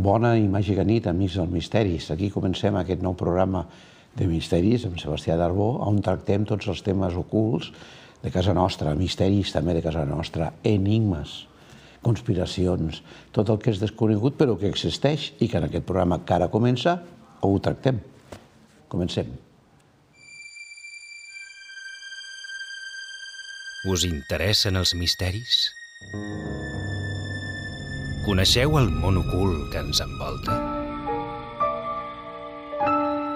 Bona i màgica nit, amics dels misteris. Aquí comencem aquest nou programa de misteris amb Sebastià Darbó, on tractem tots els temes ocults de casa nostra, misteris també de casa nostra, enigmes, conspiracions, tot el que és desconegut però que existeix i que en aquest programa que ara comença ho tractem. Comencem. Us interessen els misteris? Mm. Coneixeu el món ocult que ens envolta?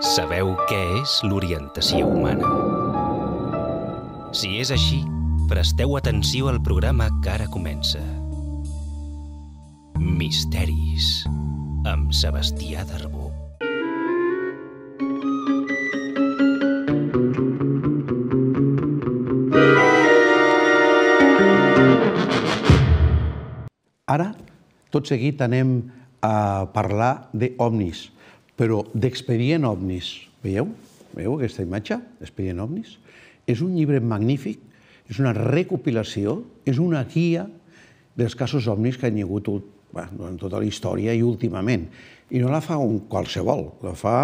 Sabeu què és l'orientació humana? Si és així, presteu atenció al programa que ara comença. Misteris amb Sebastià Darbó. Tot seguit anem a parlar d'OVNIs, però d'expedient OVNIs. Veieu? Veieu aquesta imatge? Expedient OVNIs. És un llibre magnífic, és una recopilació, és una guia dels casos OVNIs que han hi hagut durant tota la història i últimament. I no la fa un qualsevol, la fa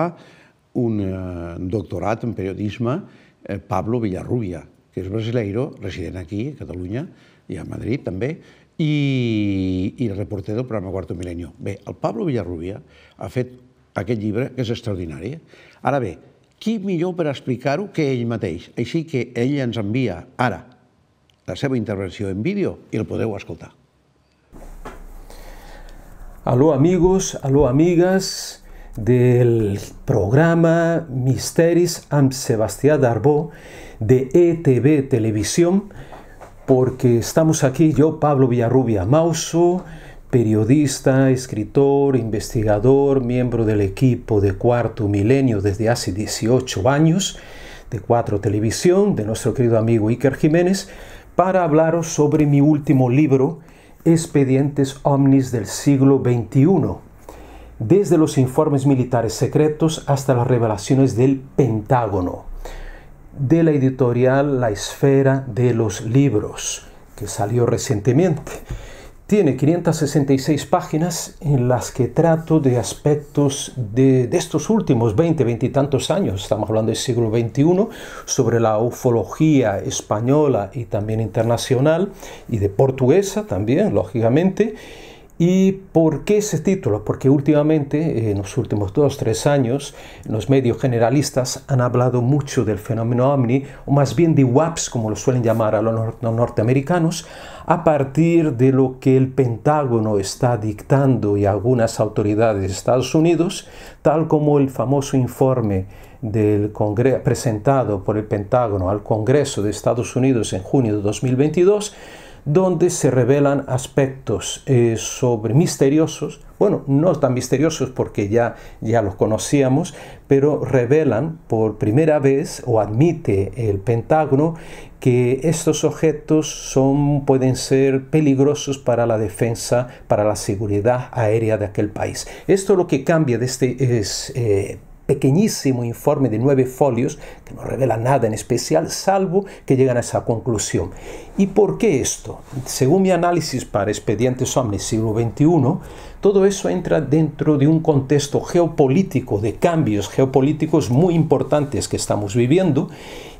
un eh, doctorat en periodisme, eh, Pablo Villarrubia, que és brasileiro, resident aquí, a Catalunya, i a Madrid també, i, i reporter del programa Quarto Milenio. Bé, el Pablo Villarrubia ha fet aquest llibre, que és extraordinari. Ara bé, qui millor per explicar-ho que ell mateix? Així que ell ens envia ara la seva intervenció en vídeo i el podeu escoltar. Aló amigos, aló amigues del programa Misteris amb Sebastià Darbó de ETV Televisió. porque estamos aquí, yo, Pablo Villarrubia Mauso, periodista, escritor, investigador, miembro del equipo de Cuarto Milenio desde hace 18 años, de Cuatro Televisión, de nuestro querido amigo Iker Jiménez, para hablaros sobre mi último libro, Expedientes Omnis del siglo XXI, desde los informes militares secretos hasta las revelaciones del Pentágono de la editorial La Esfera de los Libros, que salió recientemente. Tiene 566 páginas en las que trato de aspectos de, estos últimos 20, 20 y tantos años, estamos hablando del siglo XXI, sobre la ufología española y también internacional, y de portuguesa también, lógicamente, ¿Y por qué ese título? Porque últimamente, en los últimos dos, tres años, los medios generalistas han hablado mucho del fenómeno OVNI, o más bien de WAPS, como lo suelen llamar a los, norteamericanos, a partir de lo que el Pentágono está dictando y algunas autoridades de Estados Unidos, tal como el famoso informe del presentado por el Pentágono al Congreso de Estados Unidos en junio de 2022, donde se revelan aspectos eh, sobre misteriosos, bueno, no tan misteriosos porque ya, ya los conocíamos, pero revelan por primera vez o admite el Pentágono que estos objetos son, pueden ser peligrosos para la defensa, para la seguridad aérea de aquel país. Esto lo que cambia de este... Es, eh, pequeñísimo informe de nueve folios no revela nada en especial, salvo que llegan a esa conclusión. ¿Y por qué esto? Según mi análisis para Expedientes Omnis siglo XXI, todo eso entra dentro de un contexto geopolítico, de cambios geopolíticos muy importantes que estamos viviendo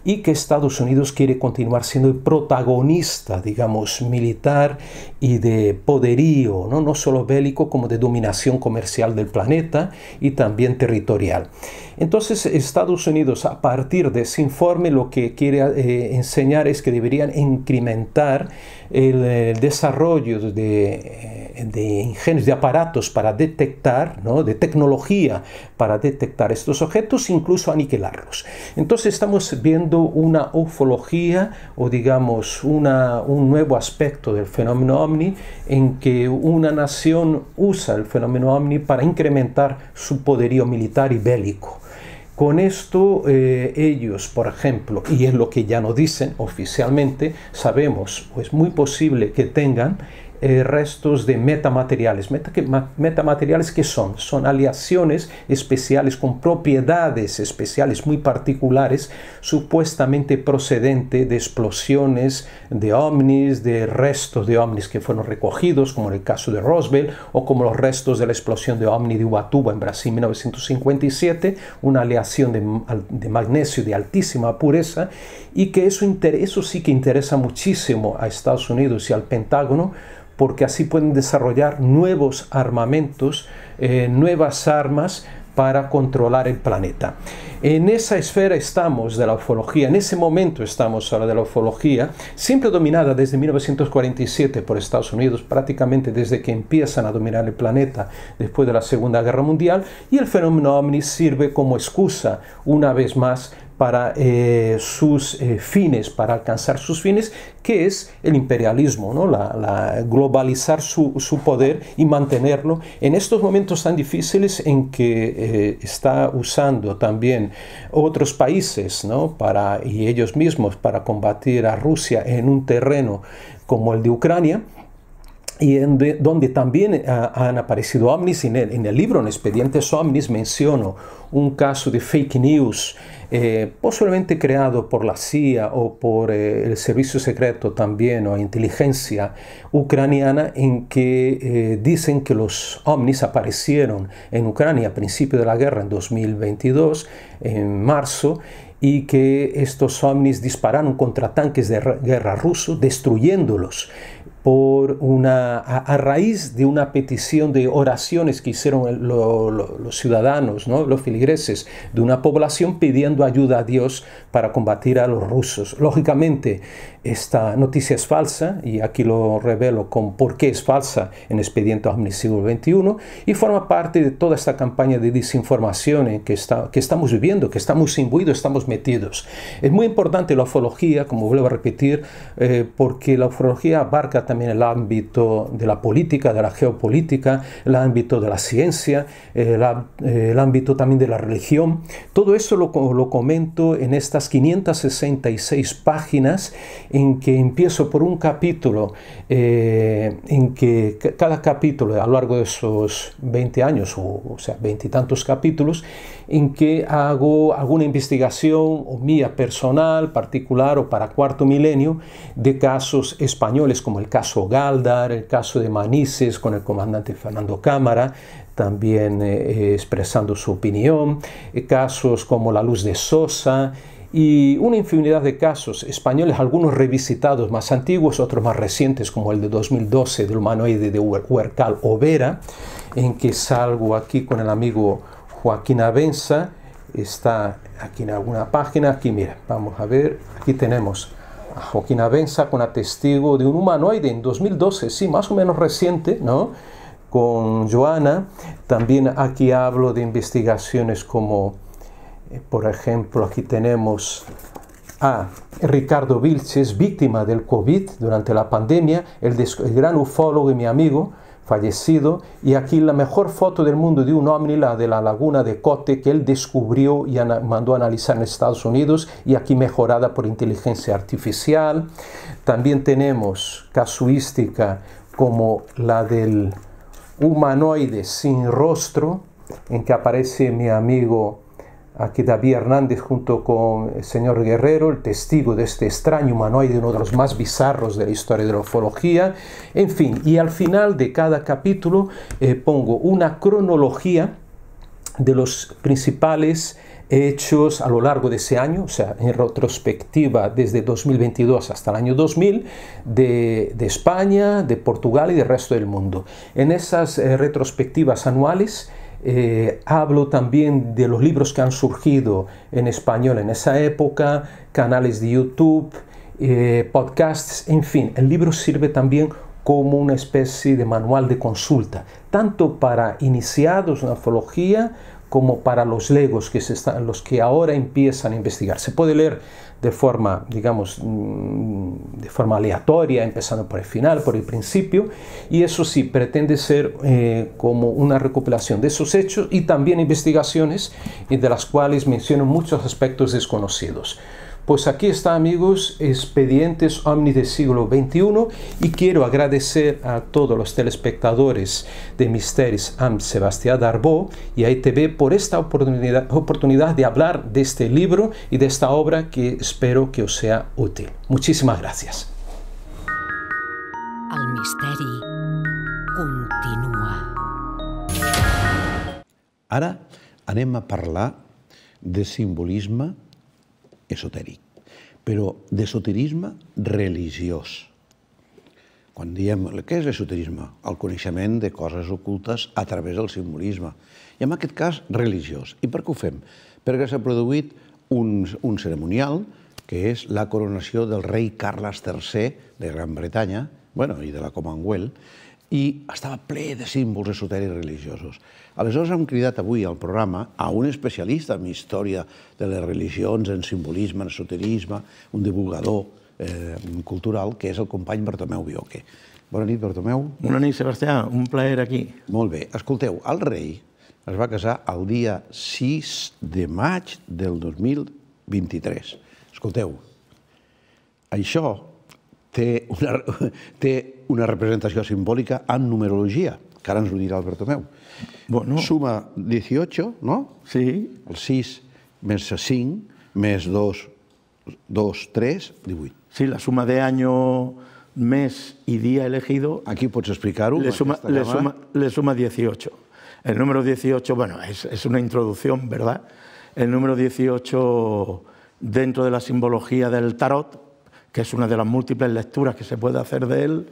y que Estados Unidos quiere continuar siendo el protagonista, digamos, militar y de poderío, ¿no? no solo bélico, como de dominación comercial del planeta y también territorial. Entonces Estados Unidos, a partir de ese informe lo que quiere eh, enseñar es que deberían incrementar el, eh, desarrollo de, eh, de, ingenios, de aparatos para detectar, ¿no? de tecnología para detectar estos objetos, incluso aniquilarlos. Entonces estamos viendo una ufología o digamos un nuevo aspecto del fenómeno ovni en que una nación usa el fenómeno ovni para incrementar su poderío militar y bélico. Con esto eh, ellos, por ejemplo, y es lo que ya no dicen oficialmente, sabemos, es pues, muy posible que tengan eh, restos de metamateriales. Meta, ¿Metamateriales qué son? Son aleaciones especiales con propiedades especiales muy particulares, supuestamente procedente de explosiones de ovnis, de restos de ovnis que fueron recogidos, como en el caso de Roswell, o como los restos de la explosión de ovni de Ubatuba en Brasil en 1957, una aleación de, magnesio de altísima pureza, y que eso, eso sí que interesa muchísimo a Estados Unidos y al Pentágono, porque así pueden desarrollar nuevos armamentos, eh, nuevas armas para controlar el planeta. En esa esfera estamos de la ufología, en ese momento estamos ahora de la ufología, siempre dominada desde 1947 por Estados Unidos, prácticamente desde que empiezan a dominar el planeta después de la Segunda Guerra Mundial, y el fenómeno OVNI sirve como excusa, una vez más, para eh, sus eh, fines, para alcanzar sus fines, que es el imperialismo, ¿no? la, globalizar su, su, poder y mantenerlo. En estos momentos tan difíciles en que eh, está usando también otros países ¿no? para, y ellos mismos para combatir a Rusia en un terreno como el de Ucrania, y en donde también han aparecido omnis, en el, en el libro, en Expedientes Omnis, menciono un caso de fake news posiblemente eh, creado por la CIA o por eh, el servicio secreto también o inteligencia ucraniana en que eh, dicen que los ovnis aparecieron en Ucrania a principio de la guerra en 2022, en marzo, y que estos ovnis dispararon contra tanques de guerra ruso destruyéndolos por una, a, raíz de una petición de oraciones que hicieron los ciudadanos, ¿no? los filigreses, de una población pidiendo ayuda a Dios para combatir a los rusos. Lógicamente, esta noticia es falsa, y aquí lo revelo con por qué es falsa en Expediente Amnistía 21, y forma parte de toda esta campaña de desinformación que, está, que estamos viviendo, que estamos imbuidos, estamos metidos. Es muy importante la ufología, como vuelvo a repetir, eh, porque la ufología abarca también el ámbito de la política, de la geopolítica, el ámbito de la ciencia, el, ámbito también de la religión. Todo eso lo, comento en estas 566 páginas en que empiezo por un capítulo, eh, en que cada capítulo a lo largo de esos 20 años, o, o sea, veintitantos capítulos, en que hago alguna investigación o mía personal, particular o para cuarto milenio de casos españoles como el caso Galdar, el caso de Manises con el comandante Fernando Cámara, también eh, eh, expresando su opinión, eh, casos como La Luz de Sosa, y una infinidad de casos españoles, algunos revisitados más antiguos, otros más recientes, como el de 2012 del humanoide de Huercal Overa, en que salgo aquí con el amigo Joaquín Abenza está aquí en alguna página. Aquí, mira, vamos a ver. Aquí tenemos a Joaquín Abenza con testigo de un humanoide en 2012, sí, más o menos reciente, ¿no? Con Joana. También aquí hablo de investigaciones como, eh, por ejemplo, aquí tenemos a Ricardo Vilches, víctima del COVID durante la pandemia, el gran ufólogo y mi amigo fallecido, y aquí la mejor foto del mundo de un ovni, la de la laguna de Cote, que él descubrió y mandó a analizar en Estados Unidos, y aquí mejorada por inteligencia artificial. También tenemos casuística como la del humanoide sin rostro, en que aparece mi amigo Aquí David Hernández junto con el señor Guerrero, el testigo de este extraño humanoide, uno de los más bizarros de la historia de la ufología. En fin, y al final de cada capítulo eh, pongo una cronología de los principales hechos a lo largo de ese año, o sea, en retrospectiva desde 2022 hasta el año 2000, de, España, de Portugal y del resto del mundo. En esas eh, retrospectivas anuales eh, hablo también de los libros que han surgido en español en esa época, canales de YouTube, eh, podcasts, en fin, el libro sirve también como una especie de manual de consulta, tanto para iniciados en afología como para los legos que, están, los que ahora empiezan a investigar. Se puede leer de forma, digamos, mm, de forma aleatoria, empezando por el final, por el principio, y eso sí, pretende ser eh, como una recopilación de esos hechos y también investigaciones eh, de las cuales menciono muchos aspectos desconocidos. Pues aquí está amigos, Expedientes Omni del siglo XXI y quiero agradecer a todos los telespectadores de Misteris Am Sebastián Darbo y a ITV por esta oportunidad, oportunidad de hablar de este libro y de esta obra que espero que os sea útil. Muchísimas gracias. Al misterio continúa. Ahora anem a hablar de simbolismo esotèric, però d'esoterisme religiós. Quan diem què és l'esoterisme? El coneixement de coses ocultes a través del simbolisme. I en aquest cas, religiós. I per què ho fem? Perquè s'ha produït un, un ceremonial que és la coronació del rei Carles III de Gran Bretanya, bueno, i de la Commonwealth, i estava ple de símbols esotèrics religiosos. Aleshores hem cridat avui al programa a un especialista en història de les religions, en simbolisme, en esoterisme, un divulgador eh, cultural, que és el company Bartomeu Bioque. Bona nit, Bartomeu. Bona nit, Sebastià. Un plaer aquí. Molt bé. Escolteu, el rei es va casar el dia 6 de maig del 2023. Escolteu, això té una, té una representació simbòlica en numerologia, que ara ens ho dirà el Bartomeu. Bueno. Suma 18, ¿no? Sí. El 6 més 5, 2, 2, 3, 18. Sí, la suma de año, mes y día elegido... Aquí puedes explicar un... Le suma, le suma, 18. El número 18, bueno, es, es una introducción, ¿verdad? El número 18 dentro de la simbología del tarot, que es una de las múltiples lecturas que se puede hacer de él,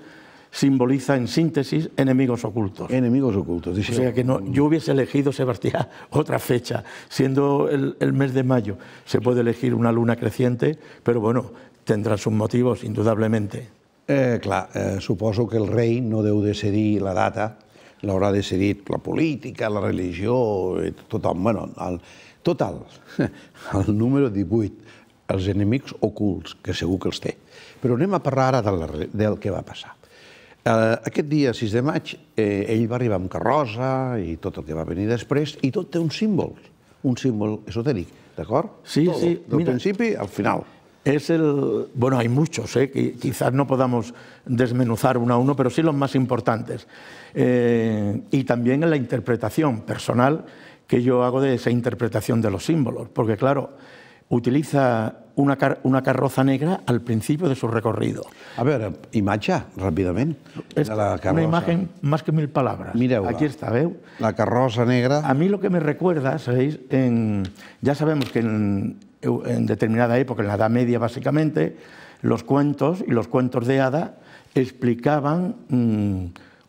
simboliza en síntesis enemigos ocultos. Enemigos ocultos, dice. O sea que no, yo hubiese elegido, Sebastián, otra fecha, siendo el, el mes de mayo. Se puede elegir una luna creciente, pero bueno, tendrá sus motivos, indudablemente eh, claro, eh, supongo que el rey no debe decidir la data, la de decidir la política, la religión eh, total, Bueno, el, total, al número 18, els enemics ocults, que segur que els té. Però anem a parlar de del, del que va pasar. Eh, aquest dia, 6 de match, eh, ell va arribar amb todo i tot el que va venir després, i tot té un símbolo, un símbol esotèric, d'acord? Sí, sí. Del principio al final. Es el, bueno, hay muchos, eh, que quizás no podamos desmenuzar uno a uno, pero sí los más importantes. Eh, y también en la interpretación personal que yo hago de esa interpretación de los símbolos, porque claro, utiliza una, una, carroza negra al principio de su recorrido. A ver, y rápidamente. rápidamente. la una imagen más que mil palabras. Mira, Aquí está, veo. La carroza negra. A mí lo que me recuerda, ¿sabéis? En, ya sabemos que en, determinada época, en la Edad Media básicamente, los cuentos y los cuentos de hada explicaban... Mm,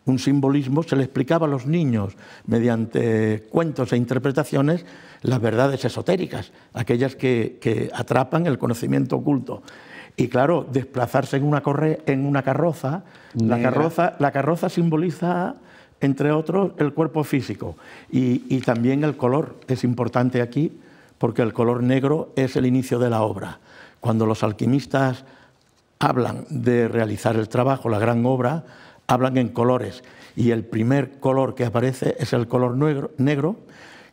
un simbolismo, se le explicaba a los niños mediante cuentos e interpretaciones las verdades esotéricas, aquellas que, atrapan el conocimiento oculto. Y claro, desplazarse en una, en una carroza, la carroza, la carroza simboliza, entre otros, el cuerpo físico y, también el color. Es importante aquí porque el color negro es el inicio de la obra. Cuando los alquimistas hablan de realizar el trabajo, la gran obra, hablan en colores y el primer color que aparece es el color negro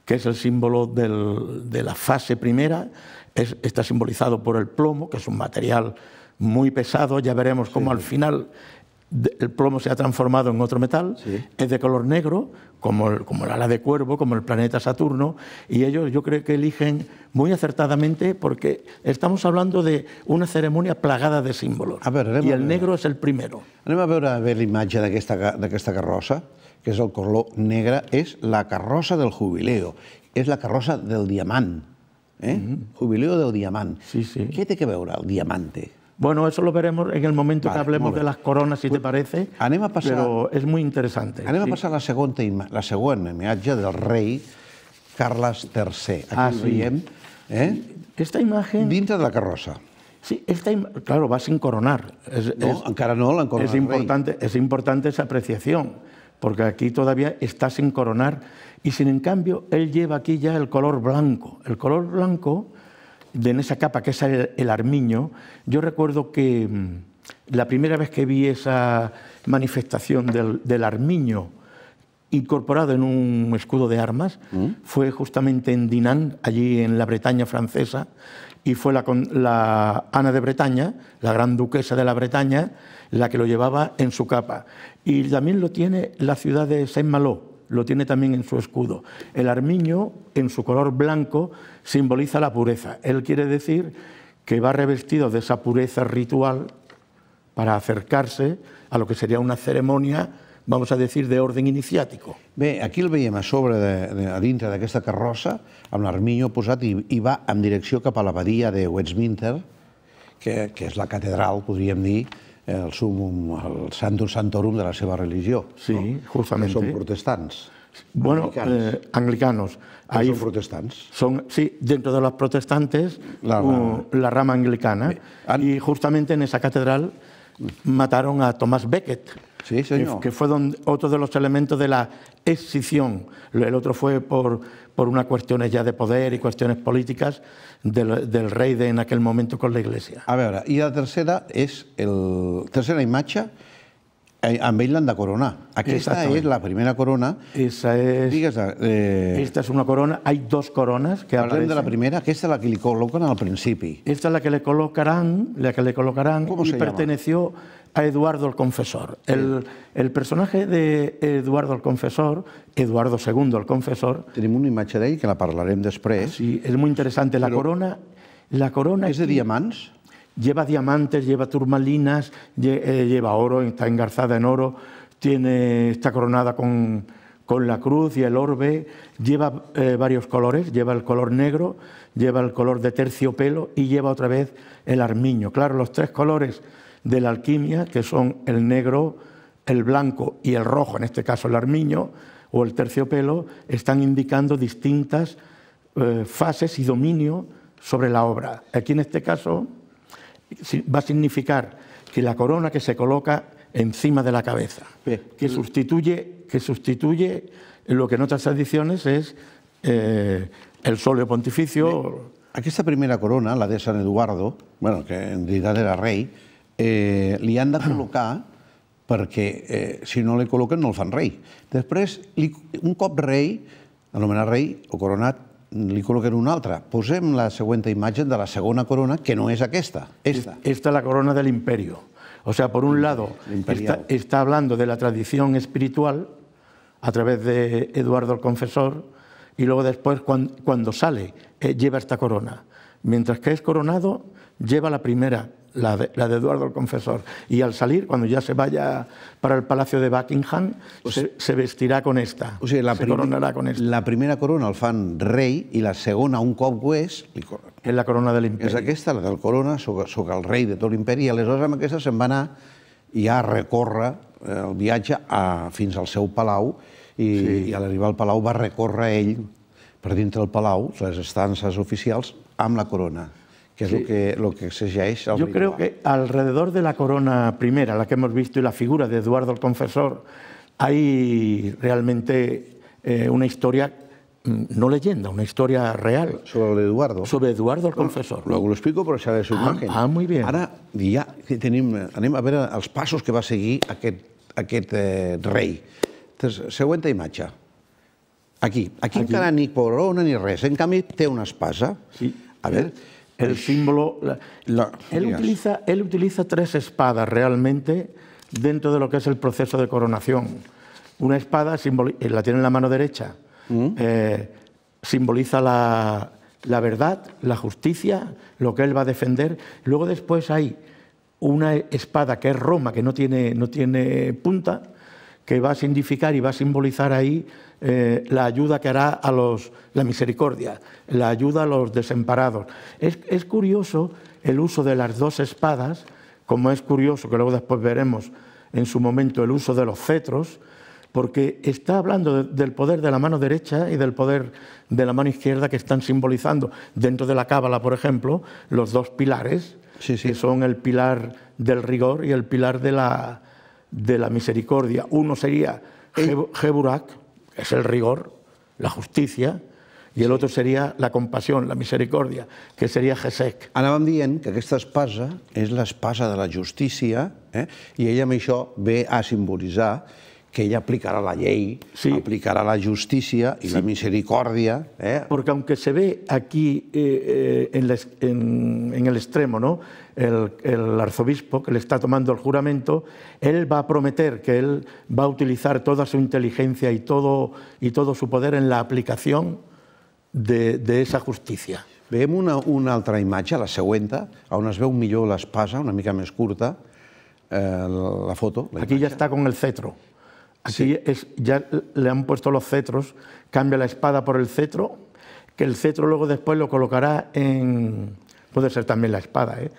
que es el símbolo de la fase primera, está simbolizado por el plomo, que es un material muy pesado, ya veremos cómo al final el plomo se ha transformado en otro metal, es de color negro, como el, como ala de cuervo, como el planeta Saturno, y ellos yo creo que eligen muy acertadamente porque estamos hablando de una ceremonia plagada de símbolos. y el negro es el primero. Vamos a ver la la de esta carroza que es el color negra es la carroza del jubileo, es la carroza del diamante, ¿eh? Jubileo del diamante. ¿Qué te que ver el diamante? Bueno, eso lo veremos en el momento que hablemos de las coronas, si te pues, parece. Anem a es muy interesante interesante a la, segunda la segunda del rey, Carlos III. ah, eh? Esta imagen... Dintre de la carroza. Sí, esta, claro, va sin coronar. no, es, encara no importante, es importante esa apreciación porque aquí todavía está sin coronar, y sin en cambio él lleva aquí ya el color blanco. El color blanco de en esa capa que es el, armiño, yo recuerdo que mm, la primera vez que vi esa manifestación del, armiño incorporado en un escudo de armas mm. fue justamente en Dinan, allí en la Bretaña francesa, y fue la Ana de Bretaña, la gran duquesa de la Bretaña, la que lo llevaba en su capa. Y también lo tiene la ciudad de Saint-Malo, lo tiene también en su escudo. El armiño, en su color blanco, simboliza la pureza. Él quiere decir que va revestido de esa pureza ritual para acercarse a lo que sería una ceremonia, vamos a decir, de orden iniciático. Ve, aquí el veíamos a sobre, de, de, esta carroza... ...el armiño amb iba va en dirección... cap a abadía de Westminster, que, es la catedral, podríamos decir... Eh, el sumum, el santum santorum de la seva religió. Sí, no? Que son protestants. Bueno, anglicanos. Eh, anglicanos. Ahí protestantes. Son, sí, dentro de los protestantes, la rama, uh, la rama anglicana. Sí. Y justamente en esa catedral mataron a Thomas Becket, Que, fue otro de los elementos de la exición... El otro fue por, por unas cuestiones ya de poder y cuestiones políticas del, rey de en aquel momento con la iglesia. A ver, ahora, y la tercera es el tercera y macha. Eh, a la corona. esta es la primera corona. Esa es... Eh, esta es una corona. Hay dos coronas que hablan de la primera, esta es la que le colocan al principio... Esta es la que le colocarán, la que le colocarán ¿Cómo y perteneció a Eduardo el Confesor. El, personaje de Eduardo el Confesor, Eduardo II el Confesor... ...tenemos una de ahí, que la parlaremos después... Sí, es muy interesante La corona... La corona ...¿es de diamantes? Lleva diamantes, lleva turmalinas, eh, lleva oro, está engarzada en oro, tiene, está coronada con, con la cruz y el orbe, lleva eh, varios colores, lleva el color negro, lleva el color de terciopelo y lleva otra vez el armiño. Claro, los tres colores de la alquimia, que son el negro, el blanco y el rojo, en este caso el armiño o el terciopelo, están indicando distintas eh, fases y dominio sobre la obra. Aquí en este caso va a significar que la corona que se coloca encima de la cabeza, que sustituye, que sustituye lo que en otras tradiciones es eh, el solio pontificio. Aquí esta primera corona, la de San Eduardo, bueno, que en realidad era rey, eh, li han de porque eh, si no le col·loquen no el fan rey. Después, un cop rei, anomenat rey o coronat, li en una altra. Posem la segunda imagen de la segunda corona, que no es aquesta, esta. Esta es la corona del imperio. O sea, por un mm, lado, está, hablando de la tradición espiritual a través de Eduardo el Confesor, y luego después, cuando, sale, eh, lleva esta corona. Mientras que es coronado, lleva la primera la de, la de, Eduardo el Confesor. Y al salir, cuando ya se vaya para el Palacio de Buckingham, o se, se, vestirà con esta, o sigui, la se coronará con esta. La primera corona el fan rei i la segona, un cop ho és... És la corona de l'imperi. És aquesta, la del corona, soc, soc el rei de tot l'imperi, i aleshores amb aquesta se'n va anar ja a recórrer eh, el viatge a, fins al seu palau, i, sí. i a l'arribar al palau va recórrer ell, per dintre el palau, les estances oficials, amb la corona que es sí. lo, que, lo que exigeix el Yo ritual. creo que alrededor de la corona primera, la que hemos visto, y la figura de Eduardo el Confesor, hay realmente eh, una historia, mm, no leyenda, una historia real. Sobre Eduardo. Sobre Eduardo el bueno, ah, Confesor. Luego lo explico, però serà de su ah, imagen. Ah, muy bien. Ahora ya tenim, anem a veure els passos que va seguir aquest, aquest eh, rei. Entonces, següent imatge. Aquí. Aquí, Aquí. encara ni corona ni res. En canvi, té una espasa. Sí. A veure, El símbolo... él, utiliza, tres espadas realmente dentro de lo que es el proceso de coronación. Una espada eh, la tiene en la mano derecha, mm. eh, simboliza la, verdad, la justicia, lo que él va a defender. Luego después hay una espada que es Roma, que no tiene punta, que va a significar y va a simbolizar ahí eh, la ayuda que hará a los, la misericordia, la ayuda a los desamparados. Es, curioso el uso de las dos espadas, como es curioso que luego después veremos en su momento el uso de los cetros, porque está hablando del poder de la mano derecha y del poder de la mano izquierda que están simbolizando dentro de la cábala, por ejemplo, los dos pilares, que son el pilar del rigor y el pilar de la, de la misericordia. Uno sería Jeburak, que es el rigor, la justicia, i otro seria la compasión, la misericòrdia, que seria Gesec. Anàvem dient que aquesta espasa és l'espasa de la justícia eh? i ella amb això ve a simbolitzar que ella aplicará la ley, aplicará la justicia y la misericordia. Eh? Porque aunque se ve aquí eh, eh, en, el extremo, ¿no? El, arzobispo que le está tomando el juramento, él va a prometer que él va a utilizar toda su inteligencia y todo, y todo su poder en la aplicación de, esa justicia. Veiem una, una la imatge, la las veo un millón las l'espasa, una mica me curta, la foto. Aquí ya está con el cetro. Así es, ya le han puesto los cetros, cambia la espada por el cetro, que el cetro luego después lo colocará en... Puede ser también la espada, ¿eh?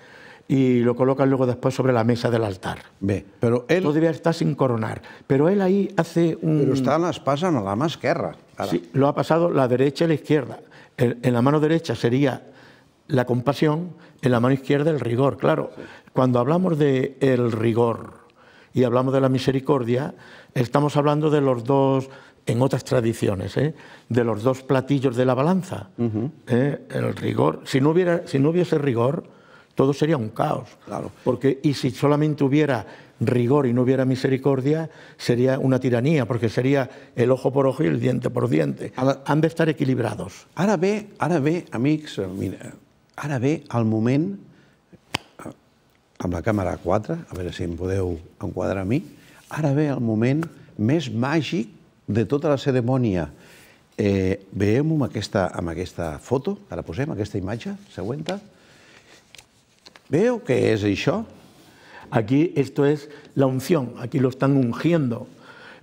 Y lo colocan luego después sobre la mesa del altar. Ve, pero él... todavía estar sin coronar, pero él ahí hace un... Pero está la espasa en la más esquerra. Sí, lo ha pasado la derecha y la izquierda. En, la mano derecha sería la compasión, en la mano izquierda el rigor. Claro, cuando hablamos de el rigor y hablamos de la misericordia, estamos hablando de los dos, en otras tradiciones, ¿eh? de los dos platillos de la balanza. ¿eh? El rigor, si no, hubiera, si no hubiese rigor, todo sería un caos. Claro. Porque, y si solamente hubiera rigor y no hubiera misericordia, sería una tiranía, porque sería el ojo por ojo y el diente por diente. Han de estar equilibrados. Árabe, ve, ahora ve amb la càmera 4, a veure si em podeu enquadrar a mi, ara ve el moment més màgic de tota la cerimònia. Eh, veiem amb aquesta, amb aquesta foto, que la posem, aquesta imatge següent. Veieu què és això? Aquí esto es la unción, aquí lo están ungiendo.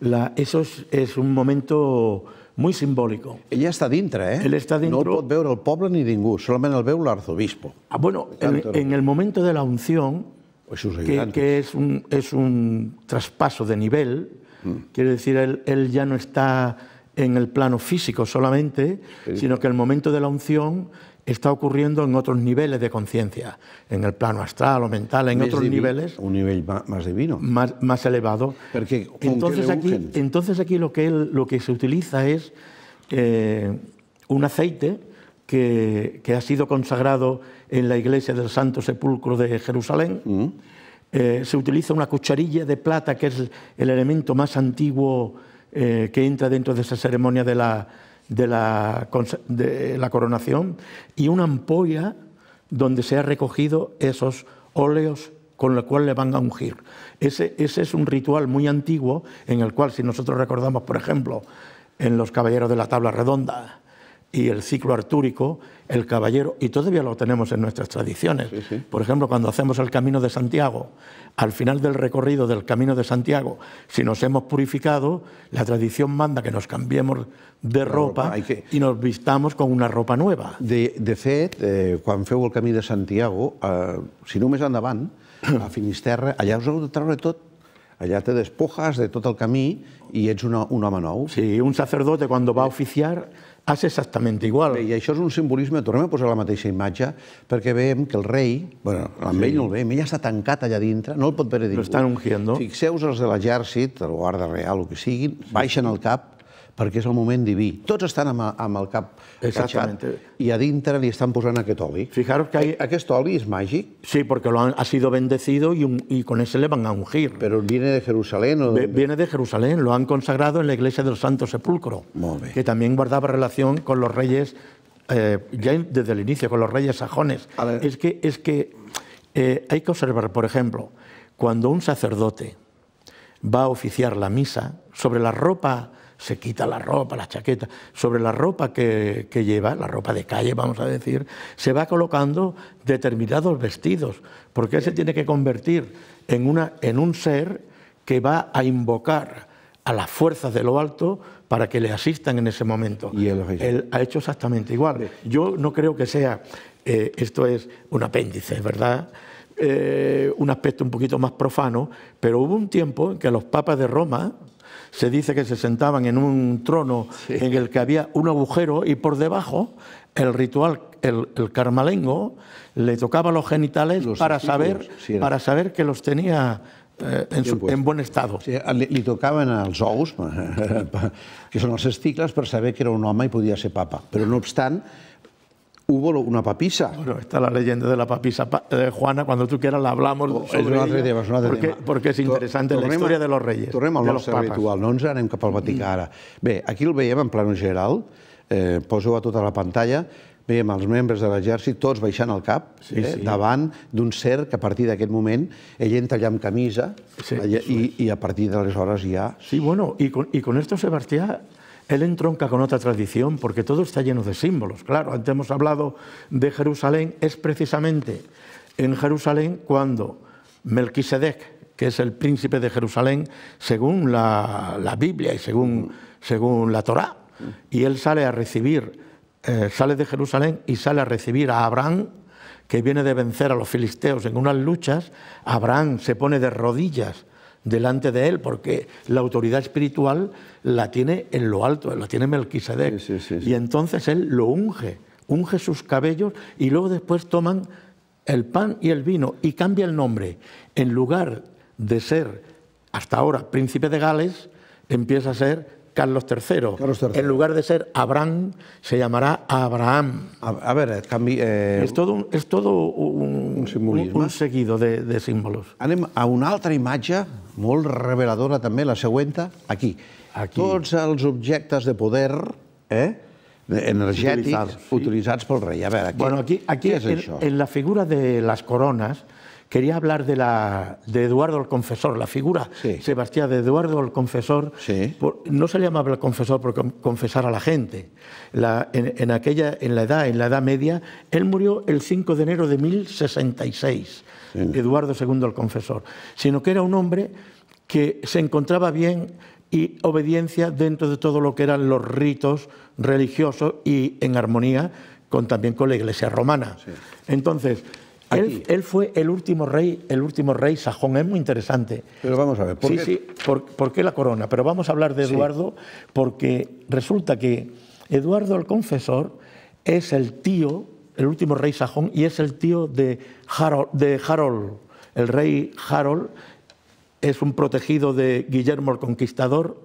La, eso es, es un momento muy simbólico... Ella está dentro, eh? Él No veo ver el pueblo ni ningún. solamente el arzobispo... arzobispo Ah, bueno, en, el momento de la unción, pues que, es, un, es un traspaso de nivel, mm. quiere decir, él, ya no está en el plano físico solamente, sino que el momento de la unción está ocurriendo en otros niveles de conciencia, en el plano astral o mental, en otros niveles. Un nivel más divino. Más, más elevado. Porque, entonces, aquí, entonces aquí lo que, lo que se utiliza es eh, un aceite que, ha sido consagrado en la iglesia del Santo Sepulcro de Jerusalén. Mm. Eh, se utiliza una cucharilla de plata, que es el elemento más antiguo eh, que entra dentro de esa ceremonia de la de la, la coronación y una ampolla donde se han recogido esos óleos con los cuales le van a ungir. ese, es un ritual muy antiguo en el cual, si nosotros recordamos, por ejemplo, en los Caballeros de la Tabla Redonda, y el ciclo artúrico, el caballero, y todavía lo tenemos en nuestras tradiciones. Por ejemplo, cuando hacemos el Camino de Santiago, al final del recorrido del Camino de Santiago, si nos hemos purificado, la tradición manda que nos cambiemos de ropa, y nos vistamos con una ropa nueva. De, de fet, eh, el Camino de Santiago, eh, si no més endavant, a Finisterre, ...allá os heu de treure Allá te despojas de todo el camino... y ets una, un a nou. Sí, un sacerdote cuando va a oficiar és exactament igual. Bé, I això és un simbolisme, tornem a posar la mateixa imatge, perquè veiem que el rei, bueno, amb sí. ell no el veiem, ell està tancat allà dintre, no el pot veure ningú. L'estan ungiendo. Fixeu-vos els de l'exèrcit, el guarda real, o que siguin, baixen el cap Porque es el moment diví. Todos están amb, el Exactamente. y a dintre están estan posant aquest Fijaros que hay... Eh, aquest oli es màgic? Sí, porque lo ha sido bendecido y, con ese le van a ungir. ¿Pero viene de Jerusalén? O Viene de Jerusalén, lo han consagrado en la iglesia del Santo Sepulcro, que también guardaba relación con los reyes, eh, ya desde el inicio, con los reyes sajones. Es que, es que eh, hay que observar, por ejemplo, cuando un sacerdote va a oficiar la misa, sobre la ropa se quita la ropa, la chaqueta, sobre la ropa que, lleva, la ropa de calle, vamos a decir, se va colocando determinados vestidos, porque él se tiene que convertir en, una, en un ser que va a invocar a las fuerzas de lo alto para que le asistan en ese momento. Y él, él ha hecho exactamente igual. Yo no creo que sea, eh, esto es un apéndice, ¿verdad? Eh, un aspecto un poquito más profano, pero hubo un tiempo en que los papas de Roma se dice que se sentaban en un trono en el que había un agujero y por debajo el ritual, el, el carmalengo, le tocaba los genitales para, saber, para saber que los tenía eh, en, buen estado. Le tocaban al tocaven que son los esticles, para saber que era un mamá y podía ser papa. pero no obstante... hubo una papisa. Bueno, está la leyenda de la papisa. Eh, Juana, cuando tú quieras la hablamos. Oh, sobre un altre tema, es un altre tema. Porque es interesante Tor la historia de los reyes. Tornem al nostre ritual, no ens anem cap al Vaticà mm. ara. Bé, aquí el veiem en plano general, eh, poso a tota la pantalla, veiem els membres de l'exèrcit tots baixant el cap, sí, eh, sí. davant d'un cert que a partir d'aquest moment ell entra allà amb camisa sí, i, i a partir d'aleshores ja... Sí, bueno, i con, y con esto, Sebastián, Él entronca con otra tradición porque todo está lleno de símbolos. Claro, antes hemos hablado de Jerusalén, es precisamente en Jerusalén cuando Melquisedec, que es el príncipe de Jerusalén, según la, Biblia y según, según la Torá, y él sale a recibir, eh, sale de Jerusalén y sale a recibir a Abraham, que viene de vencer a los filisteos en unas luchas, Abraham se pone de rodillas delante de él, porque la autoridad espiritual la tiene en lo alto, la tiene Melquisedec. y entonces él lo unge, unge sus cabellos y luego después toman el pan y el vino y cambia el nombre. En lugar de ser hasta ahora príncipe de Gales, empieza a ser Carlos III. Carlos III. En lugar de ser Abraham, se llamará Abraham. A, a ver, eh, cambi, eh... és tot un, és tot un, un, un, un seguido de, de símbolos. Anem a una altra imatge molt reveladora també, la següent, aquí. aquí. Tots els objectes de poder eh, energètics utilitzats, sí. utilitzats pel rei. A veure, aquí, bueno, aquí, aquí, aquí és en, això. En la figura de les corones, Quería hablar de, la, de Eduardo el Confesor, la figura Sebastián de Eduardo el Confesor. no se le llamaba el Confesor porque confesar a la gente. La, en, aquella, en, la edad, en la Edad Media, él murió el 5 de enero de 1066, Eduardo II el Confesor, sino que era un hombre que se encontraba bien y obediencia dentro de todo lo que eran los ritos religiosos y en armonía con, también con la Iglesia romana. Entonces, él, fue el último rey, el último rey sajón, es muy interesante. Pero vamos a ver, ¿por, sí, qué? Sí, por, qué la corona? Pero vamos a hablar de Eduardo porque resulta que Eduardo el Confesor es el tío, el último rey sajón, y es el tío de Harold, de El rey Harold es un protegido de Guillermo el Conquistador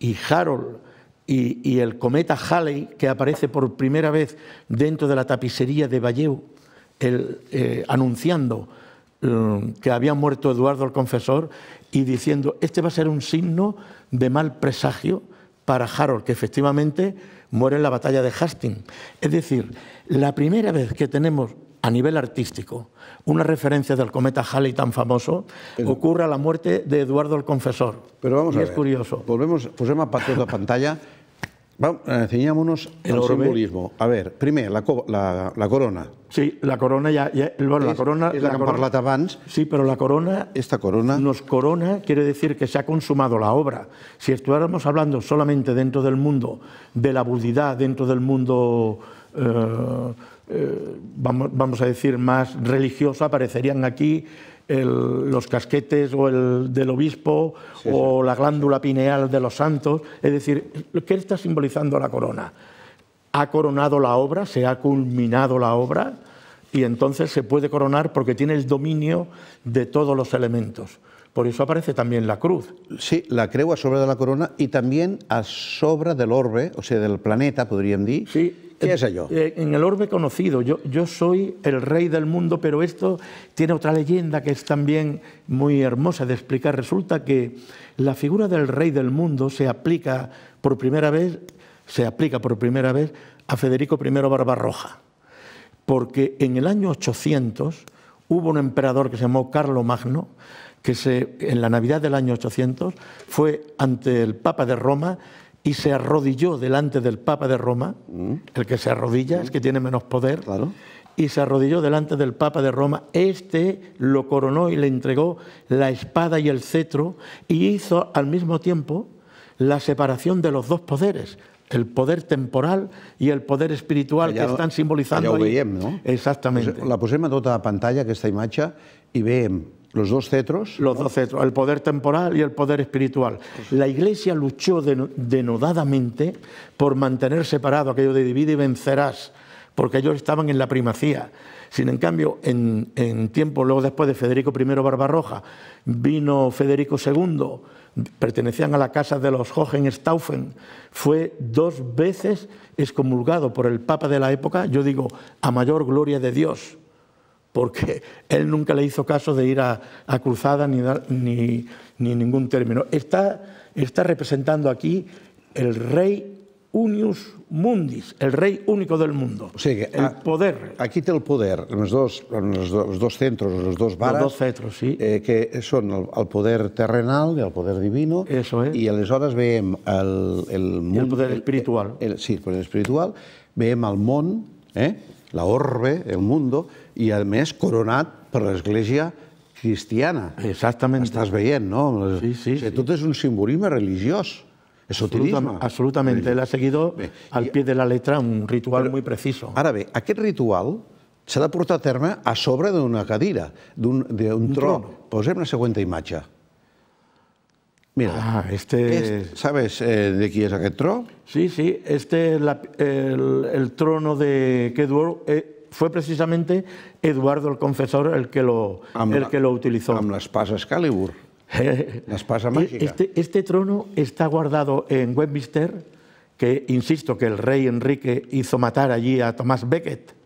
y, Harold y, el cometa Halley, que aparece por primera vez dentro de la tapicería de Valleu. Eh, anunciando eh, que había muerto Eduardo el Confesor y diciendo, este va a ser un signo de mal presagio para Harold, que efectivamente muere en la batalla de Hastings. Es decir, la primera vez que tenemos a nivel artístico una referencia del cometa Halley tan famoso, ocurre a la muerte de Eduardo el Confesor. Pero vamos a ver, es curioso. Volvemos, Pusemos pues a la pantalla Vamos, eh, el el simbolismo. A ver, primero, la, corona. Sí, la corona ya... la corona... la, corona, Sí, pero la corona... Esta corona... Nos corona quiere decir que se ha consumado la obra. Si estuviéramos hablando solamente dentro del mundo de la budidad, dentro del mundo... Eh, eh, vamos, a decir, más religioso, aparecerían aquí los casquetes o el del obispo o la glándula pineal de los santos. Es decir, ¿qué está simbolizando la corona? Ha coronado la obra, se ha culminado la obra y entonces se puede coronar porque tiene el dominio de todos los elementos. Por eso aparece también la cruz. Sí, la creu a sobre de la corona y también a sobra del orbe, o sea, del planeta, podrían decir, sí. Eh, eh, en el orbe conocido, yo, soy el rey del mundo, pero esto tiene otra leyenda que es también muy hermosa de explicar. Resulta que la figura del rey del mundo se aplica por primera vez, se aplica por primera vez a Federico I Barbarroja, porque en el año 800 hubo un emperador que se llamó Carlo Magno, que se, en la Navidad del año 800 fue ante el Papa de Roma y se arrodilló delante del Papa de Roma, mm. el que se arrodilla mm. es que tiene menos poder, claro. y se arrodilló delante del Papa de Roma, este lo coronó y le entregó la espada y el cetro y hizo al mismo tiempo la separación de los dos poderes, el poder temporal y el poder espiritual que están simbolizando ahí. lo no? Pues, la puse a toda la pantalla, que esta imagen, y vemos... Los dos cetros. Los dos cetros, el poder temporal y el poder espiritual. La Iglesia luchó denodadamente por mantener separado aquello de divide y vencerás, porque ellos estaban en la primacía. Sin en cambio, en, en tiempo, luego después de Federico I Barbarroja, vino Federico II, pertenecían a la casa de los Hohenstaufen, fue dos veces excomulgado por el Papa de la época, yo digo, a mayor gloria de Dios porque él nunca le hizo caso de ir a, cruzada ni, ni, ningún término. Está, está representando aquí el rey unius mundis, el rey único del mundo. O el poder. Aquí te el poder, en dos, dos, centros, los dos varas, Los dos centros, sí. Eh, que son el, poder terrenal y el poder divino, Eso es. Y las las horas el, el mundo. El poder espiritual. El, sí, el poder espiritual, ve al eh, la orbe, el mundo, i, a més, coronat per l'Església cristiana. Exactament. Estàs veient, no? Sí, sí, o sigui, Tot és un simbolisme religiós. Esoterisme. Absolutament. Él ha seguit al pie de la letra un ritual molt preciso. Ara bé, aquest ritual s'ha de portar a terme a sobre d'una cadira, d'un tron. Posem la següent imatge. Mira, ah, ¿sabes eh, de qui és aquest tron? Sí, sí, este es la, el, trono de Kedwor, eh, fue precisamente Eduardo el Confesor el que lo, que lo utilizó. las pasas Calibur. Las pasas mágicas. Este, este trono está guardado en Westminster, que insisto que el rey Enrique hizo matar allí a Tomás Becket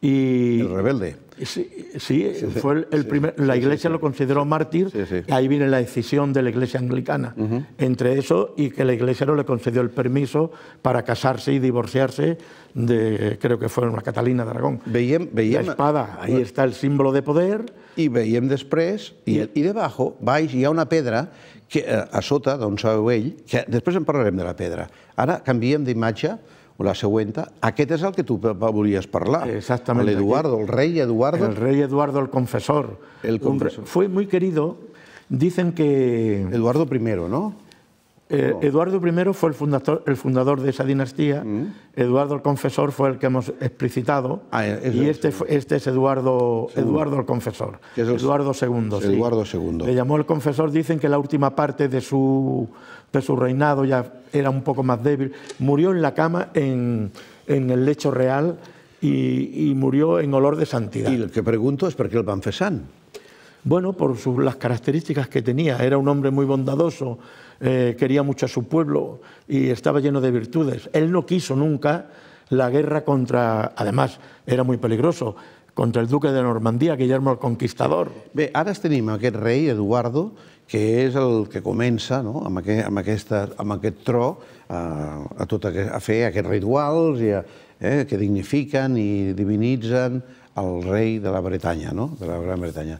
y, el rebelde. Sí, fue el, primer, la iglesia lo consideró mártir, ahí viene la decisión de la iglesia anglicana, entre eso y que la iglesia no le concedió el permiso para casarse y divorciarse de, creo que fue una Catalina de Aragón. Veiem, veiem, la espada, ahí está el símbolo de poder. Y veiem y Y y debajo, vais y a una pedra que, eh, a d'on sabeu que después en de la pedra. Ahora Ara de imagen o la ¿a qué te al que tú volies hablar? Exactamente. Eduardo, el rey Eduardo. El rey Eduardo, el confesor. El confesor. fue muy querido. Dicen que... Eduardo I, eh, ¿no? Eduardo I fue el fundador, el fundador de esa dinastía, mm. Eduardo el Confesor fue el que hemos explicitado, ah, eh, y este, este es Eduardo, Eduardo el Confesor, Eduardo II. Eduardo II. Le llamó el Confesor, dicen que la última parte de su de su reinado ya era un poco más débil. Murió en la cama, en, el lecho real, y, murió en olor de santidad. Y el que pregunto es por qué el Banfesán. Bueno, por sus, las características que tenía. Era un hombre muy bondadoso, eh, quería mucho a su pueblo y estaba lleno de virtudes. Él no quiso nunca la guerra contra, además, era muy peligroso, contra el duque de Normandía, Guillermo el Conquistador. Bé, ara este que aquest rey, Eduardo, que és el que comença no? amb, aquest, amb, aquesta, amb aquest tro a, a, tot aquest, a fer aquests rituals i a, eh, que dignifiquen i divinitzen el rei de la Bretanya, no? de la Gran Bretanya.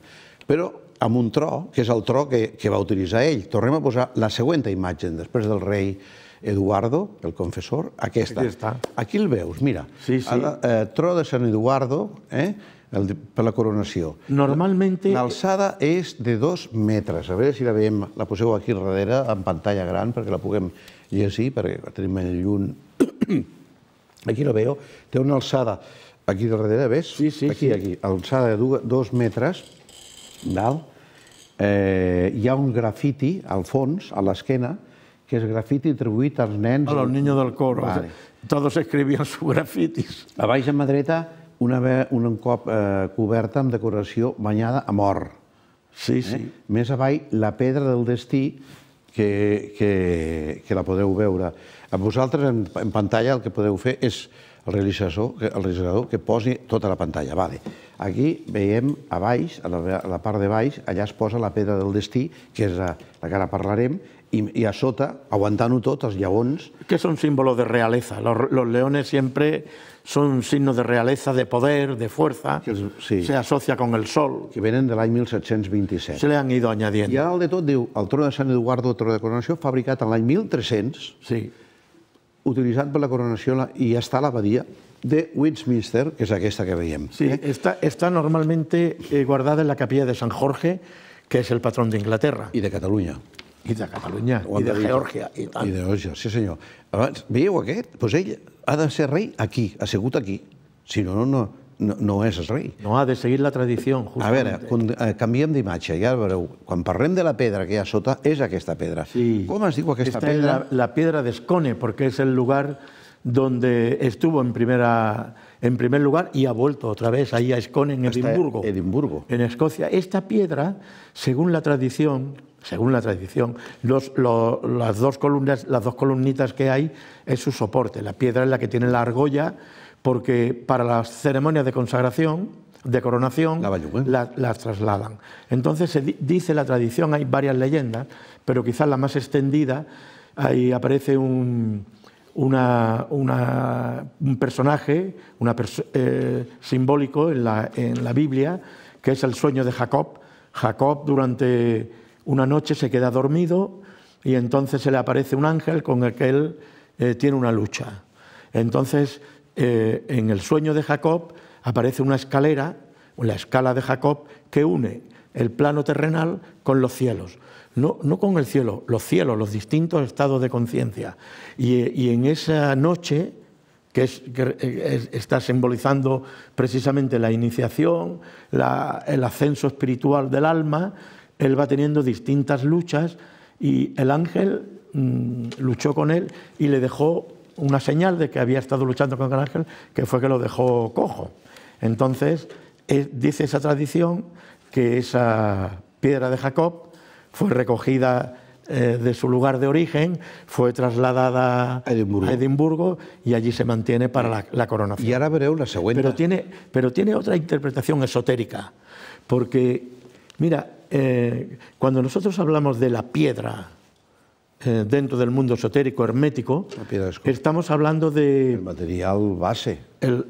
Però amb un tro, que és el tro que, que va utilitzar ell. Tornem a posar la següent imatge després del rei Eduardo, el confessor, aquesta. Aquí està. Aquí el veus, mira. Sí, sí. El, eh, tro de Sant Eduardo, eh? el, per la coronació. Normalmente... L'alçada és de dos metres. A veure si la veiem, la poseu aquí darrere, en pantalla gran, perquè la puguem llegir, perquè tenim més lluny. aquí la veieu, té una alçada aquí darrere, ves? Sí, sí. Aquí, aquí, alçada de dos metres, dalt, eh, hi ha un grafiti al fons, a l'esquena, que és grafiti atribuït als nens... A los niños del coro. Todos escribían sus grafitis. A baix a mà dreta una, un cop eh, coberta amb decoració banyada a mort. Sí, eh? sí. Més avall, la pedra del destí, que, que, que la podeu veure. A vosaltres, en, en pantalla, el que podeu fer és el realitzador, el realitzador que posi tota la pantalla. Vale. Aquí veiem a baix, a la, a la part de baix, allà es posa la pedra del destí, que és la, la que ara parlarem, i, i a sota, aguantant-ho tot, els lleons... Que és un símbol de realeza. Los, los leones sempre son signos de realeza, de poder, de fuerza, que es, sí, se asocia con el sol. Que venen de l'any 1727. Se le han ido añadiendo. I a de tot diu, el tron de Sant Eduardo, el tron de coronació, fabricat en l'any 1300, sí. utilizado per la coronació i ja està a l'abadia de Westminster, que és aquesta que veiem. Sí, eh? està, està normalmente eh, guardada en la capilla de Sant Jorge, que és el patrón de Inglaterra. I de Catalunya. I de Catalunya, i de Geòrgia, i tant. I de Geòrgia, sí senyor. Abans, veieu aquest? Doncs pues ell ha de ser rey aquí, assegut aquí. Si no, no, no, no rey. No ha de seguir la tradición, A ver, cambiando, de canviem ya ja cuando de la piedra que hi sota, es aquesta piedra. Sí. Com es diu aquesta Esta pedra? la, piedra de Escone, porque es el lugar donde estuvo en, primera, en primer lugar y ha vuelto otra vez ahí a Escone, en Edimburgo. Edimburgo. En Escocia. Esta piedra, según la tradición, según la tradición, las, dos columnas, las dos columnitas que hay es su soporte. La piedra es la que tiene la argolla, porque para las ceremonias de consagración, de coronación, las trasladan. Entonces, se dice la tradición, hay varias leyendas, pero quizás la más extendida, ahí aparece un, una, un personaje una eh, simbólico en la, en la Biblia, que es el sueño de Jacob. Jacob durante una noche se queda dormido y entonces se le aparece un ángel con el que él eh, tiene una lucha. Entonces, eh, en el sueño de Jacob aparece una escalera, la escala de Jacob, que une el plano terrenal con los cielos. No, con el cielo, los cielos, los distintos estados de conciencia. Y, en esa noche, que, eh, está simbolizando precisamente la iniciación, el ascenso espiritual del alma, él va teniendo distintas luchas y el ángel mm, luchó con él y le dejó una señal de que había estado luchando con el ángel, que fue que lo dejó cojo. Entonces, dice esa tradición que esa piedra de Jacob fue recogida eh, de su lugar de origen, fue trasladada a Edimburgo y allí se mantiene para la, coronación. Y ahora veremos la segunda. Pero tiene, pero tiene otra interpretación esotérica, porque, mira, eh, cuando nosotros hablamos de la piedra eh, dentro del mundo esotérico hermético, estamos hablando de... material base.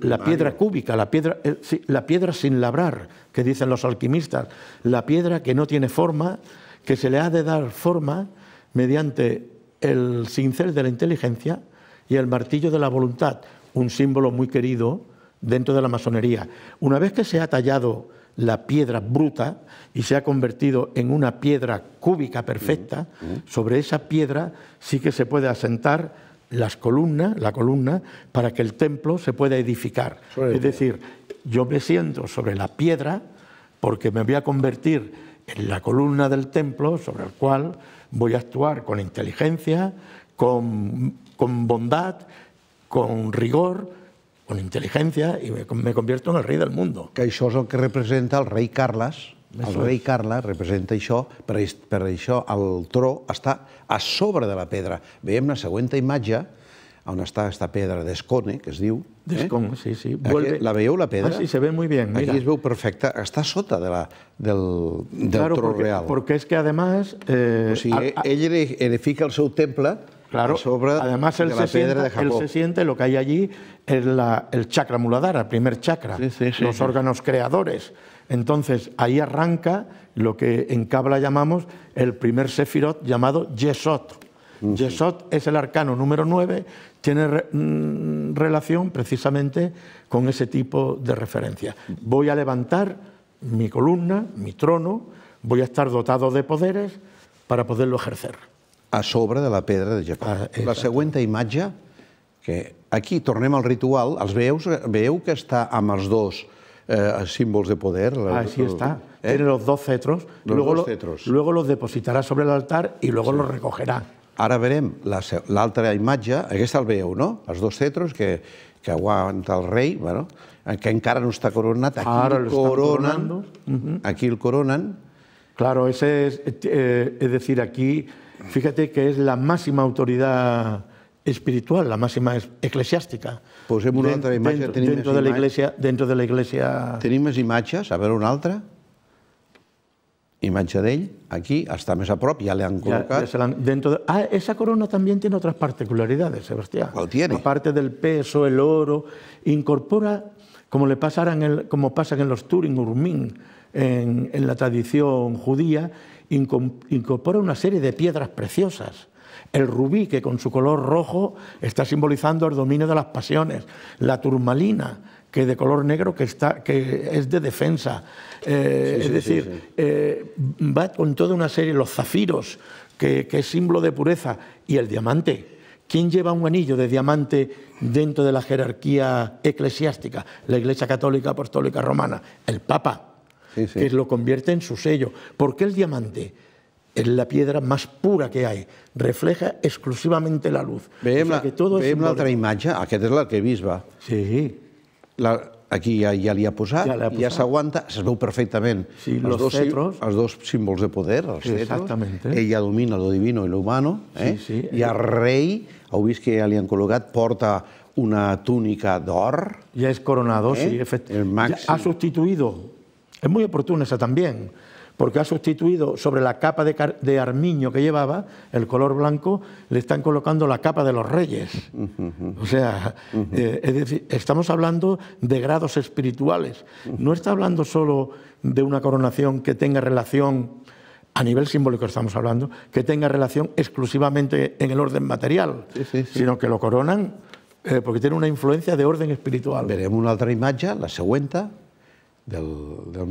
la piedra cúbica, la piedra, eh, la piedra sin labrar, que dicen los alquimistas, la piedra que no tiene forma, que se le ha de dar forma mediante el cincel de la inteligencia y el martillo de la voluntad, un símbolo muy querido dentro de la masonería. Una vez que se ha tallado la piedra bruta y se ha convertido en una piedra cúbica perfecta, mm, mm. sobre esa piedra sí que se puede asentar las columnas, la columna, para que el templo se pueda edificar. es decir, yo me siento sobre la piedra porque me voy a convertir en la columna del templo sobre el cual voy a actuar con inteligencia, con bondad, con rigor, con inteligencia y me convierto en el rei del mundo. Que això és el que representa el rei Carles. El rei Carles representa això, per, per això el tro està a sobre de la pedra. Veiem la següent imatge, on està aquesta pedra d'Escone, que es diu. Eh? D'Escone, eh? sí, sí. Vuelve... Aquí, la veieu, la pedra? Ah, sí, se ve muy bien. Mira. Aquí es veu perfecta. Està sota de la, del, del claro, tro porque, real. Claro, porque es que, además... Eh, o sigui, a, a... ell edifica el seu temple Claro, además él, se siente, lo que hay allí es el chakra muladara, el primer chakra, los órganos creadores. Entonces ahí arranca lo que en Kabla llamamos el primer sefirot llamado yesot. Mm, yesot es el arcano número 9, tiene mm, relación precisamente con ese tipo de referencia. Voy a levantar mi columna, mi trono, voy a estar dotado de poderes para poderlo ejercer. a sobre de la pedra de Jacob. Ah, la següent imatge, que aquí tornem al ritual, els veus, veieu que està amb els dos eh, símbols de poder? Así ah, el, està. ¿Eh? Tiene los dos cetros. Los luego, dos cetros. Lo, luego los depositará sobre el altar y luego sí. los recogerá. Ara verem l'altra la, imatge, aquesta el veieu, no? Els dos cetros que, que aguanta el rei, bueno, que encara no està coronat, aquí Ara el coronan, uh -huh. aquí el coronan. Claro, ese es, eh, es decir, aquí fíjate que es la máxima autoridad espiritual, la máxima eclesiástica. Pues una otra imagen? Dentro, de la iglesia, dentro de la iglesia... a ver una altra. y d'ell, aquí, hasta mesa a prop, ja le dentro de... Ah, esa corona también tiene otras particularidades, Sebastián. ¿Cuál tiene? Aparte del peso, el oro, incorpora, como, le pasan en los Turing Urmín, en la tradición judía, incorpora una serie de piedras preciosas. El rubí, que con su color rojo está simbolizando el dominio de las pasiones. La turmalina, que de color negro que, que es de defensa. Eh, es decir, eh, va con toda una serie, los zafiros, que, que, es símbolo de pureza, y el diamante. ¿Quién lleva un anillo de diamante dentro de la jerarquía eclesiástica? La Iglesia Católica Apostólica Romana, el Papa. sí, sí. que lo convierte en su sello. Porque el diamante es la piedra más pura que hay, refleja exclusivamente la luz. Veiem, o sea, que todo veiem l'altra imatge, aquest és l'arquebisbe. Sí. La, aquí ja, ja li ha posat, ja, ha posat. ja s'aguanta, es veu perfectament. Sí, els, los dos, cetros. els dos símbols de poder, els sí, cetros. Ella domina lo divino i lo humano. Eh? Sí, sí. I el rei, heu vist que ja li han col·locat, porta una túnica d'or. Ja és coronador, eh? sí. Efectivament. Ja ha substituït Es muy oportuna esa también, porque ha sustituido sobre la capa de, armiño que llevaba, el color blanco, le están colocando la capa de los reyes. O sea, eh, es decir, estamos hablando de grados espirituales. No está hablando solo de una coronación que tenga relación, a nivel simbólico estamos hablando, que tenga relación exclusivamente en el orden material, sino que lo coronan eh, porque tiene una influencia de orden espiritual. Veremos una otra imagen, la segunda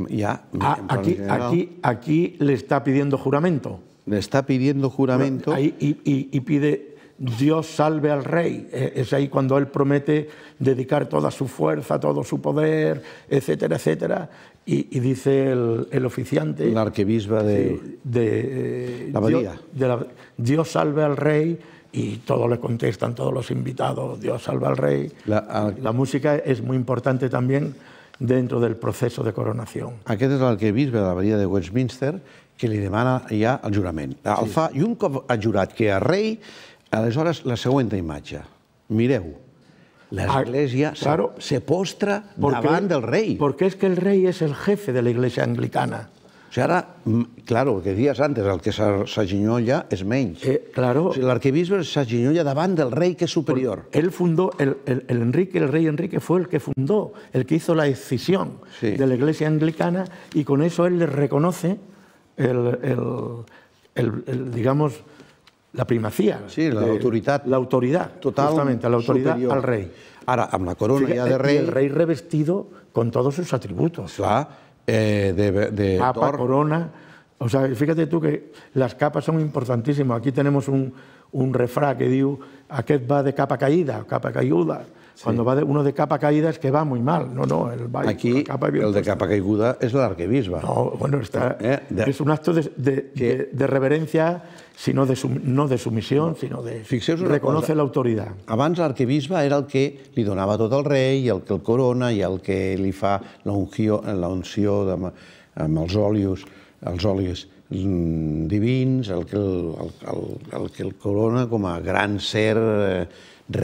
ya, ah, aquí, aquí, aquí, le está pidiendo juramento. Le está pidiendo juramento. y, pide Dios salve al rey. E, es ahí cuando él promete dedicar toda su fuerza, todo su poder, etcétera, etcétera. Y, dice el, el, oficiante... El arquebisba eh, de, la abadía. Dios, salve al rey y todos le contestan, todos los invitados, Dios salve al rey. La, ah, la música es muy importante también dentro del proceso de coronación. Aquest és l'arquebisbe de l'abadia de Westminster que li demana ja el jurament. El sí. fa, I un cop ha jurat que és rei, aleshores la següent imatge. Mireu, l'església ah, claro, se, se postra davant del rei. Porque es que el rei és el jefe de la iglesia anglicana. O sea, claro, que días antes, el que s'aginyolla es menys. Eh, claro. el sigui, l'arquebisbe s'aginyolla davant del rey que es superior. Él fundó, el, Enrique, el rey Enrique fue el que fundó, el que hizo la excisión de la iglesia anglicana y con eso él le reconoce el, el, digamos, la primacía. Sí, la autoridad. La autoridad, Total justamente, la autoridad al rey. Ahora, la corona ya de eh, rey... el rey revestido con todos sus atributos. Claro. Eh, de, de corona. O sea, fíjate tú que las capas son importantísimas. Aquí tenemos un, un refrán que a qué va de capa caída, capa caída. Sí. Cuando va de, uno de capa caída es que va muy mal. No, no, el va Aquí capa bien el de capa caiguda es el arquebisba. No, bueno, está, eh, de, es un acto de, de, de reverencia, sino de sum, no de submissió, sinó de... Fixeu-vos Reconoce autoridad. Abans l'arquebisba era el que li donava tot el rei, el que el corona, i el que li fa la unció, la unció de, amb els òleos, els òleos mm, divins, el que el, el, el, el que el corona com a gran ser eh,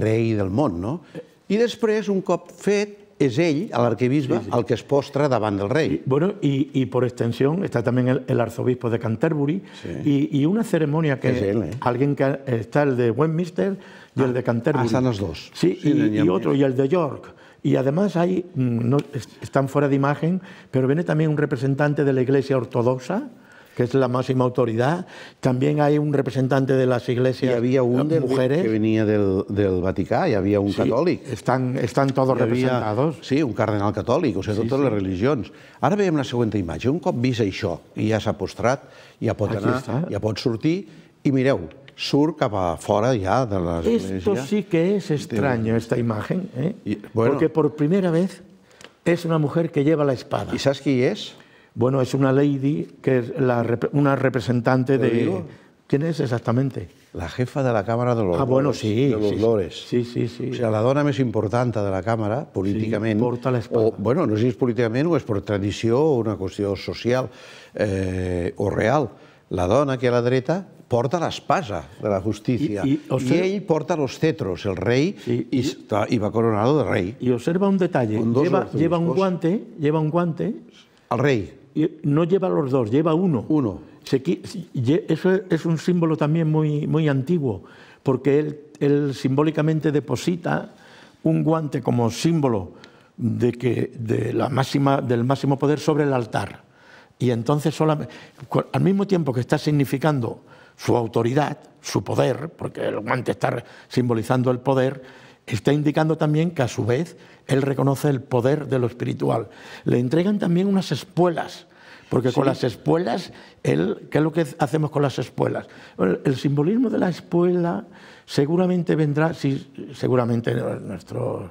rei del món, no? Eh, i després, un cop fet, és ell, l'arquebisbe, sí, sí. el que es postra davant del rei. Y, bueno, y, y, por extensión está también el, el arzobispo de Canterbury sí. y, y, una ceremonia que És ell, eh. alguien que eh, está el de Westminster y ah, el de Canterbury. Ah, están los dos. Sí, sí y, y otro, y el de York. Y además hay, mm, no, están fuera de imagen, pero viene también un representante de la Iglesia Ortodoxa, que es la máxima autoridad. También hay un representante de las iglesias. Y había un de mujeres. que venía del, del Vaticà y había un sí, catòlic. Estan, estan tots había, representados. Sí, un cardenal catòlic, o sigui, sí, totes sí. les religions. Ara veiem la següent imatge. Un cop vist això, i ja s'ha postrat, ja pot Aquí anar, està. ja pot sortir, i mireu, sur cap a fora ya de la iglesia. Esto sí que es extraño, esta imagen, ¿eh? y, bueno, porque por primera vez es una mujer que lleva la espada. ¿Y sabes quién es? Bueno, es una lady que es una representante de... ¿Quién es exactamente? La jefa de la Cámara de los Lores. Ah, bueno, sí. sí, Sí, sí, sí. O sea, la dona más importante de la Cámara, políticamente... porta la espada. bueno, no sé si es políticamente o es por tradición o una cuestión social eh, o real. La dona que a la dreta porta la espada de la justicia. Y él porta los cetros, el rey, y va coronado de rey. Y observa un detalle. lleva, un guante, lleva un guante... El rey no lleva los dos, lleva uno. Uno. eso es un símbolo también muy, antiguo, porque él, simbólicamente deposita un guante como símbolo de que, de la máxima, del máximo poder sobre el altar. Y entonces, al mismo tiempo que está significando su autoridad, su poder, porque el guante está simbolizando el poder, Está indicando también que a su vez él reconoce el poder de lo espiritual. Le entregan también unas espuelas, porque con las espuelas, él, ¿qué es lo que hacemos con las espuelas? el simbolismo de la espuela seguramente vendrá, sí, seguramente nuestros,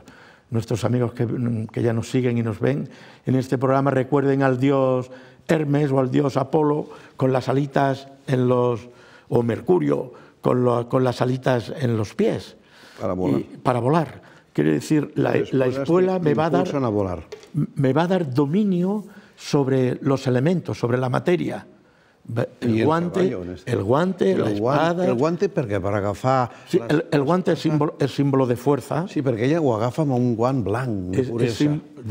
nuestros amigos que, ya nos siguen y nos ven en este programa recuerden al dios Hermes o al dios Apolo con las alitas en los, o Mercurio con, con las alitas en los pies. Para volar. Quiere decir, la, escuela espuela me va, a dar, me va a dar dominio sobre los elementos, sobre la materia. El, guante, este. el guante, el la El guante porque para agafar... el, guante es símbolo de fuerza... Sí, porque ella ho agafa un guante blanco... de de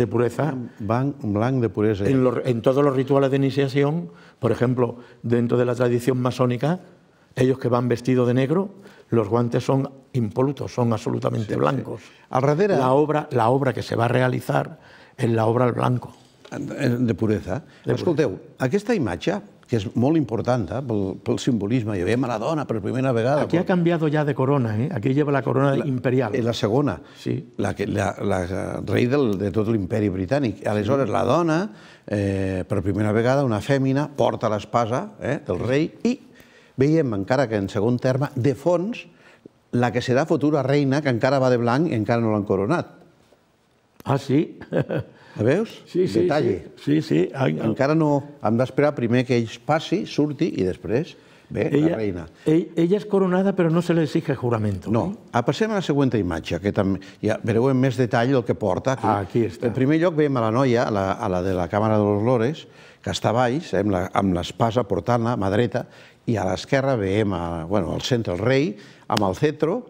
pureza. de pureza. en todos los rituales de iniciación, por ejemplo, dentro de la tradición masónica, ellos que van vestidos de negro, los guantes son impolutos, son absolutamente sí, blancos. Sí. Al radera, la obra, la obra que se va a realizar es la obra al blanco. Eh, de pureza. De Escolteu, pureza. aquesta imatge, que és molt important eh, pel, pel simbolisme, hi havia Maradona per primera vegada... Aquí però... ha canviat ja de corona, eh? aquí lleva la corona la, imperial. La segona, sí. la, la, la, eh, rei del, de tot l'imperi britànic. Aleshores, sí. la dona, eh, per primera vegada, una fèmina, porta l'espasa eh, del rei i veiem encara que en segon terme, de fons, la que serà futura reina, que encara va de blanc i encara no l'han coronat. Ah, sí? La veus? Sí, sí, Detall. Sí, sí. sí. encara no... Hem d'esperar primer que ells passi, surti i després ve la reina. ella és coronada però no se li exige juramento. No. Ah, passem a la següent imatge, que també, ja veureu en més detall el que porta. Aquí. Ah, aquí està. En primer lloc veiem a la noia, a la, a la de la Càmera de los Lores, que està baix, eh, amb l'espasa portant-la, mà dreta, Y a l'esquerra veiem bueno, al centro el rey, a el cetro,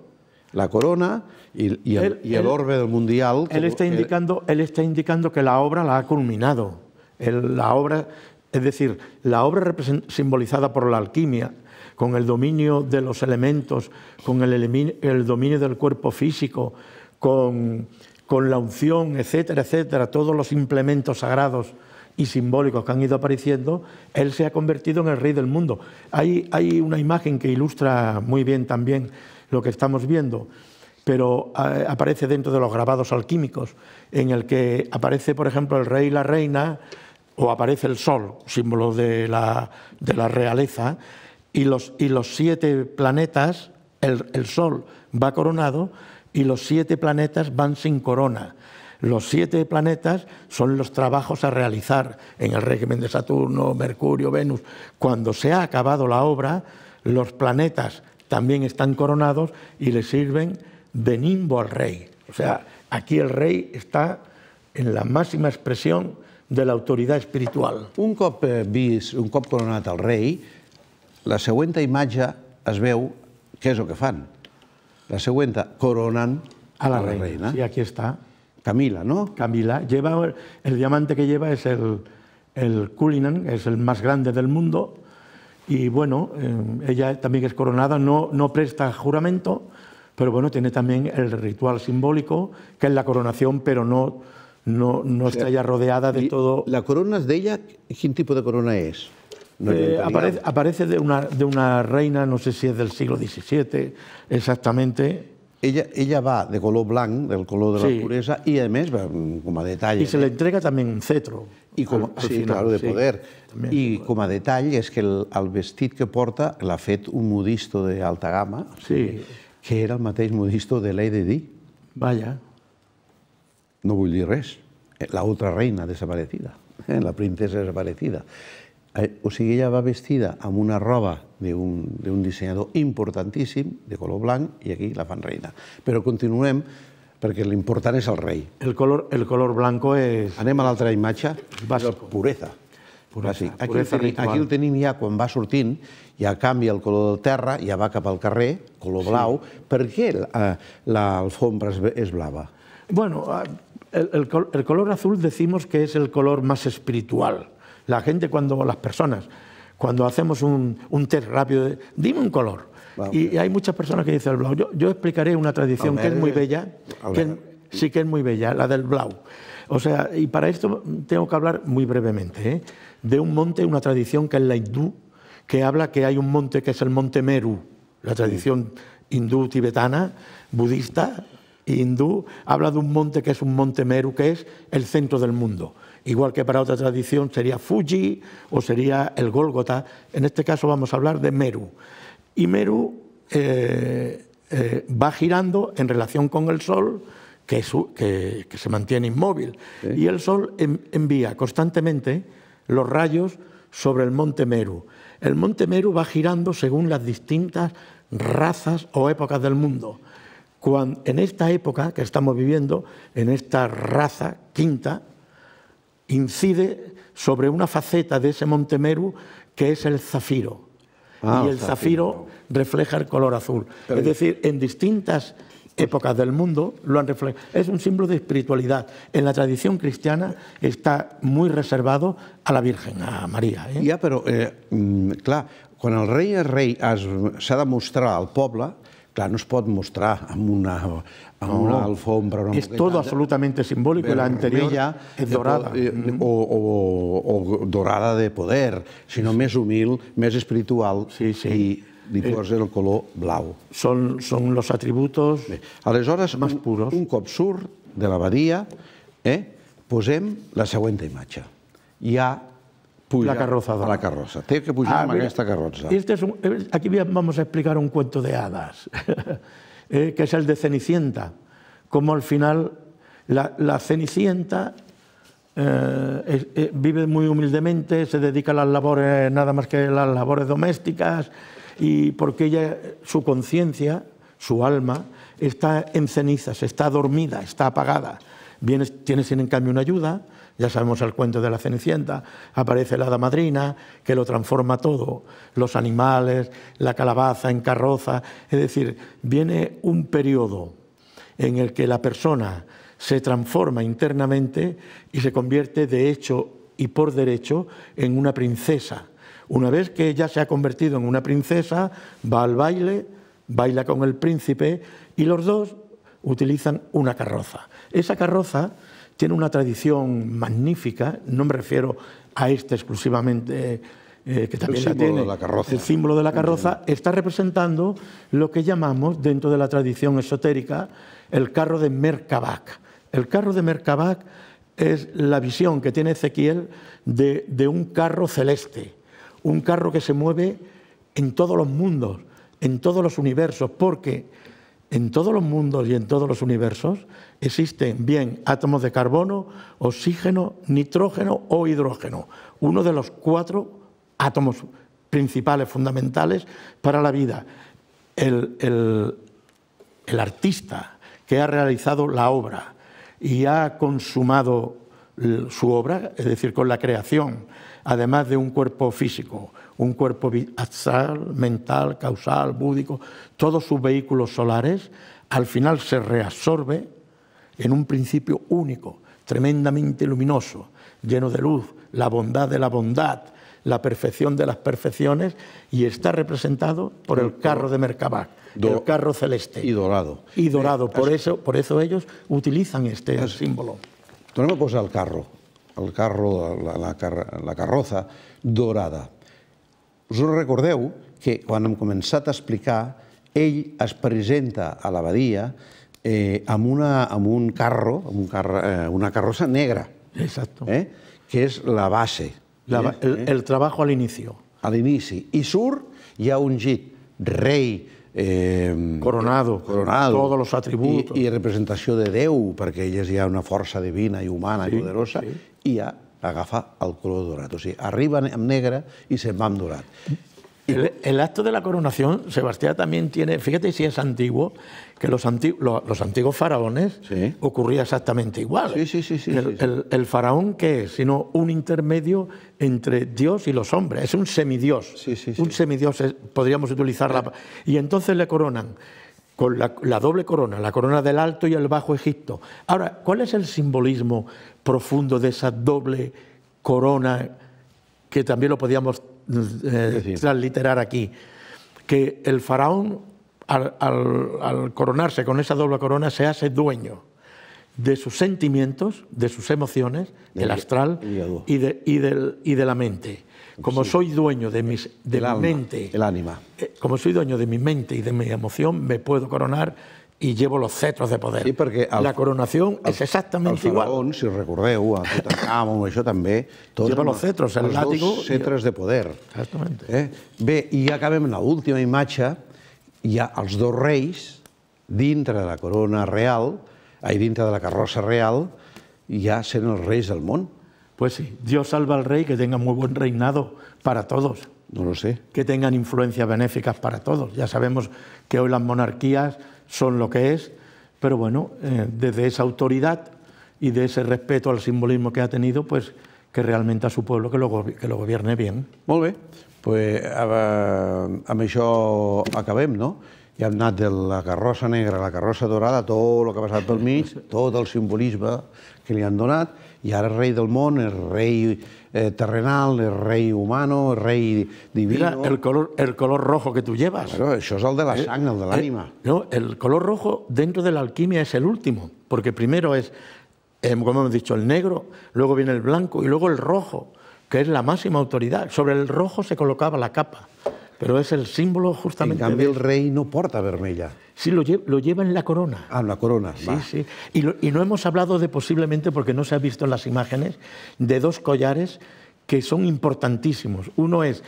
la corona y, el, orbe del mundial. Él está, indicando, él está indicando que la obra la ha culminado. la obra, es decir, la obra simbolizada por la alquimia, con el dominio de los elementos, con el, dominio del cuerpo físico, con, con la unción, etcétera, etcétera, todos los implementos sagrados y simbólicos que han ido apareciendo, él se ha convertido en el rey del mundo. Hay, una imagen que ilustra muy bien también lo que estamos viendo, pero aparece dentro de los grabados alquímicos, en el que aparece, por ejemplo, el rey y la reina, o aparece el sol, símbolo de la, realeza, y los, siete planetas, el sol va coronado, y los siete planetas van sin corona los siete planetas son los trabajos a realizar en el régimen de Saturno, Mercurio, Venus. Cuando se ha acabado la obra, los planetas también están coronados y le sirven de nimbo al rey. O sea, aquí el rey está en la máxima expresión de la autoridad espiritual. Un cop coronado eh, un cop coronado al rey. la segunda imatge es veu ¿Qué es lo que fan. La segunda, coronan a la, reina. Y aquí está. Camila, ¿no? Camila. Lleva, el diamante que lleva es el, el es el más grande del mundo. Y bueno, eh, ella también es coronada, no, no presta juramento, pero bueno, tiene también el ritual simbólico, que es la coronación, pero no, no, está ya rodeada de todo. ¿La corona es de ella? ¿Qué tipo de corona es? Eh, aparece, de, una, de una reina, no sé si es del siglo XVII exactamente, ella, ella va de color blanc, del color de la puresa, i a més, com a detall... I se eh? li entrega també un cetro. I com, al, al ah, sí, final, claro, de sí, poder. També I poder. com a detall és que el, el vestit que porta l'ha fet un modisto d'alta gamma, sí. que era el mateix modisto de Lady Di. Vaya. No vull dir res. Eh, la otra reina desaparecida, eh? la princesa desaparecida. Eh, o sigui, ella va vestida amb una roba d'un dissenyador importantíssim, de color blanc, i aquí la fan reina. Però continuem, perquè l'important és el rei. El color, el color blanco és... Anem a l'altra imatge, bàsico. Pureza. Puresa, Bàsic. Aquí, el tenim, aquí el tenim ja quan va sortint, ja canvia el color del terra, ja va cap al carrer, color blau. Sí. Per què eh, l'alfombra és blava? Bueno, eh, el, el, el color azul decimos que és el color més espiritual La gente cuando, las personas, cuando hacemos un, test rápido, dime un color. Y hay muchas personas que dicen el blau. Yo, explicaré una tradición que es muy eh, bella, sí que es muy bella, la del blau. O sea, y para esto tengo que hablar muy brevemente ¿eh? de un monte, una tradición que es la hindú, que habla que hay un monte que es el monte Meru, la tradición hindú tibetana, budista, e hindú, habla de un monte que es un monte Meru, que es el centro del mundo igual que para otra tradición sería Fuji o sería el Gólgota. En este caso vamos a hablar de Meru. Y Meru eh, eh, va girando en relación con el Sol, que, se mantiene inmóvil. Y el Sol envía constantemente los rayos sobre el monte Meru. El monte Meru va girando según las distintas razas o épocas del mundo. en esta época que estamos viviendo, en esta raza quinta, incide sobre una faceta de ese Montemeru que es el zafiro. Ah, y el zafiro. refleja el color azul. es decir, en distintas épocas del mundo lo han reflejado. Es un símbolo de espiritualidad. En la tradición cristiana está muy reservado a la Virgen, a María. ¿eh? Ya, pero, claro, eh, mm, el rey el rey se ha se de mostrar al pueblo, claro, no se mostrar a una, una alfombra. Una es todo absolutamente simbólico la anterior es dorada. Eh, o, mm-hmm. o, o, dorada de poder, sinó més humil, més espiritual sí, sí. i li eh, posa el color blau. Són, són los atributos Bé. Aleshores, més puros. Un, un cop surt de l'abadia, eh, posem la següent imatge. Hi ha Puja la carroza la carroza. Té que pujar ah, amb mira, aquesta carroza. Este es un, eh, aquí vamos a explicar un cuento de hadas. Eh, que es el de Cenicienta, como al final la, Cenicienta eh, eh, vive muy humildemente, se dedica a las labores, nada más que las labores domésticas, y porque ella, su conciencia, su alma, está en cenizas, está dormida, está apagada. tiene en cambio una ayuda, ya sabemos el cuento de la Cenicienta, aparece la hada madrina que lo transforma todo, los animales, la calabaza en carroza, es decir, viene un periodo en el que la persona se transforma internamente y se convierte de hecho y por derecho en una princesa. Una vez que ella se ha convertido en una princesa, va al baile, baila con el príncipe y los dos utilizan una carroza. Esa carroza tiene una tradición magnífica, no me refiero a este exclusivamente. Eh, eh, que también el tiene, el símbolo de la carroza, está representando lo que llamamos, dentro de la tradición esotérica, el carro de Merkabak. El carro de Merkabak es la visión que tiene Ezequiel de un carro celeste, un carro que se mueve en todos los mundos, en todos los universos, porque en todos los mundos y en todos los universos existen bien átomos de carbono, oxígeno, nitrógeno o hidrógeno, uno de los cuatro átomos principales, fundamentales para la vida. El, artista que ha realizado la obra y ha consumado su obra, es decir, con la creación, además de un cuerpo físico, un cuerpo astral, mental, causal, búdico, todos sus vehículos solares, al final se reabsorbe en un principio único, tremendamente luminoso, lleno de luz, la bondad de la bondad, la perfección de las perfecciones, y está representado por el carro de Merkabah, el carro celeste. Y dorado. Y dorado, por, eso, por eso ellos utilizan este símbolo. Tenemos pues al carro, al carro, la carroza dorada. us recordeu que quan hem començat a explicar, ell es presenta a l'abadia eh, amb, una, amb un carro, amb un carro, eh, una carrossa negra. Exacto. Eh, que és la base. La, eh? el, trabajo al inicio. A l'inici. I surt, hi ha ungit rei, eh, coronado, coronado, todos los atributos. I, i representació de Déu, perquè elles hi ha una força divina i humana sí, i poderosa, sí. i hi ha gafa al color dorado... O arriba en y se van en El, acto de la coronación, Sebastián también tiene, fíjate si es antiguo, que los, antiguos faraones ocurría exactamente igual. Sí, sí, el, el, faraón, que es? Sino un intermedio entre Dios y los hombres. Es un semidios. un semidios, podríamos utilizarla. Y entonces le coronan con la, doble corona, la corona del Alto y el Bajo Egipto. Ahora, ¿cuál es el simbolismo profundo de esa doble corona que también lo podíamos eh, transliterar aquí, que el faraón al, coronarse con esa doble corona se hace dueño de sus sentimientos, de sus emociones, del, astral y de, y, de la mente. Como soy dueño de, mis, de mente, el ánima. Eh, como soy dueño de mi mente y de mi emoción, me puedo coronar y llevo los cetros de poder. Sí, porque la coronación es exactamente el igual. si recordeu, a Tutankamon, ah, això també... llevo lleva cetros, el látigo... cetros de poder. exactamente y eh? Bé, i la la última imatge. Hi los dos reyes... dentro de la corona real, ahí dentro de la carroza real, ...ya sent els reis del món. Pues sí, Dios salva al rey que tenga muy buen reinado para todos. No lo sé. Que tengan influencias benéficas para todos. Ya sabemos que hoy las monarquías son lo que es, pero bueno, eh, desde esa autoridad y de ese respeto al simbolismo que ha tenido, pues que realmente a su pueblo que lo, que lo gobierne bien. Molt bé, pues, a això acabem, no? Ja hem anat de la carrossa negra a la carrossa dorada, tot el que ha passat pel mig, tot el simbolisme que li han donat, i ara el rei del món, el rei Eh, terrenal, el rey humano, el rey divino... Mira, el color, el color rojo que tú llevas. Eso es el de la eh, sangre, el de eh, la no, el color rojo dentro de la alquimia es el último, porque primero es, como hemos dicho, el negro, luego viene el blanco y luego el rojo, que es la máxima autoridad. Sobre el rojo se colocaba la capa. Pero es el símbolo justamente. En cambio, el rey no porta vermella. Sí, lo lleva, en la corona. Ah, en la corona. Sí, sí. Y, no hemos hablado de posiblemente, porque no se ha visto en las imágenes, de dos collares que son importantísimos. Uno es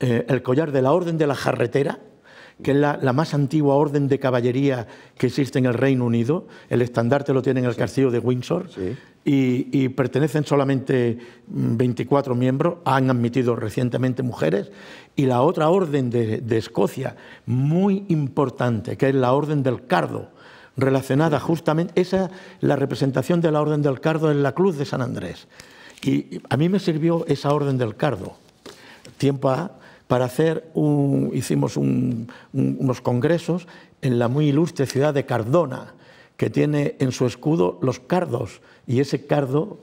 eh, el collar de la Orden de la Jarretera, que es la, más antigua orden de caballería que existe en el Reino Unido. El estandarte lo tiene en el castillo de Windsor. Y, pertenecen solamente 24 mm, miembros, han admitido recientemente mujeres, y la otra orden de, Escocia, muy importante, que es la Orden del Cardo, relacionada justamente, esa, la representación de la Orden del Cardo en la Cruz de San Andrés. Y a mí me sirvió esa Orden del Cardo, tiempo A, para hacer un, hicimos unos congresos en la muy ilustre ciudad de Cardona, que tiene en su escudo los cardos, y ese cardo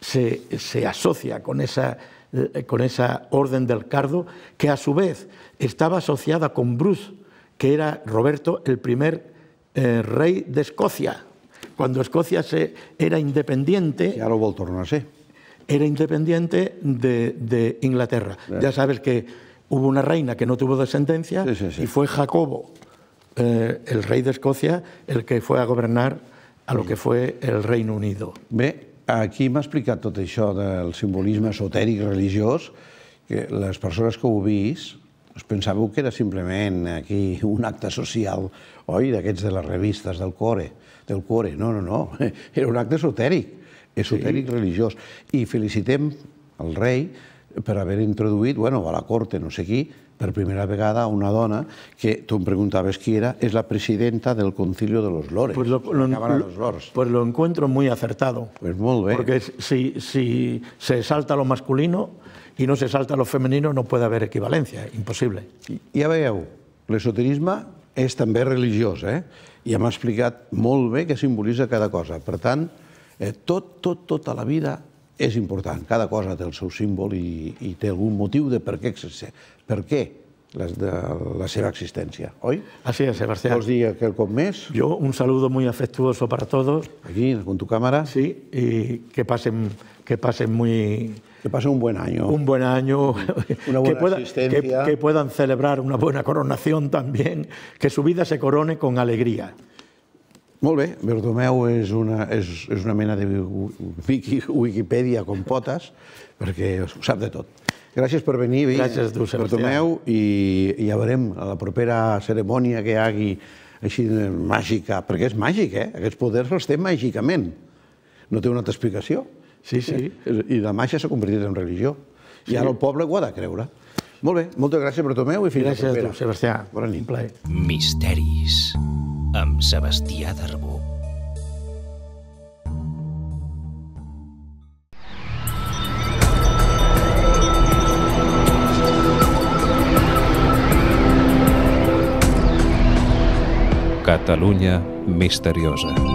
se, asocia con esa, eh, con esa orden del cardo, que a su vez estaba asociada con Bruce, que era Roberto el primer eh, rey de Escocia. Cuando Escocia se, era independiente... Ya lo sé Era independiente de, Inglaterra. Ya sabes que hubo una reina que no tuvo descendencia sí, sí, sí. y fue Jacobo, eh, el rey de Escocia, el que fue a gobernar a lo que fue el Reino Unido. Bé, aquí m'ha explicat tot això del simbolisme esotèric religiós, que les persones que ho vist us doncs pensàveu que era simplement aquí un acte social, oi, d'aquests de les revistes del core, del core. No, no, no, era un acte esotèric, esotèric sí. religiós. I felicitem el rei per haver introduït, bueno, a la corte, no sé qui, per primera vegada una dona que, tu em preguntaves qui era, és la presidenta del Concilio de los Lores, pues lo, lo, los Lores. Pues lo encuentro muy acertado. Pues molt bé. Porque si, si se salta lo masculino y no se salta lo femenino no puede haber equivalencia, imposible. I, Ja veieu, l'esoterisme és també religiós, eh? I hem explicat molt bé què simbolitza cada cosa. Per tant, eh, tot, tot, tota la vida és important. Cada cosa té el seu símbol i, i té algun motiu de per què, per què les de la seva existència, oi? Así es, Sebastián. Vols dir que cop més? Jo, un saludo muy afectuoso para todos. Aquí, con tu cámara. Sí, y que pasen, que pasen muy... Que pasen un buen año. Un buen año. Una buena que, pueda, que, que puedan celebrar una buena coronación también. Que su vida se corone con alegría. Molt bé, Bertomeu és una, és, és una mena de wiki, Wikipedia com potes, perquè ho sap de tot. Gràcies per venir, Vic, Gràcies tu, Bertomeu, i, i ja veurem a la propera cerimònia que hi hagi així màgica, perquè és màgic, eh? Aquests poders els té màgicament. No té una altra explicació. Sí, sí. Eh? I la màgia s'ha convertit en religió. Sí. I ara el poble ho ha de creure. Molt bé, moltes gràcies, Bertomeu, i fins gràcies la propera. Gràcies a tu, Sebastià. Bona nit. Un plaer. Misteris amb Sebastià Darbó. Catalunya misteriosa.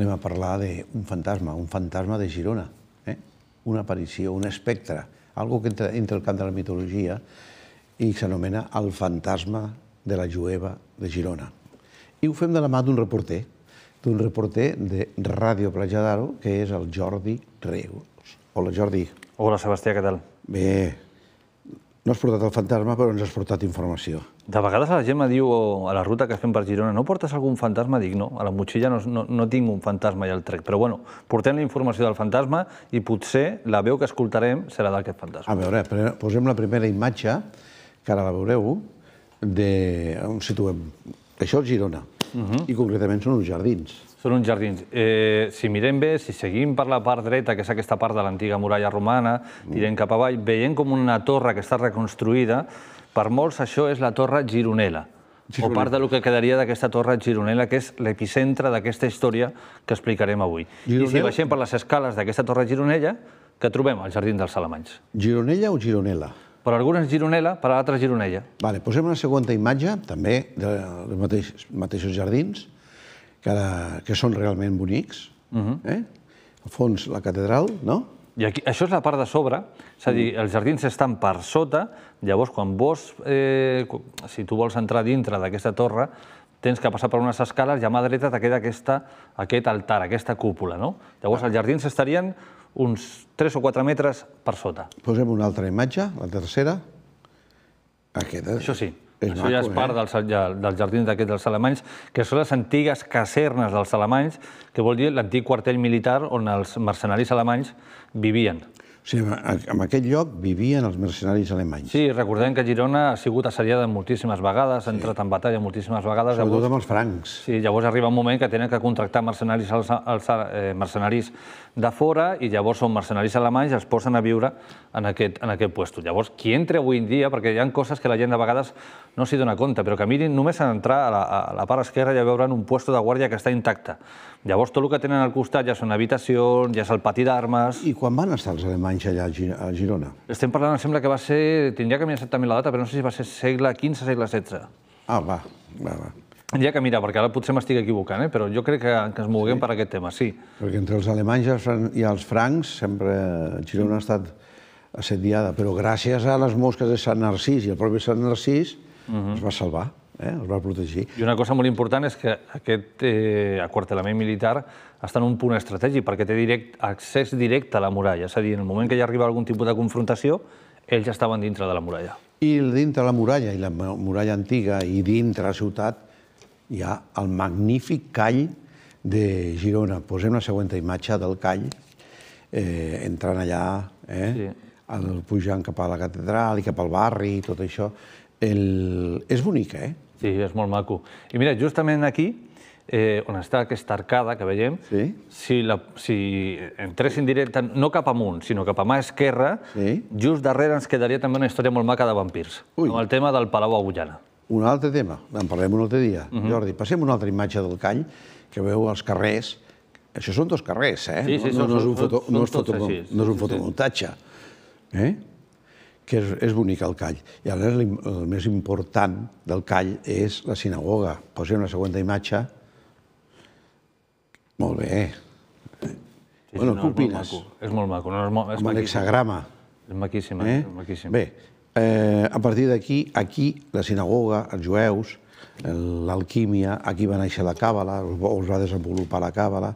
anem a parlar d'un fantasma, un fantasma de Girona, eh? una aparició, un espectre, algo que entra, entra el camp de la mitologia i s'anomena el fantasma de la jueva de Girona. I ho fem de la mà d'un reporter, d'un reporter de Ràdio Platja d'Aro, que és el Jordi Reus. Hola, Jordi. Hola, Sebastià, què tal? Bé, no has portat el fantasma, però ens has portat informació. De vegades la gent me diu oh, a la ruta que fem per Girona no portes algun fantasma? Dic, no, a la motxilla no, no, no tinc un fantasma i el trec. Però bueno, portem la informació del fantasma i potser la veu que escoltarem serà d'aquest fantasma. A veure, posem la primera imatge, que ara la veureu, de on situem. Això és Girona, uh mhm. -huh. i concretament són uns jardins. Són uns jardins. Eh, si mirem bé, si seguim per la part dreta, que és aquesta part de l'antiga muralla romana, mm. tirem cap avall, veiem com una torre que està reconstruïda. Per molts això és la torre Gironella, Gironella. o part del que quedaria d'aquesta torre Gironella, que és l'epicentre d'aquesta història que explicarem avui. Gironella? I si baixem per les escales d'aquesta torre Gironella, que trobem al Jardí dels Alemanys. Gironella o Gironella? Per algunes Gironella, per altres Gironella. Vale, posem una següent imatge, també, dels mateixos, mateixos jardins que, de, que són realment bonics. Uh mhm. -huh. eh? Al fons, la catedral, no? I aquí, això és la part de sobre, és a dir, mm. els jardins estan per sota, llavors quan vos, eh, si tu vols entrar dintre d'aquesta torre, tens que passar per unes escales i a mà dreta te queda aquesta, aquest altar, aquesta cúpula, no? Llavors ah. els jardins estarien uns 3 o 4 metres per sota. Posem una altra imatge, la tercera. Aquesta. Això sí. És Això maco, ja és part eh? dels, del jardins d'aquests dels alemanys, que són les antigues casernes dels alemanys, que vol dir l'antic quartell militar on els mercenaris alemanys vivien. O sigui, en aquest lloc vivien els mercenaris alemanys. Sí, recordem que Girona ha sigut assediada moltíssimes vegades, sí. ha entrat en batalla moltíssimes vegades. Sobretot llavors, amb els francs. Sí, llavors arriba un moment que tenen que contractar mercenaris, als, als eh, mercenaris de fora i llavors són mercenaris alemanys i els posen a viure en aquest, en aquest puesto. Llavors, qui entra avui en dia, perquè hi ha coses que la gent de vegades no s'hi dona compte, però que mirin només a entrar a la, a la part esquerra ja veuran un puesto de guàrdia que està intacte. Llavors tot el que tenen al costat ja són habitacions, ja és el pati d'armes... I quan van estar els alemanys allà a Girona? Estem parlant, em sembla que va ser... Tindria que mirar exactament la data, però no sé si va ser segle XV, segle XVI. Ah, va, va, va. Ja que mira, perquè ara potser m'estic equivocant, eh? però jo crec que, que ens moguem sí. per aquest tema, sí. Perquè entre els alemanys i els, francs sempre Girona ha estat assediada, però gràcies a les mosques de Sant Narcís i el propi Sant Narcís, uh -huh. es va salvar, eh? els va protegir. I una cosa molt important és que aquest eh, aquartelament militar està en un punt estratègic, perquè té direct, accés directe a la muralla. És a dir, en el moment que hi arriba algun tipus de confrontació, ells ja estaven dintre de la muralla. I dintre la muralla, i la muralla antiga, i dintre la ciutat, hi ha el magnífic call de Girona. Posem la següent imatge del call, eh, entrant allà, eh? Sí el pujant cap a la catedral i cap al barri i tot això, el... és bonica, eh? Sí, és molt maco. I mira, justament aquí, eh, on està aquesta arcada que veiem, sí. si, la, si en directe, no cap amunt, sinó cap a mà esquerra, sí. just darrere ens quedaria també una història molt maca de vampirs, Ui. amb el tema del Palau Agullana. Un altre tema, en parlem un altre dia. Uh mhm. -huh. Jordi, passem una altra imatge del call, que veu els carrers. Això són dos carrers, eh? Sí, sí, no, no, no és un, foto, no és foto, no és un fotomuntatge. Eh? que és, és bonic el call. I ara el, el més important del call és la sinagoga. Posem la següent imatge. Molt bé. Sí, bueno, no, què opines? És molt maco. No, és molt, és Amb l'hexagrama. És maquíssim, eh? eh? és maquíssim. Bé, eh, a partir d'aquí, aquí, la sinagoga, els jueus, l'alquímia, aquí va néixer la càbala, es va desenvolupar la càbala.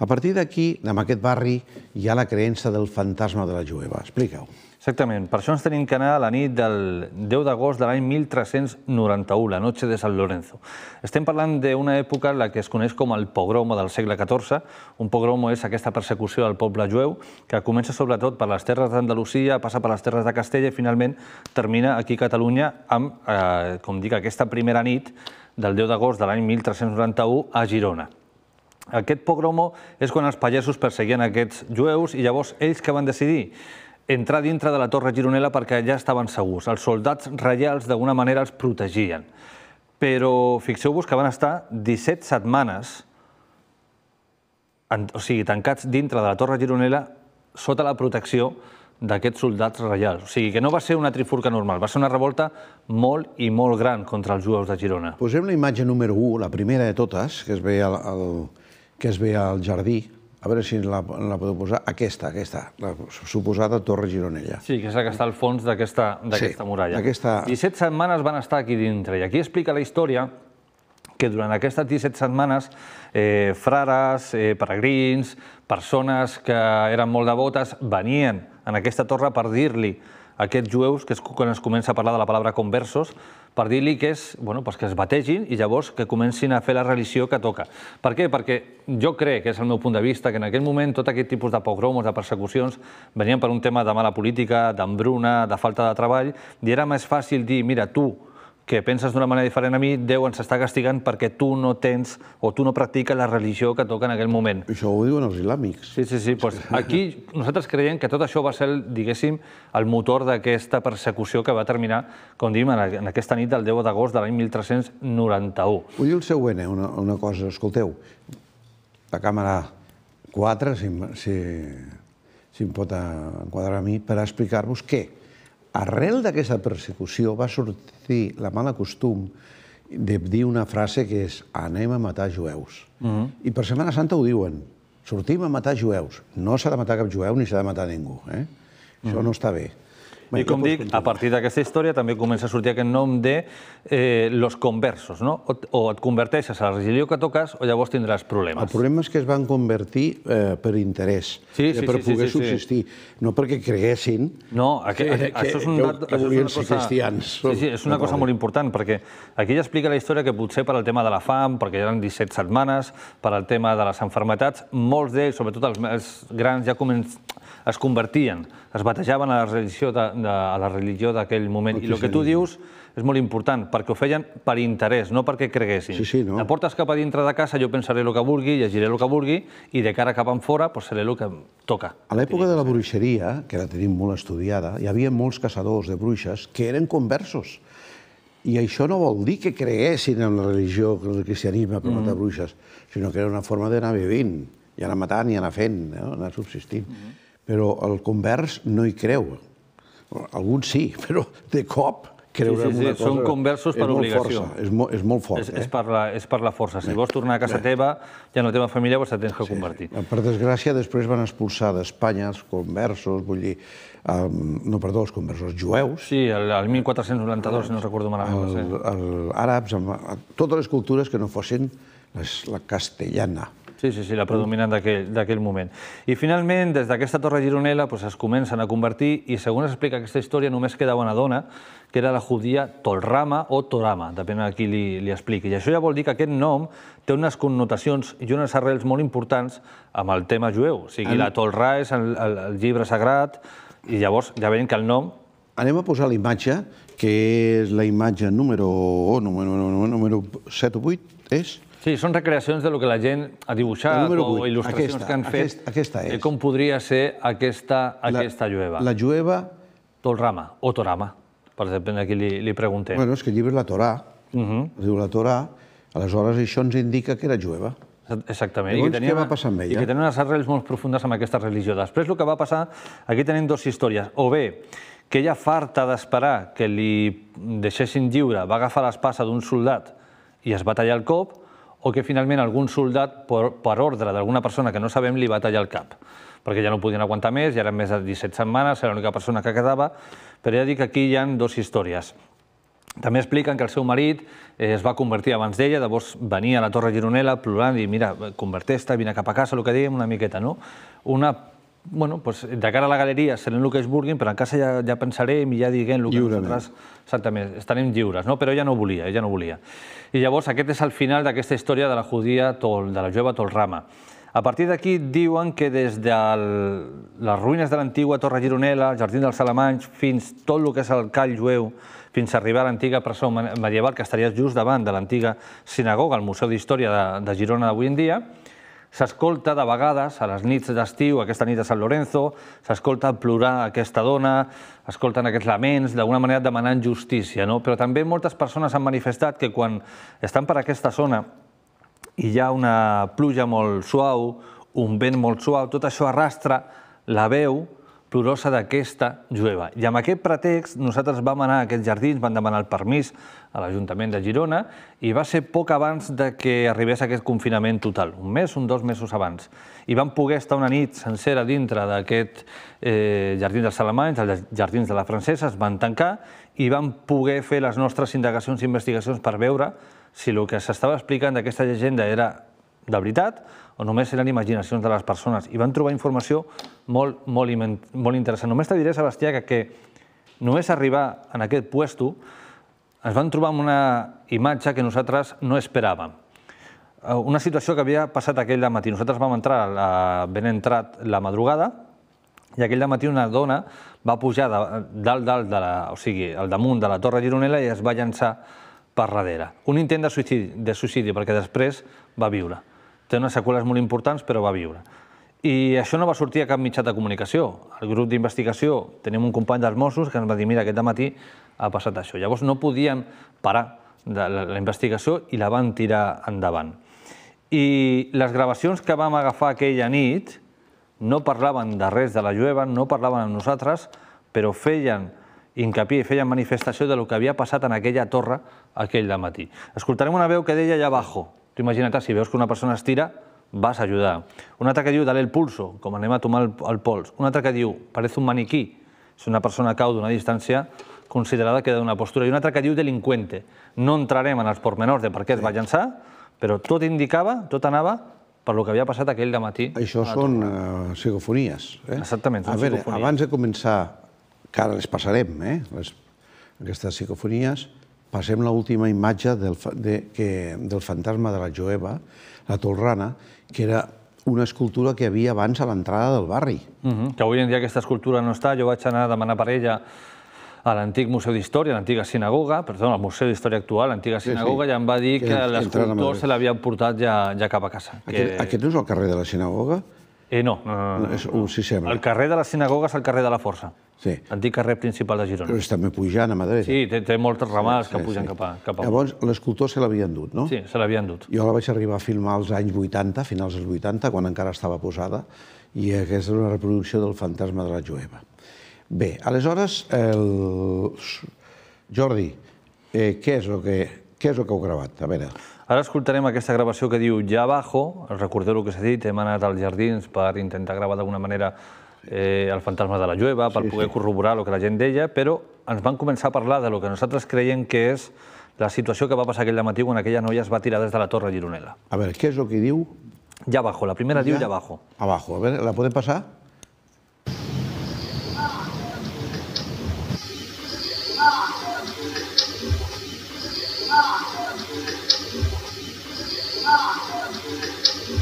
A partir d'aquí, en aquest barri, hi ha la creença del fantasma de la jueva. Explica-ho. Exactament. Per això ens tenim que anar a la nit del 10 d'agost de l'any 1391, la noche de San Lorenzo. Estem parlant d'una època en la que es coneix com el pogromo del segle XIV. Un pogromo és aquesta persecució del poble jueu que comença sobretot per les terres d'Andalusia, passa per les terres de Castella i finalment termina aquí a Catalunya amb, eh, com dic, aquesta primera nit del 10 d'agost de l'any 1391 a Girona. Aquest pogromo és quan els pagesos perseguien aquests jueus i llavors ells que van decidir? entrar dintre de la Torre Gironella perquè allà estaven segurs. Els soldats reials d'alguna manera els protegien. Però fixeu-vos que van estar 17 setmanes en, o sigui, tancats dintre de la Torre Gironella sota la protecció d'aquests soldats reials. O sigui, que no va ser una trifurca normal, va ser una revolta molt i molt gran contra els jueus de Girona. Posem la imatge número 1, la primera de totes, que es ve al, al, que es ve al jardí, a veure si la, la podeu posar, aquesta, aquesta, la suposada Torre Gironella. Sí, que és la que està al fons d'aquesta sí, muralla. Aquesta... 17 setmanes van estar aquí dintre, i aquí explica la història que durant aquestes 17 setmanes eh, frares, eh, peregrins, persones que eren molt devotes, venien en aquesta torre per dir-li aquests jueus que és quan es comença a parlar de la paraula conversos, per dir-li que, és, bueno, pues que es bategin i llavors que comencin a fer la religió que toca. Per què? Perquè jo crec, que és el meu punt de vista, que en aquell moment tot aquest tipus de pogromos, de persecucions, venien per un tema de mala política, d'embruna, de falta de treball, i era més fàcil dir, mira, tu, que penses d'una manera diferent a mi, Déu ens està castigant perquè tu no tens o tu no practiques la religió que toca en aquell moment. Això ho diuen els islàmics. Sí, sí, sí. Pues aquí nosaltres creiem que tot això va ser, diguéssim, el motor d'aquesta persecució que va terminar, com dim, en aquesta nit del 10 d'agost de l'any 1391. Vull dir el següent, eh? una, una cosa, escolteu, la càmera 4, si, si, si em pot enquadrar a mi, per explicar-vos què arrel d'aquesta persecució va sortir la mala costum de dir una frase que és anem a matar jueus. Uh mm-hmm. -huh. I per Setmana Santa ho diuen, sortim a matar jueus. No s'ha de matar cap jueu ni s'ha de matar ningú. Eh? Uh -huh. Això mm-hmm. no està bé. I com dic, a partir d'aquesta història també comença a sortir aquest nom de eh, los conversos, no? O, et converteixes a la religió que toques o llavors tindràs problemes. El problema és que es van convertir eh, per interès, eh, per poder subsistir, no perquè creguessin no, que, això és un, volien ser cristians. Sí, sí, és una cosa molt important, perquè aquí ja explica la història que potser per al tema de la fam, perquè eren 17 setmanes, per al tema de les enfermetats, molts d'ells, sobretot els més grans, ja comencen es convertien, es batejaven a la religió de, de, a la religió d'aquell moment. I el que tu dius és molt important, perquè ho feien per interès, no perquè creguessin. Sí, sí, no? La portes cap a dintre de casa, jo pensaré el que vulgui, llegiré el que vulgui, i de cara cap enfora fora pues, seré el que em toca. A l'època de la bruixeria, que la tenim molt estudiada, hi havia molts caçadors de bruixes que eren conversos. I això no vol dir que creguessin en la religió, en el cristianisme per matar mm. bruixes, sinó que era una forma d'anar vivint, i anar matant i anar fent, no? Eh, anar subsistint. Mm però el convers no hi creu. Alguns sí, però de cop creure sí, sí, sí. en una cosa... Són conversos per és obligació. Força, és, mo, és molt fort. És, eh? és, per la, és per la força. Si Bé. Eh, vols tornar a casa Bé. Eh. teva, ja no la teva família, vos tens que sí. convertir. Eh, per desgràcia, després van expulsar d'Espanya els conversos, vull dir, um, no, perdó, els conversos jueus. Sí, el, el 1492, si no recordo malament. Els el, els àrabs, amb, totes les cultures que no fossin les, la castellana. Sí, sí, sí, la predominant d'aquell moment. I finalment, des d'aquesta torre gironela pues, es comencen a convertir i segons explica aquesta història només queda una dona, que era la judia Tolrama o Torama, depèn de qui li, li expliqui. I això ja vol dir que aquest nom té unes connotacions i unes arrels molt importants amb el tema jueu. O sigui, la Tolra és el, el, el llibre sagrat, i llavors ja veiem que el nom... Anem a posar la imatge, que és la imatge número, oh, número, número 7 o 8, és? Sí, són recreacions de lo que la gent ha dibuixat o 8, il·lustracions aquesta, que han fet. Aquest, aquesta és. Com podria ser aquesta, aquesta la, llueva? La llueva... Tolrama o Torama, per exemple, aquí li, li preguntem. Bueno, és que el llibre és la Torà, uh mhm. -huh. es diu la Torà, aleshores això ens indica que era jueva. Exactament. Llavors, I que tenia, què va passar amb ella? I que tenia unes arrels molt profundes amb aquesta religió. Després el que va passar, aquí tenim dues històries. O bé, que ella farta d'esperar que li deixessin lliure, va agafar l'espasa d'un soldat i es va tallar el cop, o que finalment algun soldat, per, per ordre d'alguna persona que no sabem, li va tallar el cap, perquè ja no podien aguantar més, ja eren més de 17 setmanes, era l'única persona que quedava, però ja dic que aquí hi han dues històries. També expliquen que el seu marit eh, es va convertir abans d'ella, llavors venia a la Torre Gironela plorant i mira, converteix-te, vine cap a casa, el que dèiem una miqueta, no? Una bueno, pues, de cara a la galeria serem el que ells vulguin, però en casa ja, ja pensarem i ja diguem el que Lliurement. nosaltres... Exactament, estarem lliures, no? però ella no volia, ella no volia. I llavors aquest és el final d'aquesta història de la judia, tol, de la jove Tolrama. A partir d'aquí diuen que des de el, les ruïnes de l'antiga Torre Gironela, el Jardí dels Alemanys, fins tot el que és el Call Jueu, fins a arribar a l'antiga presó medieval, que estaria just davant de l'antiga sinagoga, el Museu d'Història de, de Girona d'avui en dia, S'escolta de vegades, a les nits d'estiu, aquesta nit de Sant Lorenzo, s'escolta plorar aquesta dona, escolten aquests laments, d'alguna manera demanant justícia. No? Però també moltes persones han manifestat que quan estan per aquesta zona i hi ha una pluja molt suau, un vent molt suau, tot això arrastra la veu plorosa d'aquesta jueva. I amb aquest pretext nosaltres vam anar a aquests jardins, vam demanar el permís a l'Ajuntament de Girona i va ser poc abans de que arribés aquest confinament total, un mes, un dos mesos abans. I vam poder estar una nit sencera dintre d'aquest eh, jardí dels Alemanys, els jardins de la Francesa, es van tancar i vam poder fer les nostres indagacions i investigacions per veure si el que s'estava explicant d'aquesta llegenda era de veritat o només eren imaginacions de les persones. I van trobar informació molt, molt, molt interessant. Només te diré, Sebastià, que, que només arribar en aquest puesto es van trobar amb una imatge que nosaltres no esperàvem. Eh, una situació que havia passat aquell matí. Nosaltres vam entrar, la, ben entrat la madrugada, i aquell matí una dona va pujar de, dalt, dalt, de la, o sigui, al damunt de la Torre Gironella i es va llançar per darrere. Un intent de suïcidi, de suïcidi perquè després va viure. Té unes seqüeles molt importants, però va viure. I això no va sortir a cap mitjà de comunicació. El grup d'investigació tenim un company dels Mossos que ens va dir mira, aquest matí ha passat això. Llavors no podien parar de la, investigació i la van tirar endavant. I les gravacions que vam agafar aquella nit no parlaven de res de la llueva, no parlaven amb nosaltres, però feien hincapié, feien manifestació de lo que havia passat en aquella torre aquell matí. Escoltarem una veu que deia allà abajo, Tu imagina't, si veus que una persona es tira, vas a ajudar. Un altre que diu, dale el pulso, com anem a tomar el, pols. Un altre que diu, parece un maniquí, si una persona cau d'una distància considerada que d'una postura. I un altre que diu delinqüente. No entrarem en els pormenors de per què es va llançar, però tot indicava, tot anava per el que havia passat aquell de matí. Això són eh, psicofonies. Eh? Exactament, són a veure, psicofonies. Abans de començar, que ara les passarem, eh? les, aquestes psicofonies, passem l'última imatge del, de, que, del fantasma de la Joeva, la Tolrana, que era una escultura que havia abans a l'entrada del barri. Uh -huh. Que avui en dia aquesta escultura no està. Jo vaig anar a demanar per ella a l'antic Museu d'Història, l'antiga sinagoga, perdó, al Museu d'Història actual, l'antiga sinagoga, sí, sí. ja em va dir que, que l'escultor se l'havia portat ja, ja cap a casa. Aquest, que... aquest no és el carrer de la sinagoga? Eh, no, no, no, no. no és, no. Sí, sembla. El carrer de la sinagoga és el carrer de la Força. Sí. Antic carrer principal de Girona. Però és també pujant a Madrid. Sí, té, té moltes ramades sí, sí, que pugen sí. cap, a, cap a... Llavors, l'escultor se l'havien dut, no? Sí, se l'havien dut. Jo la vaig arribar a filmar als anys 80, finals dels 80, quan encara estava posada, i aquesta és una reproducció del fantasma de la Jueva. Bé, aleshores, el... Jordi, eh, què, és el que, què és el que heu gravat? A veure... Ara escoltarem aquesta gravació que diu Ja abajo, recordeu el que s'ha dit, hem anat als jardins per intentar gravar d'alguna manera Eh, al fantasma de la llueva, para sí, poder corroborar que la gent ella, pero nos van comenzar a parlar de lo que nosaltres creen que es la situación que va a pasar aquell llamativo quan aquella novia es va tirar desde la Torre Girunela. A ver, ¿qué es lo que dio? Ya abajo, la primera dio ya abajo. Abajo, a ver, la pueden pasar?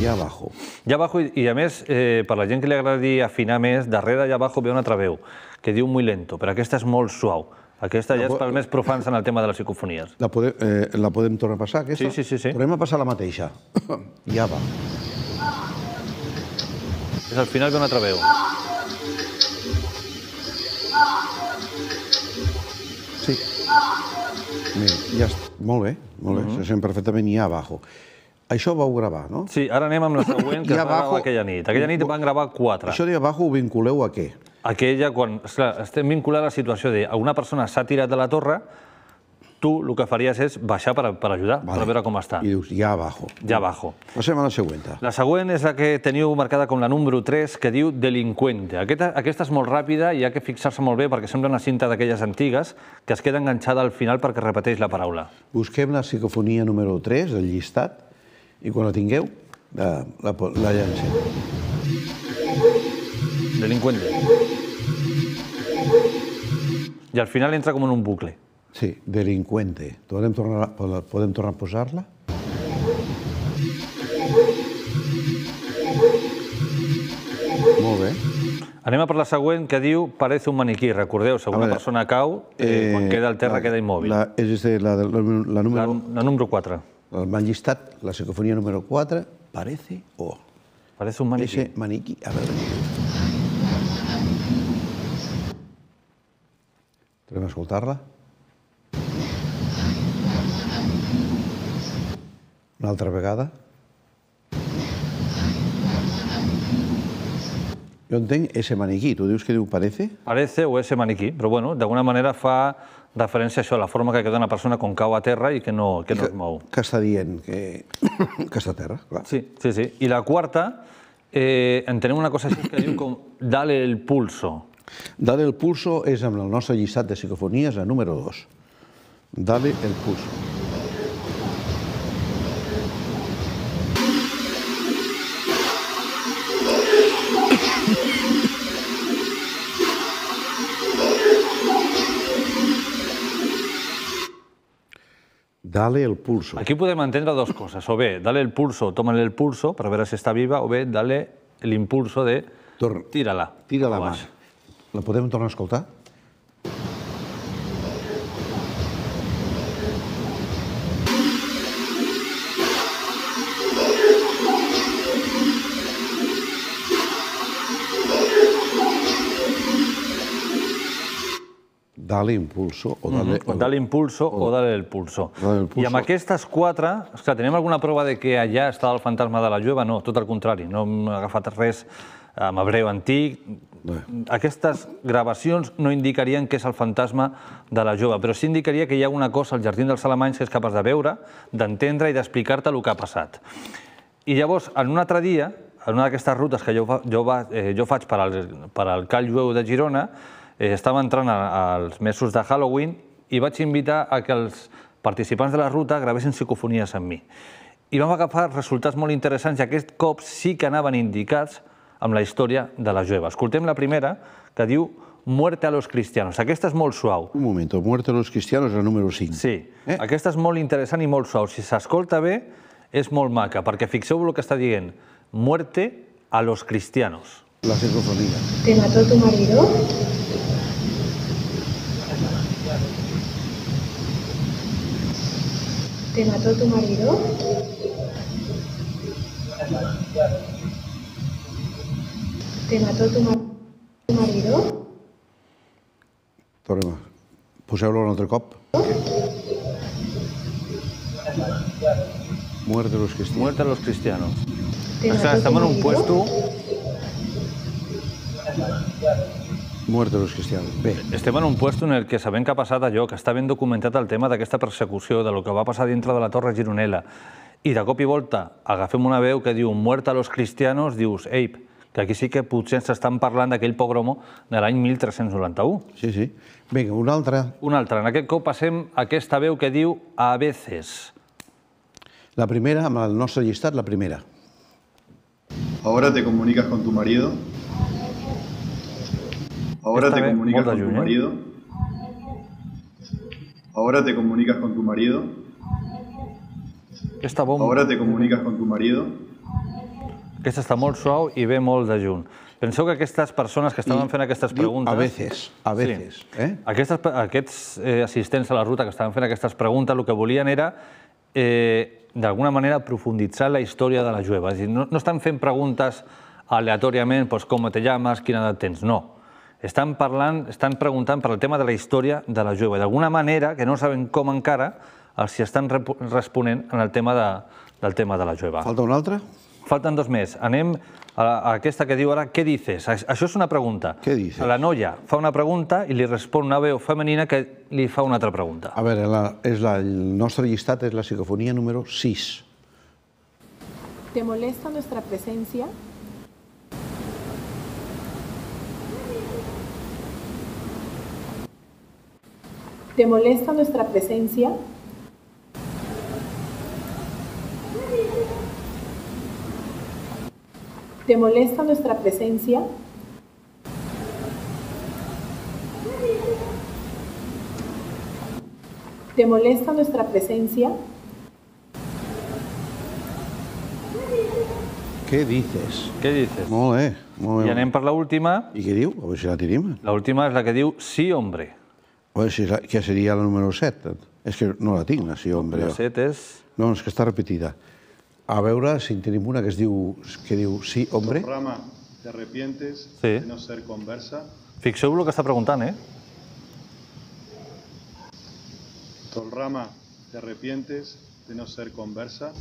Ya abajo. allà abajo, i a més, eh, per la gent que li agradi afinar més, darrere allà abajo ve una altra veu, que diu muy lento, però aquesta és molt suau. Aquesta ja és per més profans en el tema de les psicofonies. La podem, eh, la podem tornar a passar, aquesta? Sí, sí, sí. Tornem a passar la mateixa. ja va. És al final ve una altra veu. Sí. Mira, ja està. Molt bé, molt bé. Mm-hmm. Se sent perfectament ja abajo. Això vau gravar, no? Sí, ara anem amb la següent, que es va gravar aquella nit. Aquella nit van gravar quatre. Això de abajo ho vinculeu a què? Aquella, quan... Esclar, estem vinculant a la situació de una persona s'ha tirat de la torre, tu el que faries és baixar per, per ajudar, vale. per veure com està. I dius, ja abajo. Ja abajo. Passem a la següent. La següent és la que teniu marcada com la número 3, que diu delinqüente. Aquesta, aquesta és molt ràpida i ha que fixar-se molt bé perquè sembla una cinta d'aquelles antigues que es queda enganxada al final perquè repeteix la paraula. Busquem la psicofonia número 3 del llistat i quan la tingueu, la, la, la llancem. Delinqüent. I al final entra com en un bucle. Sí, delinqüente. Podem tornar, podem tornar a posar-la? Molt bé. Anem a per la següent, que diu parece un maniquí. Recordeu, segona veure, persona cau, eh, quan eh, queda al terra la, queda immòbil. La, és la, la, la, la número... La, la número 4 m'han llistat la psicofonia número 4, Parece O. Oh. Parece un maniquí. Ese maniquí, a veure... Tornem a escoltar-la. Una altra vegada. Jo entenc ese maniquí. Tu dius que diu parece? Parece o ese maniquí, però bueno, d'alguna manera fa referència a això, a la forma que queda una persona com cau a terra i que no, que, no es mou. Que està dient que, que està a terra, clar. Sí, sí, sí. I la quarta, eh, tenim una cosa així que diu com dale el pulso. Dale el pulso és amb el nostre llistat de psicofonies la número 2. Dale el pulso. Dale el pulso. Aquí podem entendre dues coses. O bé, dale el pulso, toma-li el pulso per veure si està viva, o bé, dale l'impulso de... Tira-la. Tira-la, Tira La podem tornar a escoltar? Dale impulso o dale... Mm -hmm. O dale impulso o, o dale el pulso. Dale el pulso. I amb aquestes quatre, clar, tenim alguna prova de que allà estava el fantasma de la llueva? No, tot el contrari, no hem agafat res amb hebreu antic. No. Aquestes gravacions no indicarien que és el fantasma de la jove, però sí indicaria que hi ha una cosa al Jardí dels Alemanys que és capaç de veure, d'entendre i d'explicar-te el que ha passat. I llavors, en un altre dia, en una d'aquestes rutes que jo, jo, eh, jo faig per al, per al Call Jueu de Girona, eh, estava entrant als mesos de Halloween i vaig invitar a que els participants de la ruta gravessin psicofonies amb mi. I vam agafar resultats molt interessants i aquest cop sí que anaven indicats amb la història de la jueva. Escoltem la primera, que diu Muerte a los cristianos. Aquesta és molt suau. Un moment, Muerte a los cristianos, el número 5. Sí, eh? aquesta és molt interessant i molt suau. Si s'escolta bé, és molt maca, perquè fixeu-vos el que està dient. Muerte a los cristianos. La psicofonia. ¿Te mató tu marido? ¿Te mató tu marido? ¿Te mató tu, marido? Toma. ¿Pues Poseu-lo un cop. Muerte los cristianos. Muerte los cristianos. estamos en un puesto... Muertos los cristianos. Bé. Estem en un puesto en el que sabem que ha passat allò, que està ben documentat el tema d'aquesta persecució, de lo que va passar dintre de la Torre Gironella, i de cop i volta agafem una veu que diu «Muerta los cristianos», dius ei, que aquí sí que potser ens estan parlant d'aquell pogromo de l'any 1391». Sí, sí. Vinga, un altra. Un altra. En aquest cop passem a aquesta veu que diu «A veces». La primera, amb el nostre llistat, la primera. Ahora te comunicas con tu marido Ahora te comunicas con lluny, tu marido. Ahora te comunicas con tu marido. Aquesta bomba... Ara te comunicas con tu marido. Aquesta està molt suau i ve molt de junt. Penseu que aquestes persones que estaven fent aquestes preguntes... A veces, a veces. Sí, eh? aquestes, aquests eh, assistents a la ruta que estaven fent aquestes preguntes el que volien era eh, d'alguna manera profunditzar la història de la jueva. És dir, no, no estan fent preguntes aleatòriament, doncs, com te llames, quina edat tens, no estan parlant, estan preguntant per el tema de la història de la jove. D'alguna manera, que no saben com encara, els hi estan responent en el tema de, del tema de la jove. Falta un altre? Falten dos més. Anem a, a aquesta que diu ara, què dices? Això és una pregunta. Què dices? La noia fa una pregunta i li respon una veu femenina que li fa una altra pregunta. A veure, la, és la, el nostre llistat és la psicofonia número 6. ¿Te molesta nuestra presencia? ¿Te molesta nuestra presencia? ¿Te molesta nuestra presencia? ¿Te molesta nuestra presencia? ¿Qué dices? ¿Qué dices? Muy muy bien. Y por la última. ¿Y qué diu? A ver si la La última es la que diu sí, hombre que sería la número 7. es que no la tengo así, hombre. La 7 es No, es que está repetida. A ver si tenemos ninguna que es que sí, hombre. Rama, eh? te arrepientes de no ser conversa? fixeu lo que está preguntando eh? Tolrama, ¿te arrepientes de no ser conversa?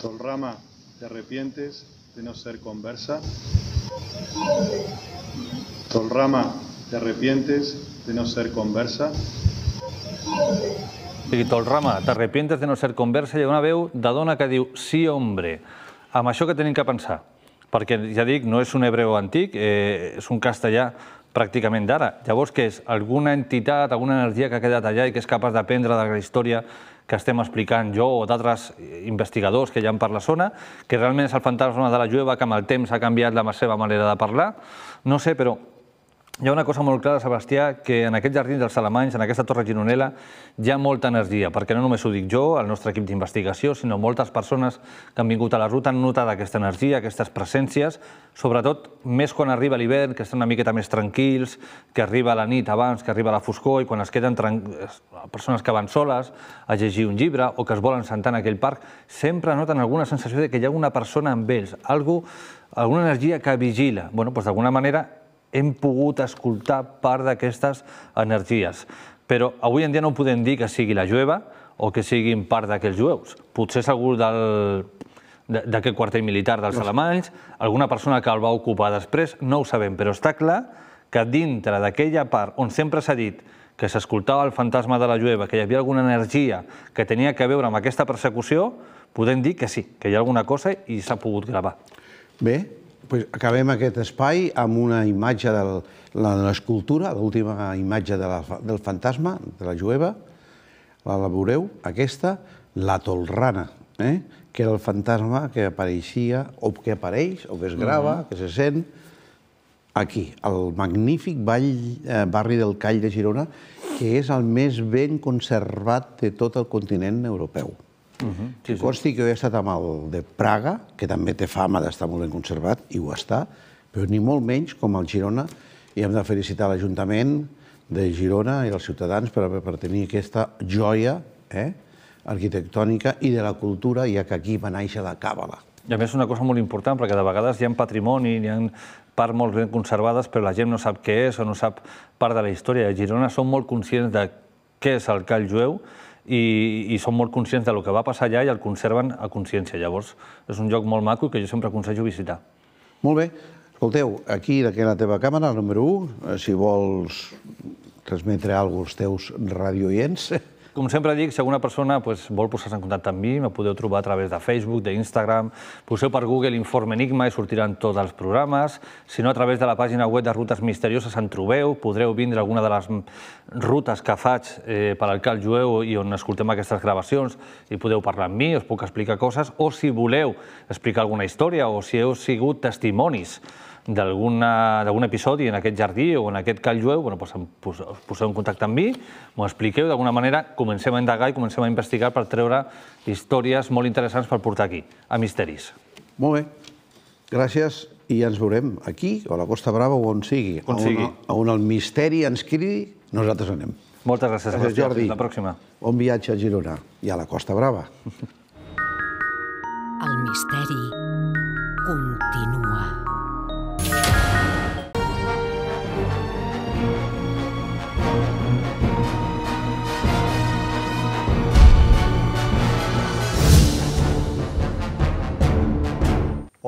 Tolrama, ¿te arrepientes de no ser conversa? Tolrama, ¿Te arrepientes de no ser conversa? I Tolrama, t'arrepientes de no ser conversa, hi ha una veu de dona que diu sí, hombre, amb això que tenim que pensar. Perquè, ja dic, no és un hebreu antic, eh, és un castellà pràcticament d'ara. Llavors, què és? Alguna entitat, alguna energia que ha quedat allà i que és capaç d'aprendre de la història que estem explicant jo o d'altres investigadors que hi ha per la zona, que realment és el fantasma de la jueva que amb el temps ha canviat la seva manera de parlar. No sé, però hi ha una cosa molt clara, Sebastià, que en aquests jardins dels Alemanys, en aquesta torre gironela, hi ha molta energia, perquè no només ho dic jo, el nostre equip d'investigació, sinó moltes persones que han vingut a la ruta han notat aquesta energia, aquestes presències, sobretot més quan arriba l'hivern, que estan una miqueta més tranquils, que arriba la nit abans, que arriba la foscor, i quan es queden persones que van soles a llegir un llibre o que es volen sentar en aquell parc, sempre noten alguna sensació de que hi ha una persona amb ells, algo, alguna energia que vigila. Bueno, doncs d'alguna manera hem pogut escoltar part d'aquestes energies. Però avui en dia no podem dir que sigui la jueva o que siguin part d'aquells jueus. Potser és algú del d'aquest quartell militar dels alemanys, alguna persona que el va ocupar després, no ho sabem, però està clar que dintre d'aquella part on sempre s'ha dit que s'escoltava el fantasma de la jueva, que hi havia alguna energia que tenia que veure amb aquesta persecució, podem dir que sí, que hi ha alguna cosa i s'ha pogut gravar. Bé, pues acabem aquest espai amb una imatge del, la de l'escultura, l'última imatge de la, del fantasma, de la jueva, la, la veureu, aquesta, la tolrana, eh? que era el fantasma que apareixia, o que apareix, o que es grava, uh mhm. -huh. que se sent, aquí, al magnífic ball, eh, barri del Call de Girona, que és el més ben conservat de tot el continent europeu. Uh -huh, sí, sí. Consti que jo he estat amb el de Praga, que també té fama d'estar molt ben conservat, i ho està, però ni molt menys com el Girona, i hem de felicitar l'Ajuntament de Girona i els ciutadans per, per tenir aquesta joia eh, arquitectònica i de la cultura, ja que aquí va néixer la càbala. I a més una cosa molt important, perquè de vegades hi ha patrimoni, hi ha part molt ben conservades, però la gent no sap què és o no sap part de la història. A Girona són molt conscients de què és el call jueu, i, i són molt conscients del que va passar allà i el conserven a consciència. Llavors, és un lloc molt maco que jo sempre aconsejo visitar. Molt bé. Escolteu, aquí, d'aquí a la teva càmera, número 1, eh, si vols transmetre alguna cosa als teus radioients, com sempre dic, si alguna persona pues, vol posar-se en contacte amb mi, me podeu trobar a través de Facebook, d'Instagram, poseu per Google Informe Enigma i sortiran tots els programes. Si no, a través de la pàgina web de Rutes Misterioses en trobeu, podreu vindre alguna de les rutes que faig eh, per al Cal Jueu i on escoltem aquestes gravacions i podeu parlar amb mi, us puc explicar coses, o si voleu explicar alguna història o si heu sigut testimonis d'algun episodi en aquest jardí o en aquest call jueu, bueno, pues, us poseu en contacte amb mi, m'ho expliqueu, d'alguna manera comencem a indagar i comencem a investigar per treure històries molt interessants per portar aquí, a Misteris. Molt bé, gràcies i ens veurem aquí, o a la Costa Brava, o on sigui. On sigui. On, el misteri ens cridi, nosaltres anem. Moltes gràcies, gràcies Jordi. Fins la pròxima. Bon viatge a Girona i a la Costa Brava. El misteri continua.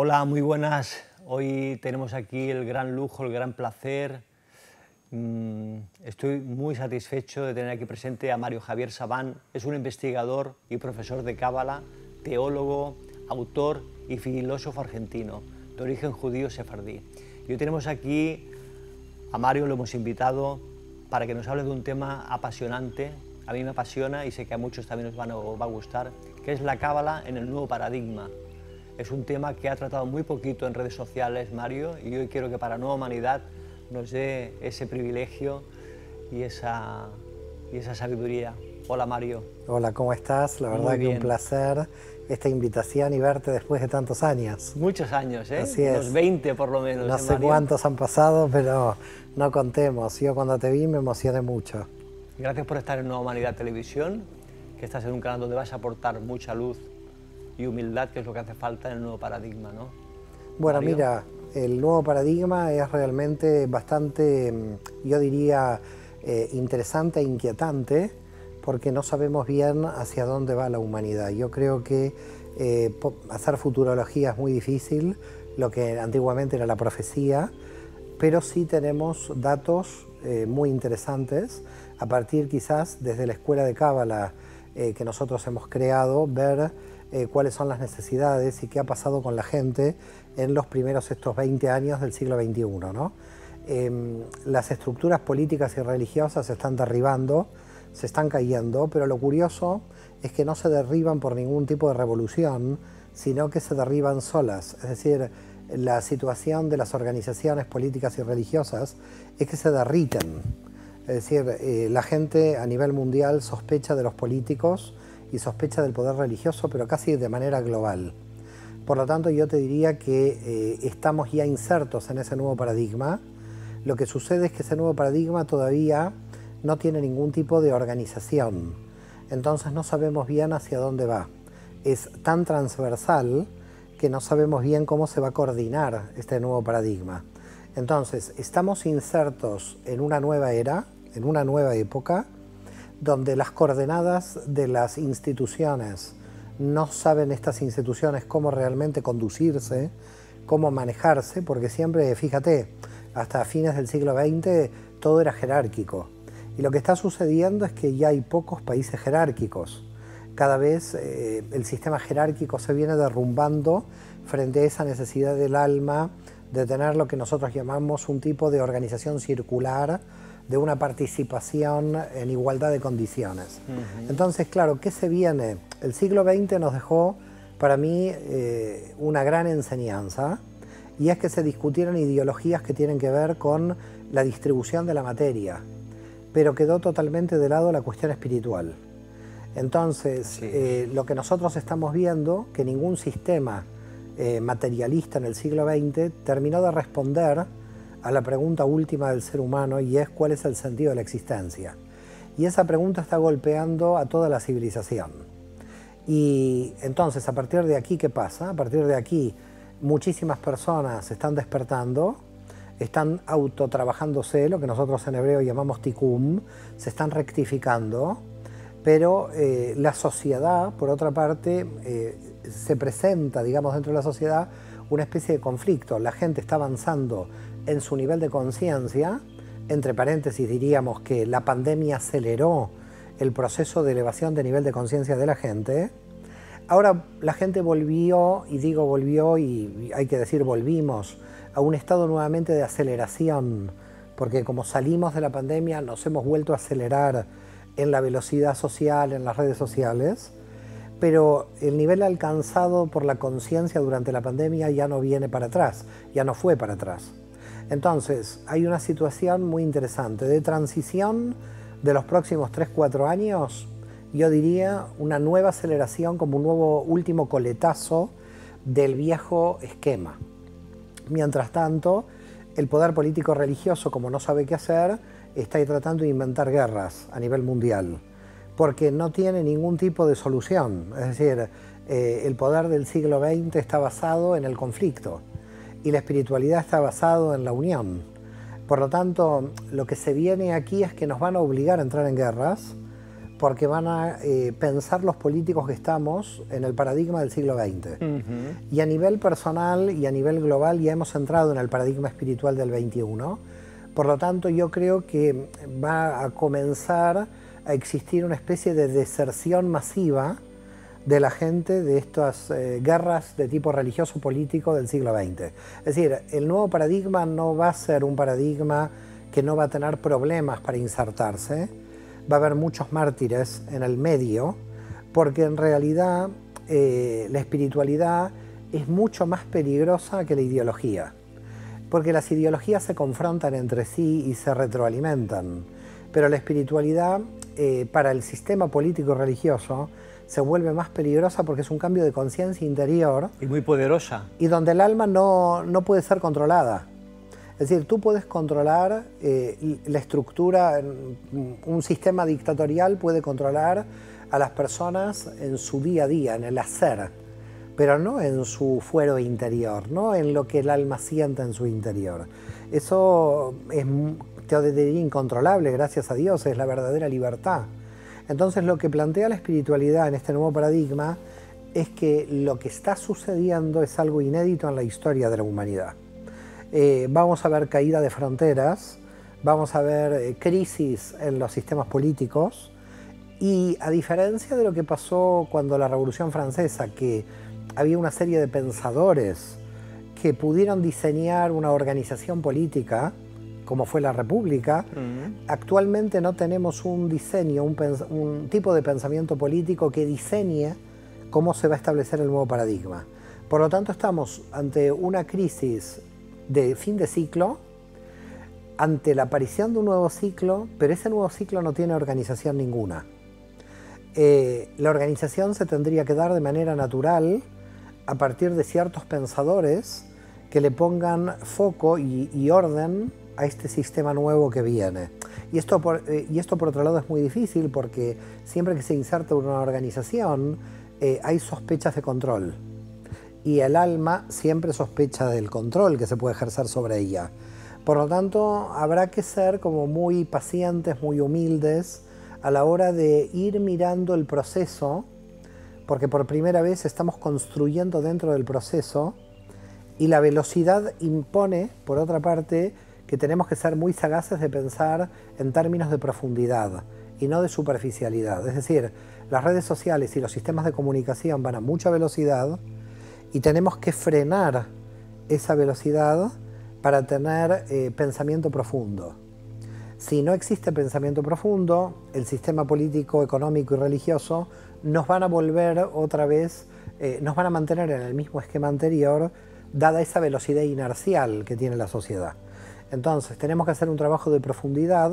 Hola, muy buenas. Hoy tenemos aquí el gran lujo, el gran placer. Mm, estoy muy satisfecho de tener aquí presente a Mario Javier Sabán. Es un investigador y profesor de Cábala, teólogo, autor y filósofo argentino, de origen judío sefardí. Y hoy tenemos aquí a Mario, lo hemos invitado para que nos hable de un tema apasionante. A mí me apasiona y sé que a muchos también nos va a gustar, que es la Cábala en el nuevo paradigma es un tema que ha tratado muy poquito en redes sociales Mario y hoy quiero que para Nueva Humanidad nos dé ese privilegio y esa, y esa sabiduría. Hola Mario. Hola, ¿cómo estás? La verdad que un placer esta invitación y verte después de tantos años. Muchos años, ¿eh? Así es. Los 20 por lo menos. No ¿eh, sé cuántos han pasado, pero no contemos. Yo cuando te vi me emocioné mucho. Gracias por estar en Nueva Humanidad Televisión, que estás en un canal donde vas a aportar mucha luz y humildad, que es lo que hace falta en el nuevo paradigma, ¿no? Bueno, mira, el nuevo paradigma es realmente bastante, mm, yo diría, eh, interesante e inquietante, porque no sabemos bien hacia dónde va la humanidad. Yo creo que eh, hacer futurología es muy difícil, lo que antiguamente era la profecía, pero sí tenemos datos eh, muy interesantes, a partir quizás desde la escuela de Cábala que nosotros hemos creado, ver eh, cuáles son las necesidades y qué ha pasado con la gente en los primeros estos 20 años del siglo XXI. ¿no? Em, las estructuras políticas y religiosas se están derribando, se están cayendo, pero lo curioso es que no se derriban por ningún tipo de revolución, sino que se derriban solas. Es decir, la situación de las organizaciones políticas y religiosas es que se derriten. Es decir, eh, la gente a nivel mundial sospecha de los políticos, y sospecha del poder religioso, pero casi de manera global. Por lo tanto, yo te diría que eh, estamos ya insertos en ese nuevo paradigma. Lo que sucede es que ese nuevo paradigma todavía no tiene ningún tipo de organización. Entonces no sabemos bien hacia dónde va. Es tan transversal que no sabemos bien cómo se va a coordinar este nuevo paradigma. Entonces, estamos insertos en una nueva era, en una nueva época, donde las coordenadas de las instituciones no saben estas instituciones cómo realmente conducirse, cómo manejarse, porque siempre, fíjate, hasta fines del siglo XX todo era jerárquico. Y lo que está sucediendo es que ya hay pocos países jerárquicos. Cada vez eh, el sistema jerárquico se viene derrumbando frente a esa necesidad del alma de tener lo que nosotros llamamos un tipo de organización circular de una participación en igualdad de condiciones. Entonces, claro, ¿qué se viene? El siglo XX nos dejó, para mí, eh, una gran enseñanza, y es que se discutieron ideologías que tienen que ver con la distribución de la materia, pero quedó totalmente de lado la cuestión espiritual. Entonces, eh, lo que nosotros estamos viendo, que ningún sistema eh, materialista en el siglo XX terminó de responder a la pregunta última del ser humano y es cuál es el sentido de la existencia. Y esa pregunta está golpeando a toda la civilización. Y entonces, a partir de aquí, ¿qué pasa? A partir de aquí, muchísimas personas están despertando, están autotrabajándose, lo que nosotros en hebreo llamamos tikum se están rectificando, pero eh, la sociedad, por otra parte, eh, se presenta, digamos, dentro de la sociedad una especie de conflicto. La gente está avanzando en su nivel de conciencia, entre paréntesis diríamos que la pandemia aceleró el proceso de elevación de nivel de conciencia de la gente, ahora la gente volvió, y digo volvió, y hay que decir volvimos, a un estado nuevamente de aceleración, porque como salimos de la pandemia nos hemos vuelto a acelerar en la velocidad social, en las redes sociales, pero el nivel alcanzado por la conciencia durante la pandemia ya no viene para atrás, ya no fue para atrás. Entonces, hay una situación muy interesante de transición de los próximos 3-4 años, yo diría una nueva aceleración como un nuevo último coletazo del viejo esquema. Mientras tanto, el poder político religioso, como no sabe qué hacer, está tratando de inventar guerras a nivel mundial, porque no tiene ningún tipo de solución. Es decir, eh, el poder del siglo XX está basado en el conflicto y la espiritualidad está basado en la unión. Por lo tanto, lo que se viene aquí es que nos van a obligar a entrar en guerras porque van a eh, pensar los políticos que estamos en el paradigma del siglo XX. Y a nivel personal y a nivel global ya hemos entrado en el paradigma espiritual del XXI. Por lo tanto, yo creo que va a comenzar a existir una especie de deserción masiva de la gente de estas eh, guerras de tipo religioso-político del siglo XX. Es decir, el nuevo paradigma no va a ser un paradigma que no va a tener problemas para insertarse, va a haber muchos mártires en el medio, porque en realidad eh, la espiritualidad es mucho más peligrosa que la ideología, porque las ideologías se confrontan entre sí y se retroalimentan, pero la espiritualidad eh, para el sistema político religioso se vuelve más peligrosa porque es un cambio de conciencia interior. Y muy poderosa. Y donde el alma no, puede ser controlada. Es decir, tú puedes controlar eh, la estructura, mm, un sistema dictatorial puede controlar a las personas en su día a día, en el hacer, pero no en su fuero interior, no en lo que el alma sienta en su interior. Eso es, mm, te diría, incontrolable, gracias a Dios, es la verdadera libertad. Entonces lo que plantea la espiritualidad en este nuevo paradigma es que lo que está sucediendo es algo inédito en la historia de la humanidad. Eh, vamos a ver caída de fronteras, vamos a ver eh, crisis en los sistemas políticos y a diferencia de lo que pasó cuando la Revolución Francesa, que había una serie de pensadores que pudieron diseñar una organización política, como fue la República, actualmente no tenemos un diseño, un, tipo de pensamiento político que diseñe cómo se va a establecer el nuevo paradigma. Por lo tanto, estamos ante una crisis de fin de ciclo, ante la aparición de un nuevo ciclo, pero ese nuevo ciclo no tiene organización ninguna. Eh, la organización se tendría que dar de manera natural a partir de ciertos pensadores que le pongan foco y, y orden a este sistema nuevo que viene. Y esto, por, eh, y esto por otro lado es muy difícil porque siempre que se inserta una organización eh, hay sospechas de control. Y el alma siempre sospecha del control que se puede ejercer sobre ella. Por lo tanto, habrá que ser como muy pacientes, muy humildes a la hora de ir mirando el proceso, porque por primera vez estamos construyendo dentro del proceso y la velocidad impone, por otra parte, que tenemos que ser muy sagaces de pensar en términos de profundidad y no de superficialidad. Es decir, las redes sociales y los sistemas de comunicación van a mucha velocidad y tenemos que frenar esa velocidad para tener eh, pensamiento profundo. Si no existe pensamiento profundo, el sistema político, económico y religioso nos van a volver otra vez, eh, nos van a mantener en el mismo esquema anterior, dada esa velocidad inercial que tiene la sociedad. Entonces, tenemos que hacer un trabajo de profundidad,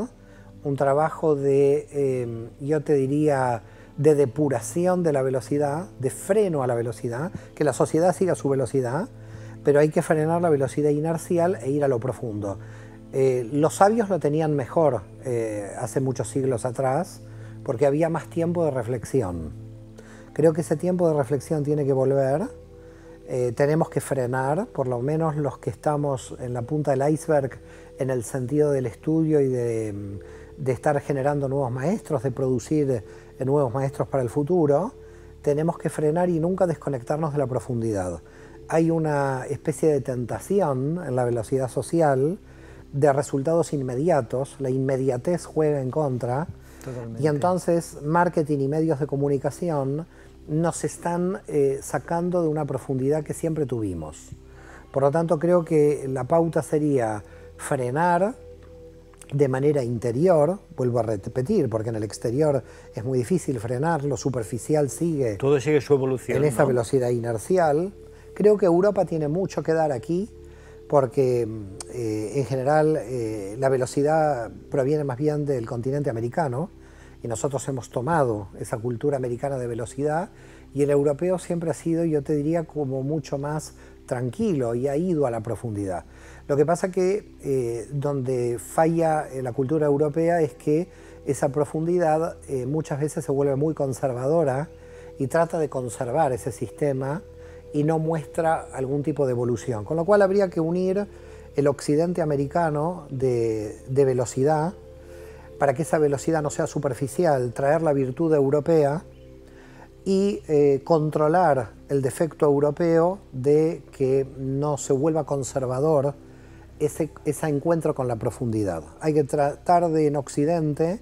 un trabajo de, em, yo te diría, de depuración de la velocidad, de freno a la velocidad, que la sociedad siga su velocidad, pero hay que frenar la velocidad inercial e ir a lo profundo. Eh, los sabios lo tenían mejor eh, hace muchos siglos atrás, porque había más tiempo de reflexión. Creo que ese tiempo de reflexión tiene que volver eh, tenemos que frenar, por lo menos los que estamos en la punta del iceberg en el sentido del estudio y de, estar generando nuevos maestros, de producir eh, nuevos maestros para el futuro, tenemos que frenar y nunca desconectarnos de la profundidad. Hay una especie de tentación en la velocidad social de resultados inmediatos, la inmediatez juega en contra, y entonces marketing y medios de comunicación nos están eh, sacando de una profundidad que siempre tuvimos. Por lo tanto, creo que la pauta sería frenar de manera interior, vuelvo a repetir, porque en el exterior es muy difícil frenar, lo superficial sigue. Todo sigue su evolución. En esa velocidad inercial. Creo que Europa tiene mucho que dar aquí, porque eh, en general eh, la velocidad proviene más bien del continente americano y nosotros hemos tomado esa cultura americana de velocidad y el europeo siempre ha sido, yo te diría, como mucho más tranquilo y ha ido a la profundidad. Lo que pasa que eh, donde falla eh, la cultura europea es que esa profundidad eh, muchas veces se vuelve muy conservadora y trata de conservar ese sistema y no muestra algún tipo de evolución. Con lo cual habría que unir el occidente americano de velocidad para que esa velocidad no sea superficial, traer la virtud europea y eh, controlar el defecto europeo de que no se vuelva conservador ese, encuentro con la profundidad. Hay que tratar de en Occidente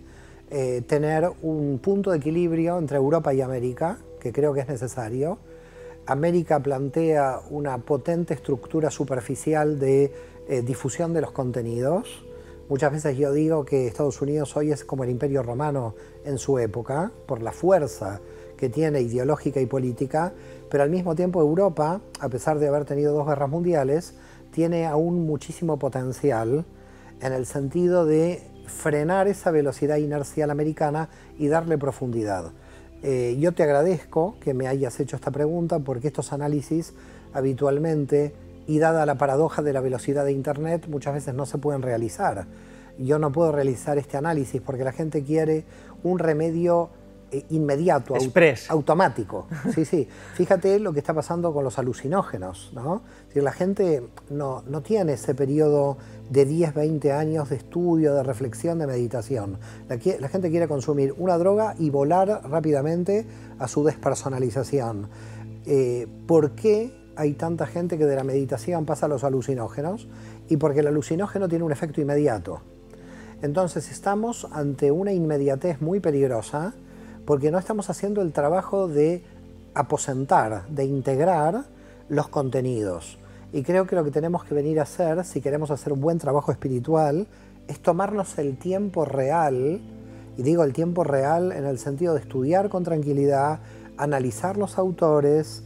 eh, tener un punto de equilibrio entre Europa y América, que creo que es necesario. América plantea una potente estructura superficial de eh, difusión de los contenidos, Muchas veces yo digo que Estados Unidos hoy es como el imperio romano en su época, por la fuerza que tiene ideológica y política, pero al mismo tiempo Europa, a pesar de haber tenido dos guerras mundiales, tiene aún muchísimo potencial en el sentido de frenar esa velocidad inercial americana y darle profundidad. Eh, yo te agradezco que me hayas hecho esta pregunta porque estos análisis habitualmente y dada la paradoja de la velocidad de Internet, muchas veces no se pueden realizar. Yo no puedo realizar este análisis porque la gente quiere un remedio eh, inmediato, automático. Sí, sí. Fíjate lo que está pasando con los alucinógenos. ¿no? Si la gente no, no tiene ese periodo de 10, 20 años de estudio, de reflexión, de meditación. La, la gente quiere consumir una droga y volar rápidamente a su despersonalización. Eh, ¿Por qué hay tanta gente que de la meditación pasa a los alucinógenos y porque el alucinógeno tiene un efecto inmediato. Entonces estamos ante una inmediatez muy peligrosa porque no estamos haciendo el trabajo de aposentar, de integrar los contenidos. Y creo que lo que tenemos que venir a hacer, si queremos hacer un buen trabajo espiritual, es tomarnos el tiempo real, y digo el tiempo real en el sentido de estudiar con tranquilidad, analizar los autores,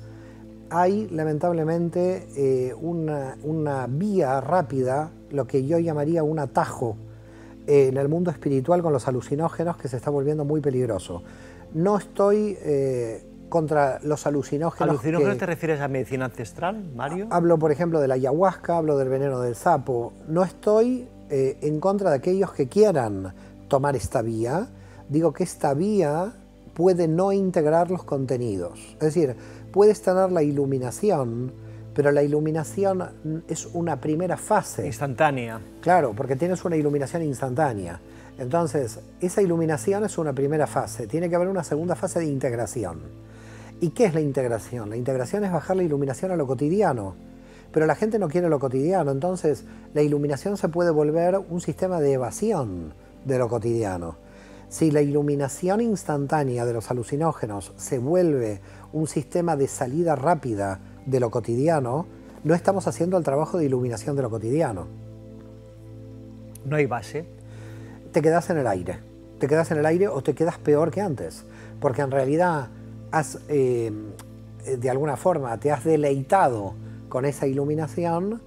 hay lamentablemente eh, una, vía rápida, lo que yo llamaría un atajo eh, en el mundo espiritual con los alucinógenos que se está volviendo muy peligroso. No estoy eh, contra los alucinógenos. ¿Alucinógenos te refieres a medicina ancestral, Mario? Hablo, por ejemplo, de la ayahuasca, hablo del veneno del sapo. No estoy en contra de aquellos que quieran tomar esta vía. Digo que esta vía puede no integrar los contenidos. Es decir, puedes tener la iluminación, pero la iluminación es una primera fase. Instantánea. Claro, porque tienes una iluminación instantánea. Entonces, esa iluminación es una primera fase. Tiene que haber una segunda fase de integración. ¿Y qué es la integración? La integración es bajar la iluminación a lo cotidiano. Pero la gente no quiere lo cotidiano, entonces la iluminación se puede volver un sistema de evasión de lo cotidiano. Si la iluminación instantánea de los alucinógenos se vuelve un sistema de salida rápida de lo cotidiano, no estamos haciendo el trabajo de iluminación de lo cotidiano. No hay base. Te quedas en el aire. Te quedas en el aire o te quedas peor que antes. Porque en realidad has, eh, de alguna forma, te has deleitado con esa iluminación,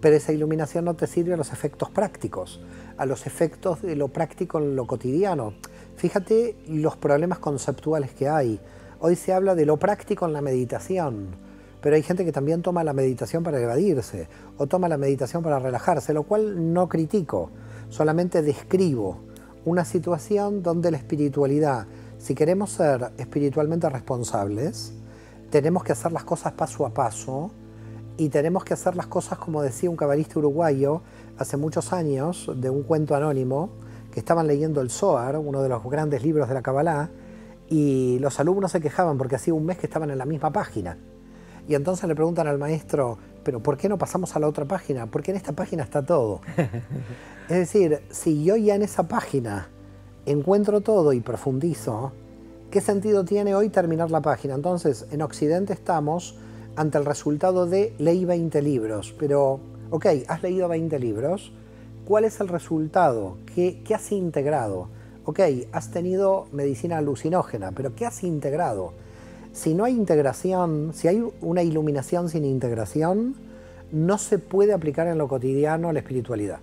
pero esa iluminación no te sirve a los efectos prácticos, a los efectos de lo práctico en lo cotidiano. Fíjate los problemas conceptuales que hay Hoy se habla de lo práctico en la meditación, pero hay gente que también toma la meditación para evadirse o toma la meditación para relajarse, lo cual no critico, solamente describo una situación donde la espiritualidad, si queremos ser espiritualmente responsables, tenemos que hacer las cosas paso a paso y tenemos que hacer las cosas como decía un cabalista uruguayo hace muchos años de un cuento anónimo que estaban leyendo el Zohar, uno de los grandes libros de la cabalá y los alumnos se quejaban porque hacía un mes que estaban en la misma página. Y entonces le preguntan al maestro, pero ¿por qué no pasamos a la otra página? Porque en esta página está todo. es decir, si yo ya en esa página encuentro todo y profundizo, ¿qué sentido tiene hoy terminar la página? Entonces, en Occidente estamos ante el resultado de leí 20 libros, pero, ok, has leído 20 libros, ¿cuál es el resultado? ¿Qué, qué has integrado? ok, has tenido medicina alucinógena, pero ¿qué has integrado? Si no hay integración, si hay una iluminación sin integración, no se puede aplicar en lo cotidiano la espiritualidad.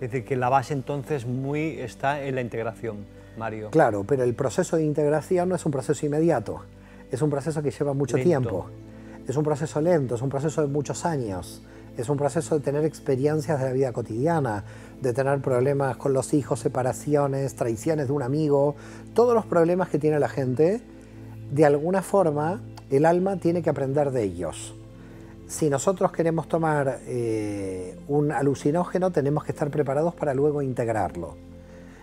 Es decir, que la base entonces muy está en la integración, Mario. Claro, pero el proceso de integración no es un proceso inmediato, es un proceso que lleva mucho tiempo, es un proceso lento, es un proceso de muchos años, es un proceso de tener experiencias de la vida cotidiana, de tener problemas con los hijos, separaciones, traiciones de un amigo, todos los problemas que tiene la gente, de alguna forma el alma tiene que aprender de ellos. Si nosotros queremos tomar eh, un alucinógeno, tenemos que estar preparados para luego integrarlo.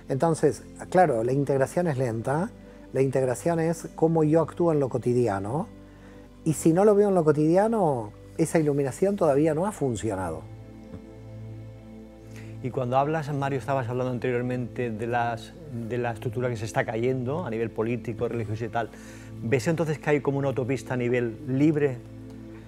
Entonces, claro, la integración es lenta, la integración es cómo yo actúo en lo cotidiano, y si no lo veo en lo cotidiano, esa iluminación todavía no ha funcionado. Y cuando hablas, Mario, estabas hablando anteriormente de, las, de la estructura que se está cayendo a nivel político, religioso y tal. ¿Ves entonces que hay como una autopista a nivel libre,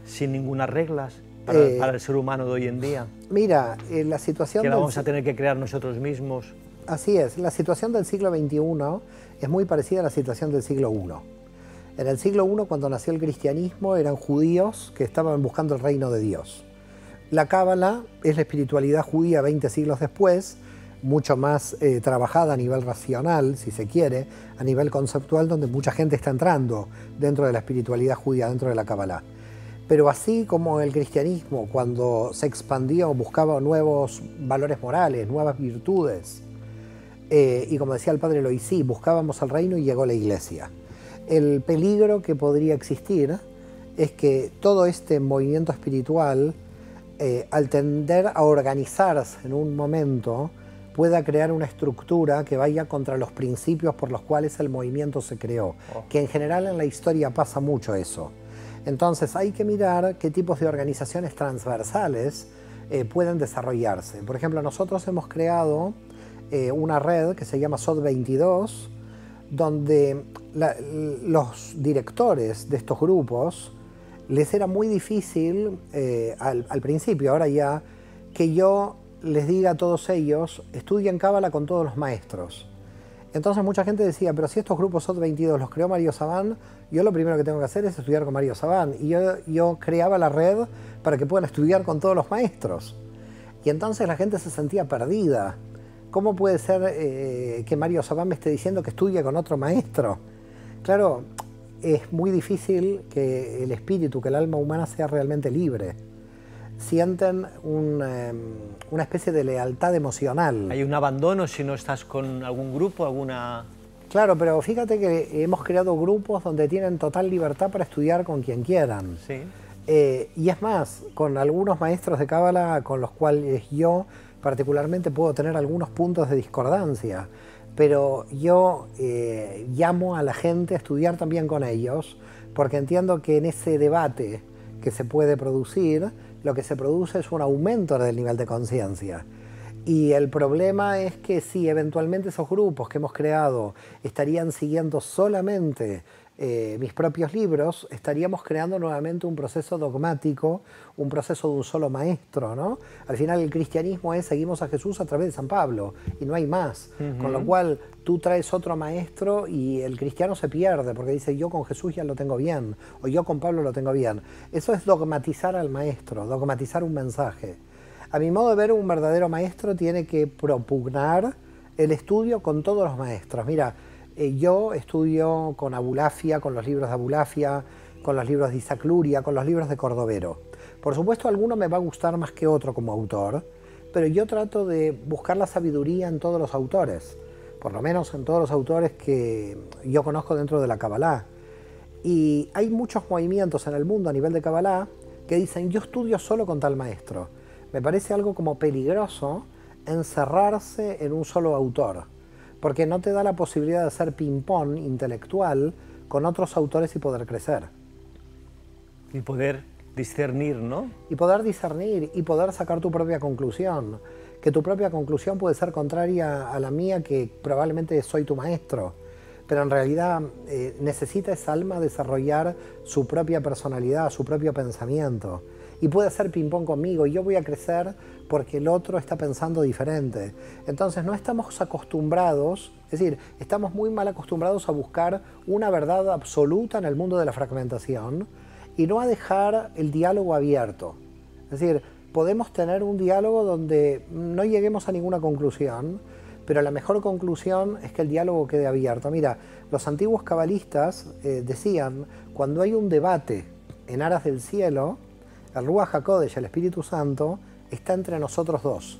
sin ninguna reglas, para, eh, el ser humano de hoy en día? Mira, eh, la situación... la vamos a tener que crear nosotros mismos. Así es, la situación del siglo XXI es muy parecida a la situación del siglo I. En el siglo I, cuando nació el cristianismo, eran judíos que estaban buscando el reino de Dios la cábala es la espiritualidad judía 20 siglos después, mucho más eh, trabajada a nivel racional, si se quiere, a nivel conceptual, donde mucha gente está entrando dentro de la espiritualidad judía, dentro de la cábala. Pero así como el cristianismo, cuando se expandía buscaba nuevos valores morales, nuevas virtudes, eh, y como decía el padre Loisí, buscábamos al reino y llegó la iglesia. El peligro que podría existir es que todo este movimiento espiritual eh, al tender a organizarse en un momento, pueda crear una estructura que vaya contra los principios por los cuales el movimiento se creó, oh. que en general en la historia pasa mucho eso. Entonces hay que mirar qué tipos de organizaciones transversales eh, pueden desarrollarse. Por ejemplo, nosotros hemos creado eh, una red que se llama SOD22, donde los directores de estos grupos les era muy difícil eh, al, principio, ahora ya, que yo les diga a todos ellos, estudien Cábala con todos los maestros. Entonces mucha gente decía, pero si estos grupos SOT22 los creó Mario Sabán, yo lo primero que tengo que hacer es estudiar con Mario Sabán. Y yo, creaba la red para que puedan estudiar con todos los maestros. Y entonces la gente se sentía perdida. ¿Cómo puede ser eh, que Mario Sabán me esté diciendo que estudie con otro maestro? Claro, es muy difícil que el espíritu, que el alma humana sea realmente libre. Sienten em, una especie de lealtad emocional. Hay un abandono si no estás con algún grupo, alguna... Claro, pero fíjate que hemos creado grupos donde tienen total libertad para estudiar con quien quieran. Sí. Eh, y es más, con algunos maestros de Cábala con los cuales yo particularmente puedo tener algunos puntos de discordancia pero yo eh, llamo a la gente a estudiar también con ellos, porque entiendo que en ese debate que se puede producir, lo que se produce es un aumento del nivel de conciencia. Y el problema es que si eventualmente esos grupos que hemos creado estarían siguiendo solamente eh, mis propios libros, estaríamos creando nuevamente un proceso dogmático, un proceso de un solo maestro, ¿no? Al final el cristianismo es seguimos a Jesús a través de San Pablo y no hay más, con lo cual tú traes otro maestro y el cristiano se pierde porque dice yo con Jesús ya lo tengo bien o yo con Pablo lo tengo bien. Eso es dogmatizar al maestro, dogmatizar un mensaje. A mi modo de ver, un verdadero maestro tiene que propugnar el estudio con todos los maestros. Mira, eh, yo estudio con Abulafia, con los libros de Abulafia, con los libros de Isaac Luria, con los libros de Cordovero. Por supuesto, alguno me va a gustar más que otro como autor, pero yo trato de buscar la sabiduría en todos los autores, por lo menos en todos los autores que yo conozco dentro de la Kabbalah. Y hay muchos movimientos en el mundo a nivel de Kabbalah que dicen yo estudio solo con tal maestro. Me parece algo como peligroso encerrarse en un solo autor porque no te da la posibilidad de hacer ping-pong intelectual con otros autores y poder crecer. Y poder discernir, ¿no? Y poder discernir y poder sacar tu propia conclusión, que tu propia conclusión puede ser contraria a la mía, que probablemente soy tu maestro, pero en realidad eh, necesita esa alma desarrollar su propia personalidad, su propio pensamiento, y puede hacer ping-pong conmigo, y yo voy a crecer porque el otro está pensando diferente. Entonces no estamos acostumbrados, es decir, estamos muy mal acostumbrados a buscar una verdad absoluta en el mundo de la fragmentación y no a dejar el diálogo abierto. Es decir, podemos tener un diálogo donde no lleguemos a ninguna conclusión, pero la mejor conclusión es que el diálogo quede abierto. Mira, los antiguos cabalistas eh, decían, cuando hay un debate en aras del cielo, el Ruach HaKodesh, el Espíritu Santo, está entre nosotros dos.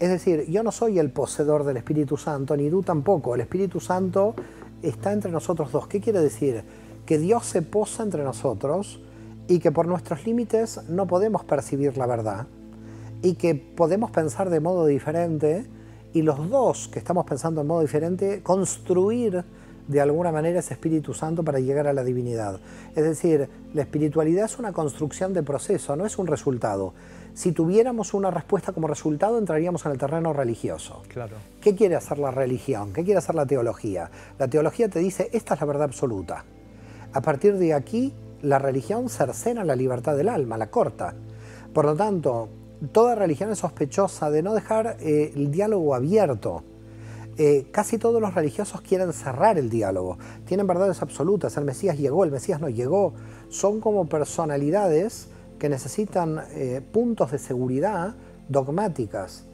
Es decir, yo no soy el poseedor del Espíritu Santo, ni tú tampoco. El Espíritu Santo está entre nosotros dos. ¿Qué quiere decir? Que Dios se posa entre nosotros y que por nuestros límites no podemos percibir la verdad y que podemos pensar de modo diferente y los dos que estamos pensando de modo diferente construir de alguna manera ese Espíritu Santo para llegar a la divinidad. Es decir, la espiritualidad es una construcción de proceso, no es un resultado. Si tuviéramos una respuesta como resultado, entraríamos en el terreno religioso. Claro. ¿Qué quiere hacer la religión? ¿Qué quiere hacer la teología? La teología te dice, esta es la verdad absoluta. A partir de aquí, la religión cercena la libertad del alma, la corta. Por lo tanto, toda religión es sospechosa de no dejar eh, el diálogo abierto. Eh, casi todos los religiosos quieren cerrar el diálogo. Tienen verdades absolutas. El Mesías llegó, el Mesías no llegó. Son como personalidades que necesitan eh, puntos de seguridad dogmáticas.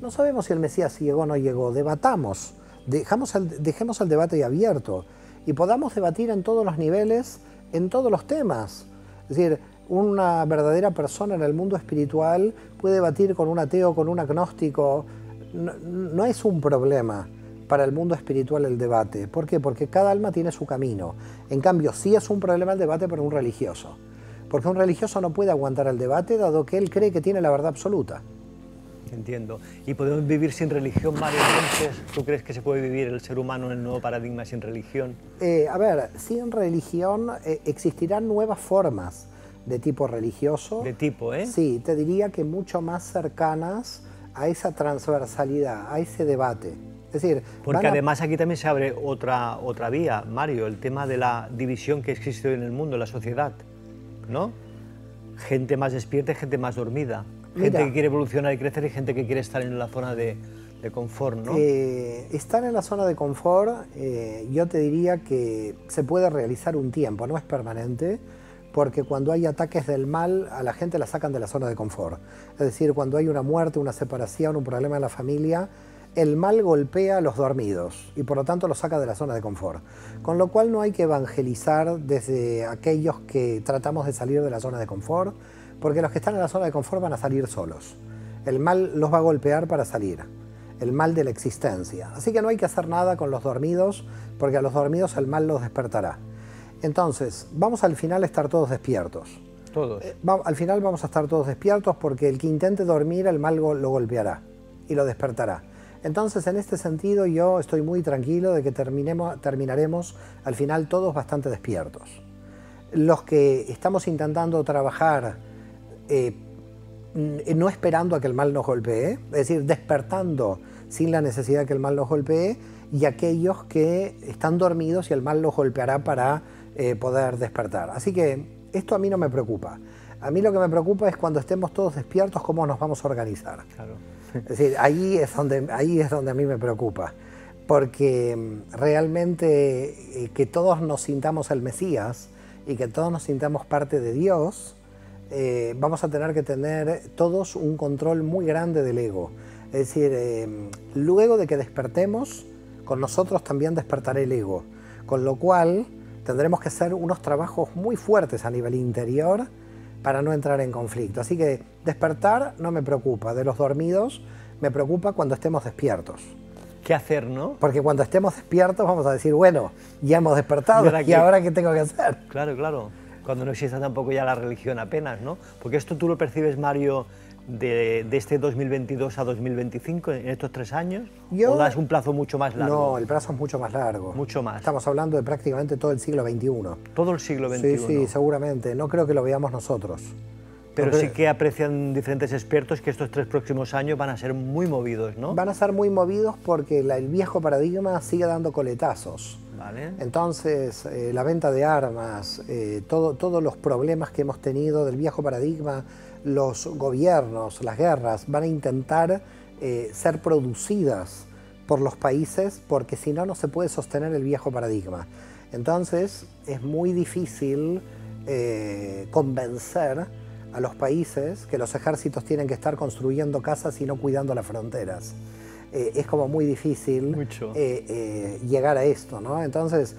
No sabemos si el Mesías llegó o no llegó, debatamos, dejamos dejemos el debate abierto y podamos debatir en todos los niveles, en todos los temas. Es decir, una verdadera persona en el mundo espiritual puede debatir con un ateo, con un agnóstico, no, no es un problema para el mundo espiritual el debate. ¿Por qué? Porque cada alma tiene su camino. En cambio, sí es un problema el debate para un religioso porque un religioso no puede aguantar el debate dado que él cree que tiene la verdad absoluta. Entiendo. ¿Y podemos vivir sin religión, Mario? ¿tú crees que se puede vivir el ser humano en el nuevo paradigma sin religión? Eh, a ver, sin religión eh, existirán nuevas formas de tipo religioso. De tipo, ¿eh? Sí, te diría que mucho más cercanas a esa transversalidad, a ese debate. Es decir, porque además aquí también se abre otra, otra vía, Mario, el tema de la división que existe hoy en el mundo, la sociedad. ¿no? Gente más despierta y gente más dormida. Gente que quiere evolucionar y crecer y gente que quiere estar en la zona de, de confort, eh, estar en la zona de confort, eh, yo te diría que se puede realizar un tiempo, no es permanente, porque cuando hay ataques del mal, a la gente la sacan de la zona de confort. Es decir, cuando hay una muerte, una separación, un problema en la familia, el mal golpea a los dormidos y por lo tanto los saca de la zona de confort. Con lo cual no hay que evangelizar desde aquellos que tratamos de salir de la zona de confort, porque los que están en la zona de confort van a salir solos. El mal los va a golpear para salir, el mal de la existencia. Así que no hay que hacer nada con los dormidos, porque a los dormidos el mal los despertará. Entonces, vamos al final a estar todos despiertos. Todos. Eh, al final vamos a estar todos despiertos porque el que intente dormir, el mal lo golpeará y lo despertará. Entonces, en este sentido, yo estoy muy tranquilo de que terminemos, terminaremos al final todos bastante despiertos. Los que estamos intentando trabajar eh, mm, no esperando a que el mal nos golpee, es decir, despertando sin la necesidad de que el mal nos golpee, y aquellos que están dormidos y el mal los golpeará para eh, poder despertar. Así que esto a mí no me preocupa. A mí lo que me preocupa es cuando estemos todos despiertos, cómo nos vamos a organizar. Es decir, ahí es donde, ahí es donde a mí me preocupa, porque mm, realmente eh, que todos nos sintamos el Mesías y que todos nos sintamos parte de Dios, eh, vamos a tener que tener todos un control muy grande del ego. Es decir, em, luego de que despertemos, con nosotros también despertará el ego, con lo cual tendremos que hacer unos trabajos muy fuertes a nivel interior para no entrar en conflicto. Así que despertar no me preocupa, de los dormidos me preocupa cuando estemos despiertos. ¿Qué hacer, no? Porque cuando estemos despiertos vamos a decir, bueno, ya hemos despertado, ¿y ahora, qué, tengo que hacer? Claro, claro. Cuando no exista tampoco ya la religión apenas, ¿no? Porque esto tú lo percibes, Mario, de, este 2022 a 2025, en estos tres años? ¿O das un plazo mucho más largo? No, el plazo es mucho más largo. Mucho más. Estamos hablando de prácticamente todo el siglo XXI. Todo el siglo XXI. Sí, sí, seguramente. No creo que lo veamos nosotros. Pero sí que aprecian diferentes expertos que estos tres próximos años van a ser muy movidos, ¿no? Van a ser muy movidos porque la, el viejo paradigma sigue dando coletazos. Vale. Entonces, eh, la venta de armas, eh, todo, todos los problemas que hemos tenido del viejo paradigma, los gobiernos, las guerras, van a intentar eh, ser producidas por los países porque si no, no se puede sostener el viejo paradigma. Entonces, es muy difícil eh, convencer a los países que los ejércitos tienen que estar construyendo casas y no cuidando las fronteras. Eh, es como muy difícil llegar a esto, ¿no? Entonces,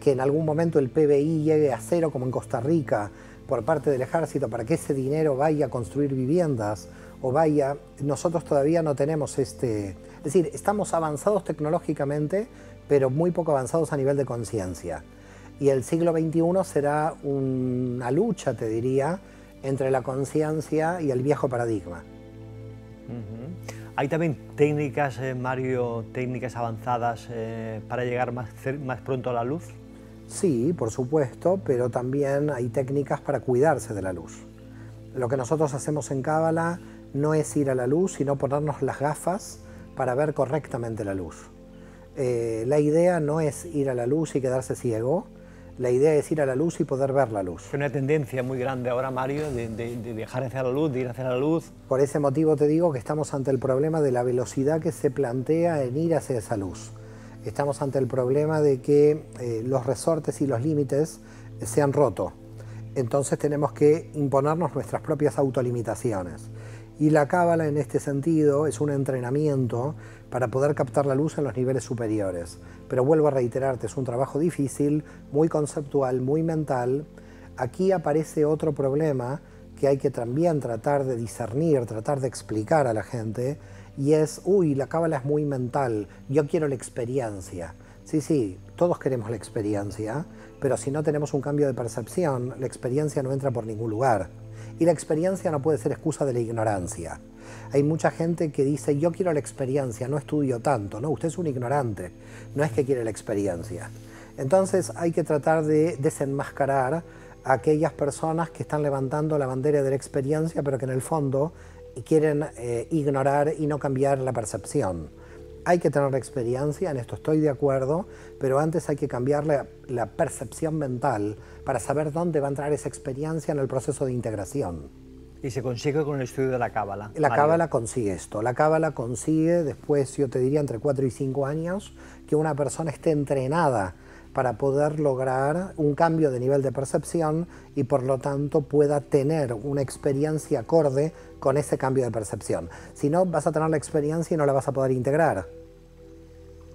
que en algún momento el PBI llegue a cero como en Costa Rica, por parte del ejército para que ese dinero vaya a construir viviendas o vaya, nosotros todavía no tenemos este, es decir, estamos avanzados tecnológicamente, pero muy poco avanzados a nivel de conciencia. Y el siglo XXI será una lucha, te diría, entre la conciencia y el viejo paradigma. Hay también técnicas, eh, Mario, técnicas avanzadas eh, para llegar más, más pronto a la luz. Sí, por supuesto, pero también hay técnicas para cuidarse de la luz. Lo que nosotros hacemos en Cábala no es ir a la luz, sino ponernos las gafas para ver correctamente la luz. Eh, la idea no es ir a la luz y quedarse ciego, la idea es ir a la luz y poder ver la luz. Hay una tendencia muy grande ahora, Mario, de, de, viajar hacia la luz, de ir hacia la luz. Por ese motivo te digo que estamos ante el problema de la velocidad que se plantea en ir hacia esa luz estamos ante el problema de que eh, los resortes y los límites se han roto. Entonces tenemos que imponernos nuestras propias autolimitaciones. Y la cábala en este sentido es un entrenamiento para poder captar la luz en los niveles superiores. Pero vuelvo a reiterarte, es un trabajo difícil, muy conceptual, muy mental. Aquí aparece otro problema que hay que también tratar de discernir, tratar de explicar a la gente, y es, uy, la cábala es muy mental, yo quiero la experiencia. Sí, sí, todos queremos la experiencia, pero si no tenemos un cambio de percepción, la experiencia no entra por ningún lugar. Y la experiencia no puede ser excusa de la ignorancia. Hay mucha gente que dice, yo quiero la experiencia, no estudio tanto. No, usted es un ignorante, no es que quiere la experiencia. Entonces hay que tratar de desenmascarar a aquellas personas que están levantando la bandera de la experiencia, pero que en el fondo quieren eh, ignorar y no cambiar la percepción. Hay que tener experiencia, en esto estoy de acuerdo, pero antes hay que cambiar la, percepción mental para saber dónde va a entrar esa experiencia en el proceso de integración. Y se consigue con el estudio de la cábala. La cábala consigue esto. La cábala consigue después, yo te diría, entre cuatro y 5 años, que una persona esté entrenada para poder lograr un cambio de nivel de percepción y por lo tanto pueda tener una experiencia acorde con ese cambio de percepción. Si no, vas a tener la experiencia y no la vas a poder integrar.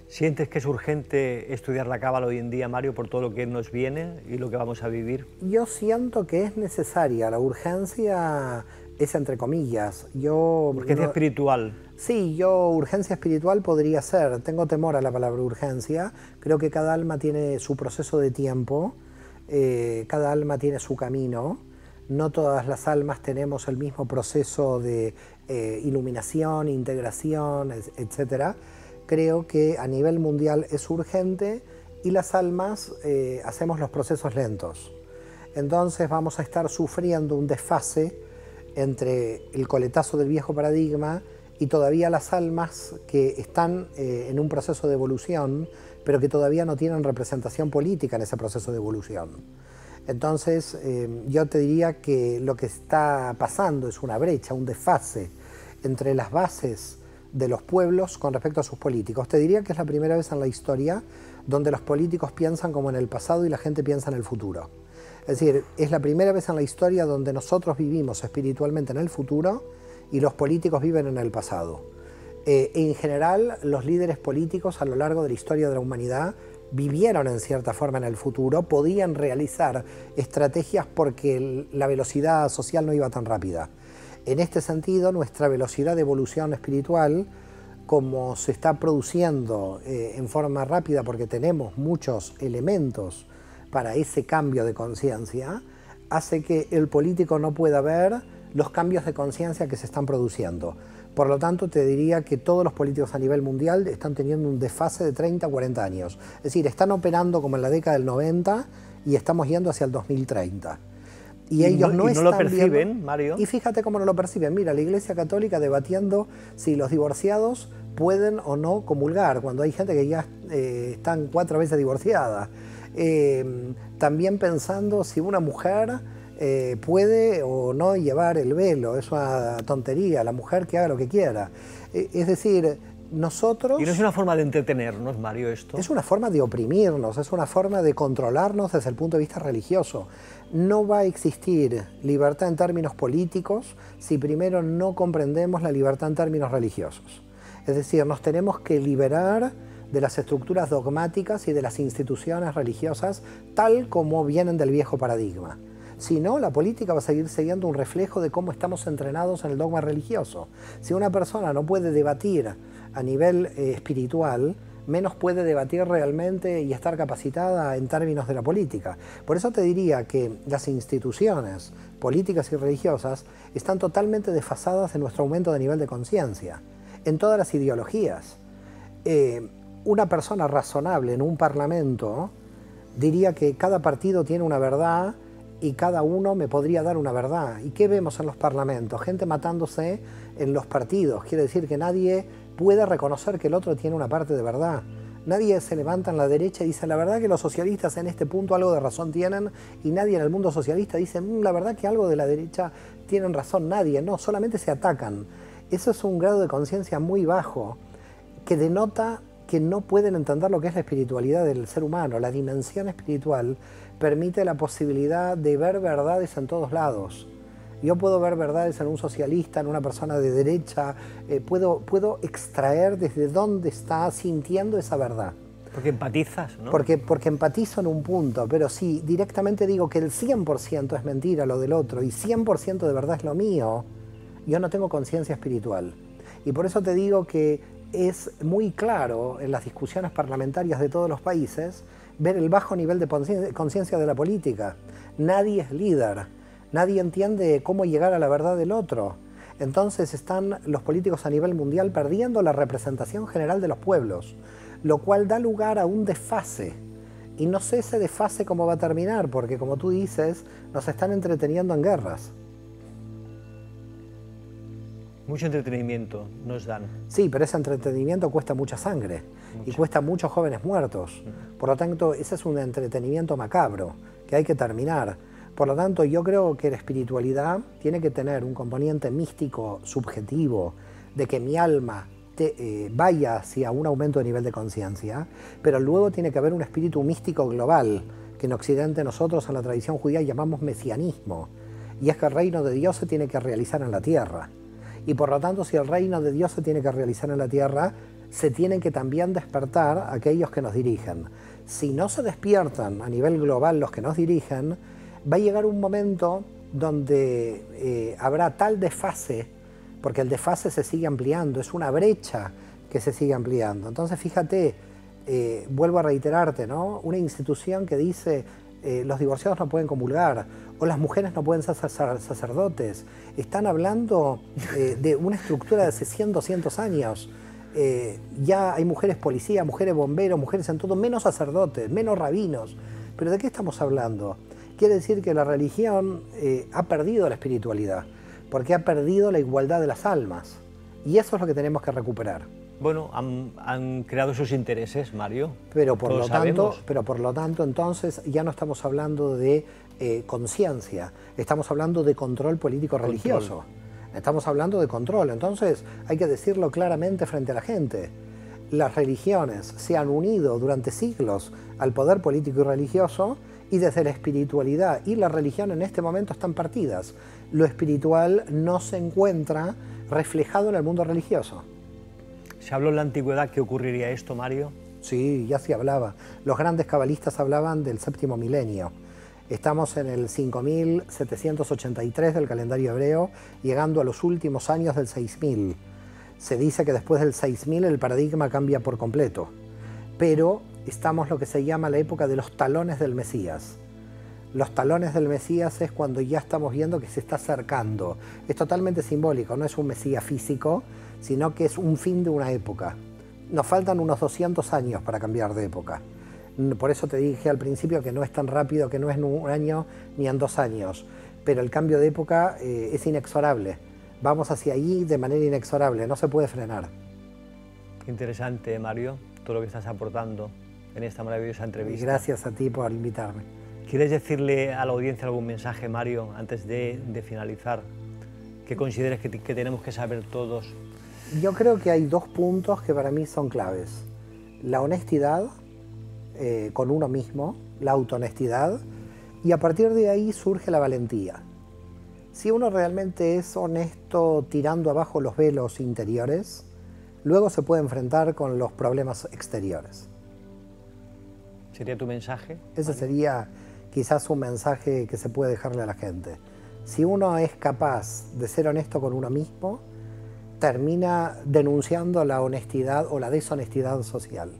¿Sientes que es urgente estudiar la cábala hoy en día, Mario, por todo lo que nos viene y lo que vamos a vivir? Yo siento que es necesaria la urgencia es entre comillas. Yo, urgencia espiritual. Sí, yo urgencia espiritual podría ser. Tengo temor a la palabra urgencia. Creo que cada alma tiene su proceso de tiempo, eh, cada alma tiene su camino. No todas las almas tenemos el mismo proceso de eh, iluminación, integración, etc. Creo que a nivel mundial es urgente y las almas eh, hacemos los procesos lentos. Entonces vamos a estar sufriendo un desfase entre el coletazo del viejo paradigma y todavía las almas que están eh, en un proceso de evolución, pero que todavía no tienen representación política en ese proceso de evolución. Entonces, em, yo te diría que lo que está pasando es una brecha, un desfase entre las bases de los pueblos con respecto a sus políticos. Te diría que es la primera vez en la historia donde los políticos piensan como en el pasado y la gente piensa en el futuro. Es decir, es la primera vez en la historia donde nosotros vivimos espiritualmente en el futuro y los políticos viven en el pasado. Eh, en general, los líderes políticos a lo largo de la historia de la humanidad vivieron en cierta forma en el futuro, podían realizar estrategias porque la velocidad social no iba tan rápida. En este sentido, nuestra velocidad de evolución espiritual, como se está produciendo eh, en forma rápida porque tenemos muchos elementos para ese cambio de conciencia hace que el político no pueda ver los cambios de conciencia que se están produciendo. Por lo tanto, te diría que todos los políticos a nivel mundial están teniendo un desfase de 30 a 40 años. Es decir, están operando como en la década del 90 y estamos yendo hacia el 2030. Y, ellos no, lo perciben, Mario. Y fíjate cómo no lo perciben. Mira, la Iglesia Católica debatiendo si los divorciados pueden o no comulgar, cuando hay gente que ya eh, están cuatro veces divorciada. Em, también pensando si una mujer eh, puede o no llevar el velo, es una tontería, la mujer que haga lo que quiera. E, es decir, nosotros... ¿Y no es una forma de entretenernos, Mario, esto? Es una forma de oprimirnos, es una forma de controlarnos desde el punto de vista religioso. No va a existir libertad en términos políticos si primero no comprendemos la libertad en términos religiosos. Es decir, nos tenemos que liberar de las estructuras dogmáticas y de las instituciones religiosas tal como vienen del viejo paradigma. Si no, la política va a seguir siendo un reflejo de cómo estamos entrenados en el dogma religioso. Si una persona no puede debatir a nivel eh, espiritual, menos puede debatir realmente y estar capacitada en términos de la política. Por eso te diría que las instituciones políticas y religiosas están totalmente desfasadas en nuestro aumento de nivel de conciencia, en todas las ideologías. Eh, una persona razonable en un parlamento diría que cada partido tiene una verdad y cada uno me podría dar una verdad. ¿Y qué vemos en los parlamentos? Gente matándose en los partidos. Quiere decir que nadie puede reconocer que el otro tiene una parte de verdad. Nadie se levanta en la derecha y dice, la verdad que los socialistas en este punto algo de razón tienen, y nadie en el mundo socialista dice, mm, la verdad que algo de la derecha tienen razón, nadie, no, solamente se atacan. Eso es un grado de conciencia muy bajo, que denota que no pueden entender lo que es la espiritualidad del ser humano. La dimensión espiritual permite la posibilidad de ver verdades en todos lados. Yo puedo ver verdades en un socialista, en una persona de derecha, eh, puedo, puedo extraer desde dónde está sintiendo esa verdad. Porque empatizas, ¿no? Porque, porque empatizo en un punto, pero si directamente digo que el 100% es mentira lo del otro y 100% de verdad es lo mío, yo no tengo conciencia espiritual. Y por eso te digo que es muy claro en las discusiones parlamentarias de todos los países ver el bajo nivel de conciencia de la política. Nadie es líder, nadie entiende cómo llegar a la verdad del otro. Entonces están los políticos a nivel mundial perdiendo la representación general de los pueblos, lo cual da lugar a un desfase. Y no sé ese desfase cómo va a terminar, porque como tú dices, nos están entreteniendo en guerras. Mucho entretenimiento nos dan. Sí, pero ese entretenimiento cuesta mucha sangre y cuesta muchos jóvenes muertos. Por lo tanto, ese es un entretenimiento macabro que hay que terminar. Por lo tanto, yo creo que la espiritualidad tiene que tener un componente místico, subjetivo, de que mi alma te, eh, vaya hacia un aumento de nivel de conciencia, pero luego tiene que haber un espíritu místico global, que en Occidente nosotros en la tradición judía llamamos mesianismo, y es que el reino de Dios se tiene que realizar en la tierra. Y por lo tanto, si el reino de Dios se tiene que realizar en la tierra, se tienen que también despertar aquellos que nos dirigen. Si no se despiertan a nivel global los que nos dirigen, va a llegar un momento donde eh, habrá tal desfase, porque el desfase se sigue ampliando, es una brecha que se sigue ampliando. Entonces, fíjate, eh, vuelvo a reiterarte, ¿no? Una institución que dice eh, los divorciados no pueden comulgar, o las mujeres no pueden ser sacerdotes. Están hablando eh, de una estructura de hace 100, 200 años. Eh, ya hay mujeres policías, mujeres bomberos, mujeres en todo, menos sacerdotes, menos rabinos. Pero ¿de qué estamos hablando? Quiere decir que la religión eh, ha perdido la espiritualidad, porque ha perdido la igualdad de las almas. Y eso es lo que tenemos que recuperar. Bueno, han, creado sus intereses, Mario. Pero por, lo tanto, pero por lo tanto, entonces ya no estamos hablando de eh, conciencia, estamos hablando de control político-religioso, estamos hablando de control, entonces hay que decirlo claramente frente a la gente. Las religiones se han unido durante siglos al poder político y religioso y desde la espiritualidad y la religión en este momento están partidas. Lo espiritual no se encuentra reflejado en el mundo religioso. ¿Se habló en la antigüedad que ocurriría esto, Mario? Sí, ya se hablaba. Los grandes cabalistas hablaban del séptimo milenio Estamos en el 5783 del calendario hebreo, llegando a los últimos años del 6000. Se dice que después del 6000 el paradigma cambia por completo, pero estamos lo que se llama la época de los talones del Mesías. Los talones del Mesías es cuando ya estamos viendo que se está acercando. Es totalmente simbólico, no es un Mesías físico, sino que es un fin de una época. Nos faltan unos 200 años para cambiar de época. Por eso te dije al principio que no es tan rápido, que no es en un año ni en dos años, pero el cambio de época eh, es inexorable. Vamos hacia allí de manera inexorable, no se puede frenar. interesante, Mario, todo lo que estás aportando en esta maravillosa entrevista. gracias a ti por invitarme. ¿Quieres decirle a la audiencia algún mensaje, Mario, antes de, finalizar? ¿Qué consideres que tenemos que saber todos? Yo creo que hay dos puntos que para mí son claves. La honestidad eh, con uno mismo, la autohonestidad, y a partir de ahí surge la valentía. Si uno realmente es honesto tirando abajo los velos interiores, luego se puede enfrentar con los problemas exteriores. ¿Sería tu mensaje? Ese sería quizás un mensaje que se puede dejarle a la gente. Si uno es capaz de ser honesto con uno mismo, termina denunciando la honestidad o la deshonestidad social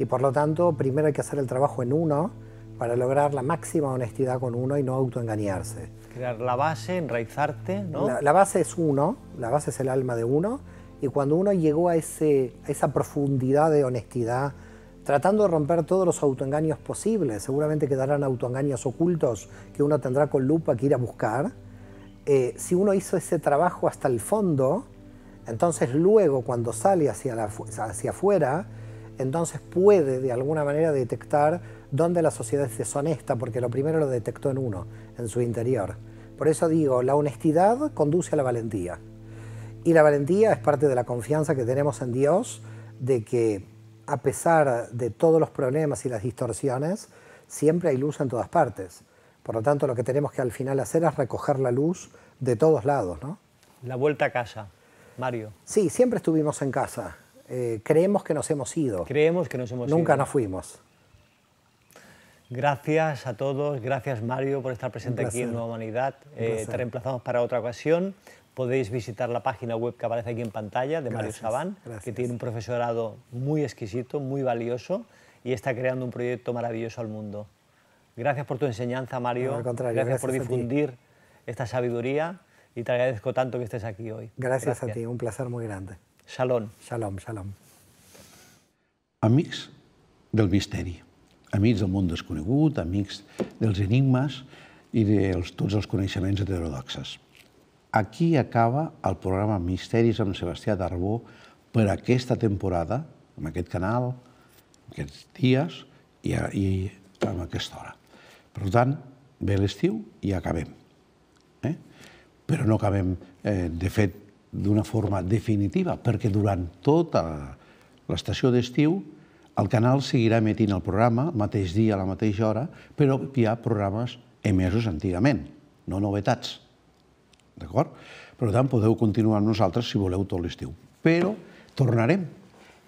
y por lo tanto primero hay que hacer el trabajo en uno para lograr la máxima honestidad con uno y no autoengañarse. Crear la base, enraizarte, ¿no? La, base es uno, la base es el alma de uno y cuando uno llegó a, esa profundidad de honestidad, tratando de romper todos los autoengaños posibles, seguramente quedarán autoengaños ocultos que uno tendrá con lupa que ir a buscar, eh, si uno hizo ese trabajo hasta el fondo, entonces luego cuando sale hacia, hacia afuera, entonces puede de alguna manera detectar dónde la sociedad es deshonesta, porque lo primero lo detectó en uno, en su interior. Por eso digo, la honestidad conduce a la valentía. Y la valentía es parte de la confianza que tenemos en Dios, de que a pesar de todos los problemas y las distorsiones, siempre hay luz en todas partes. Por lo tanto, lo que tenemos que al final hacer es recoger la luz de todos lados. ¿no? La vuelta a casa, Mario. Sí, siempre estuvimos en casa. Eh, creemos que nos hemos ido. Creemos que nos hemos ido. Nunca nos fuimos. Gracias a todos, gracias Mario por estar presente aquí en Nueva Humanidad. Eh, te reemplazamos para otra ocasión. Podéis visitar la página web que aparece aquí en pantalla de Mario Sabán, que tiene un profesorado muy exquisito, muy valioso y está creando un proyecto maravilloso al mundo. Gracias por tu enseñanza, Mario. gracias, por difundir esta sabiduría y te agradezco tanto que estés aquí hoy. gracias. a ti, un placer muy grande. Shalom. Shalom, shalom. Amics del misteri, amics del món desconegut, amics dels enigmes i de tots els coneixements heterodoxes. Aquí acaba el programa Misteris amb Sebastià Darbó per aquesta temporada, amb aquest canal, aquests dies i, a, i amb aquesta hora. Per tant, ve l'estiu i acabem. Eh? Però no acabem, eh, de fet, d'una forma definitiva, perquè durant tota l'estació d'estiu el canal seguirà emetint el programa el mateix dia, a la mateixa hora, però hi ha programes emesos antigament, no novetats. D'acord? Per tant, podeu continuar amb nosaltres si voleu tot l'estiu. Però tornarem.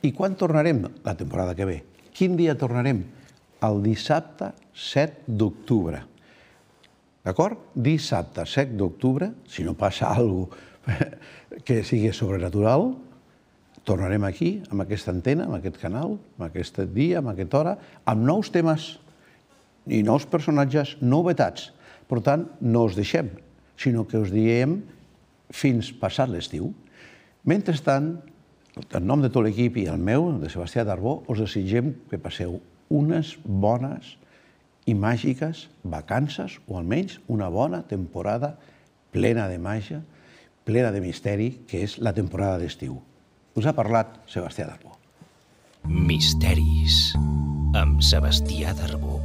I quan tornarem? La temporada que ve. Quin dia tornarem? El dissabte 7 d'octubre. D'acord? Dissabte 7 d'octubre, si no passa alguna cosa que sigui sobrenatural, tornarem aquí, amb aquesta antena, amb aquest canal, amb aquest dia, amb aquesta hora, amb nous temes i nous personatges, novetats. Per tant, no us deixem, sinó que us diem fins passat l'estiu. Mentrestant, en nom de tot l'equip i el meu, de Sebastià Darbó, us desitgem que passeu unes bones i màgiques vacances, o almenys una bona temporada plena de màgia, plena de misteri, que és la temporada d'estiu. Us ha parlat Sebastià Darbó. Misteris amb Sebastià Darbó.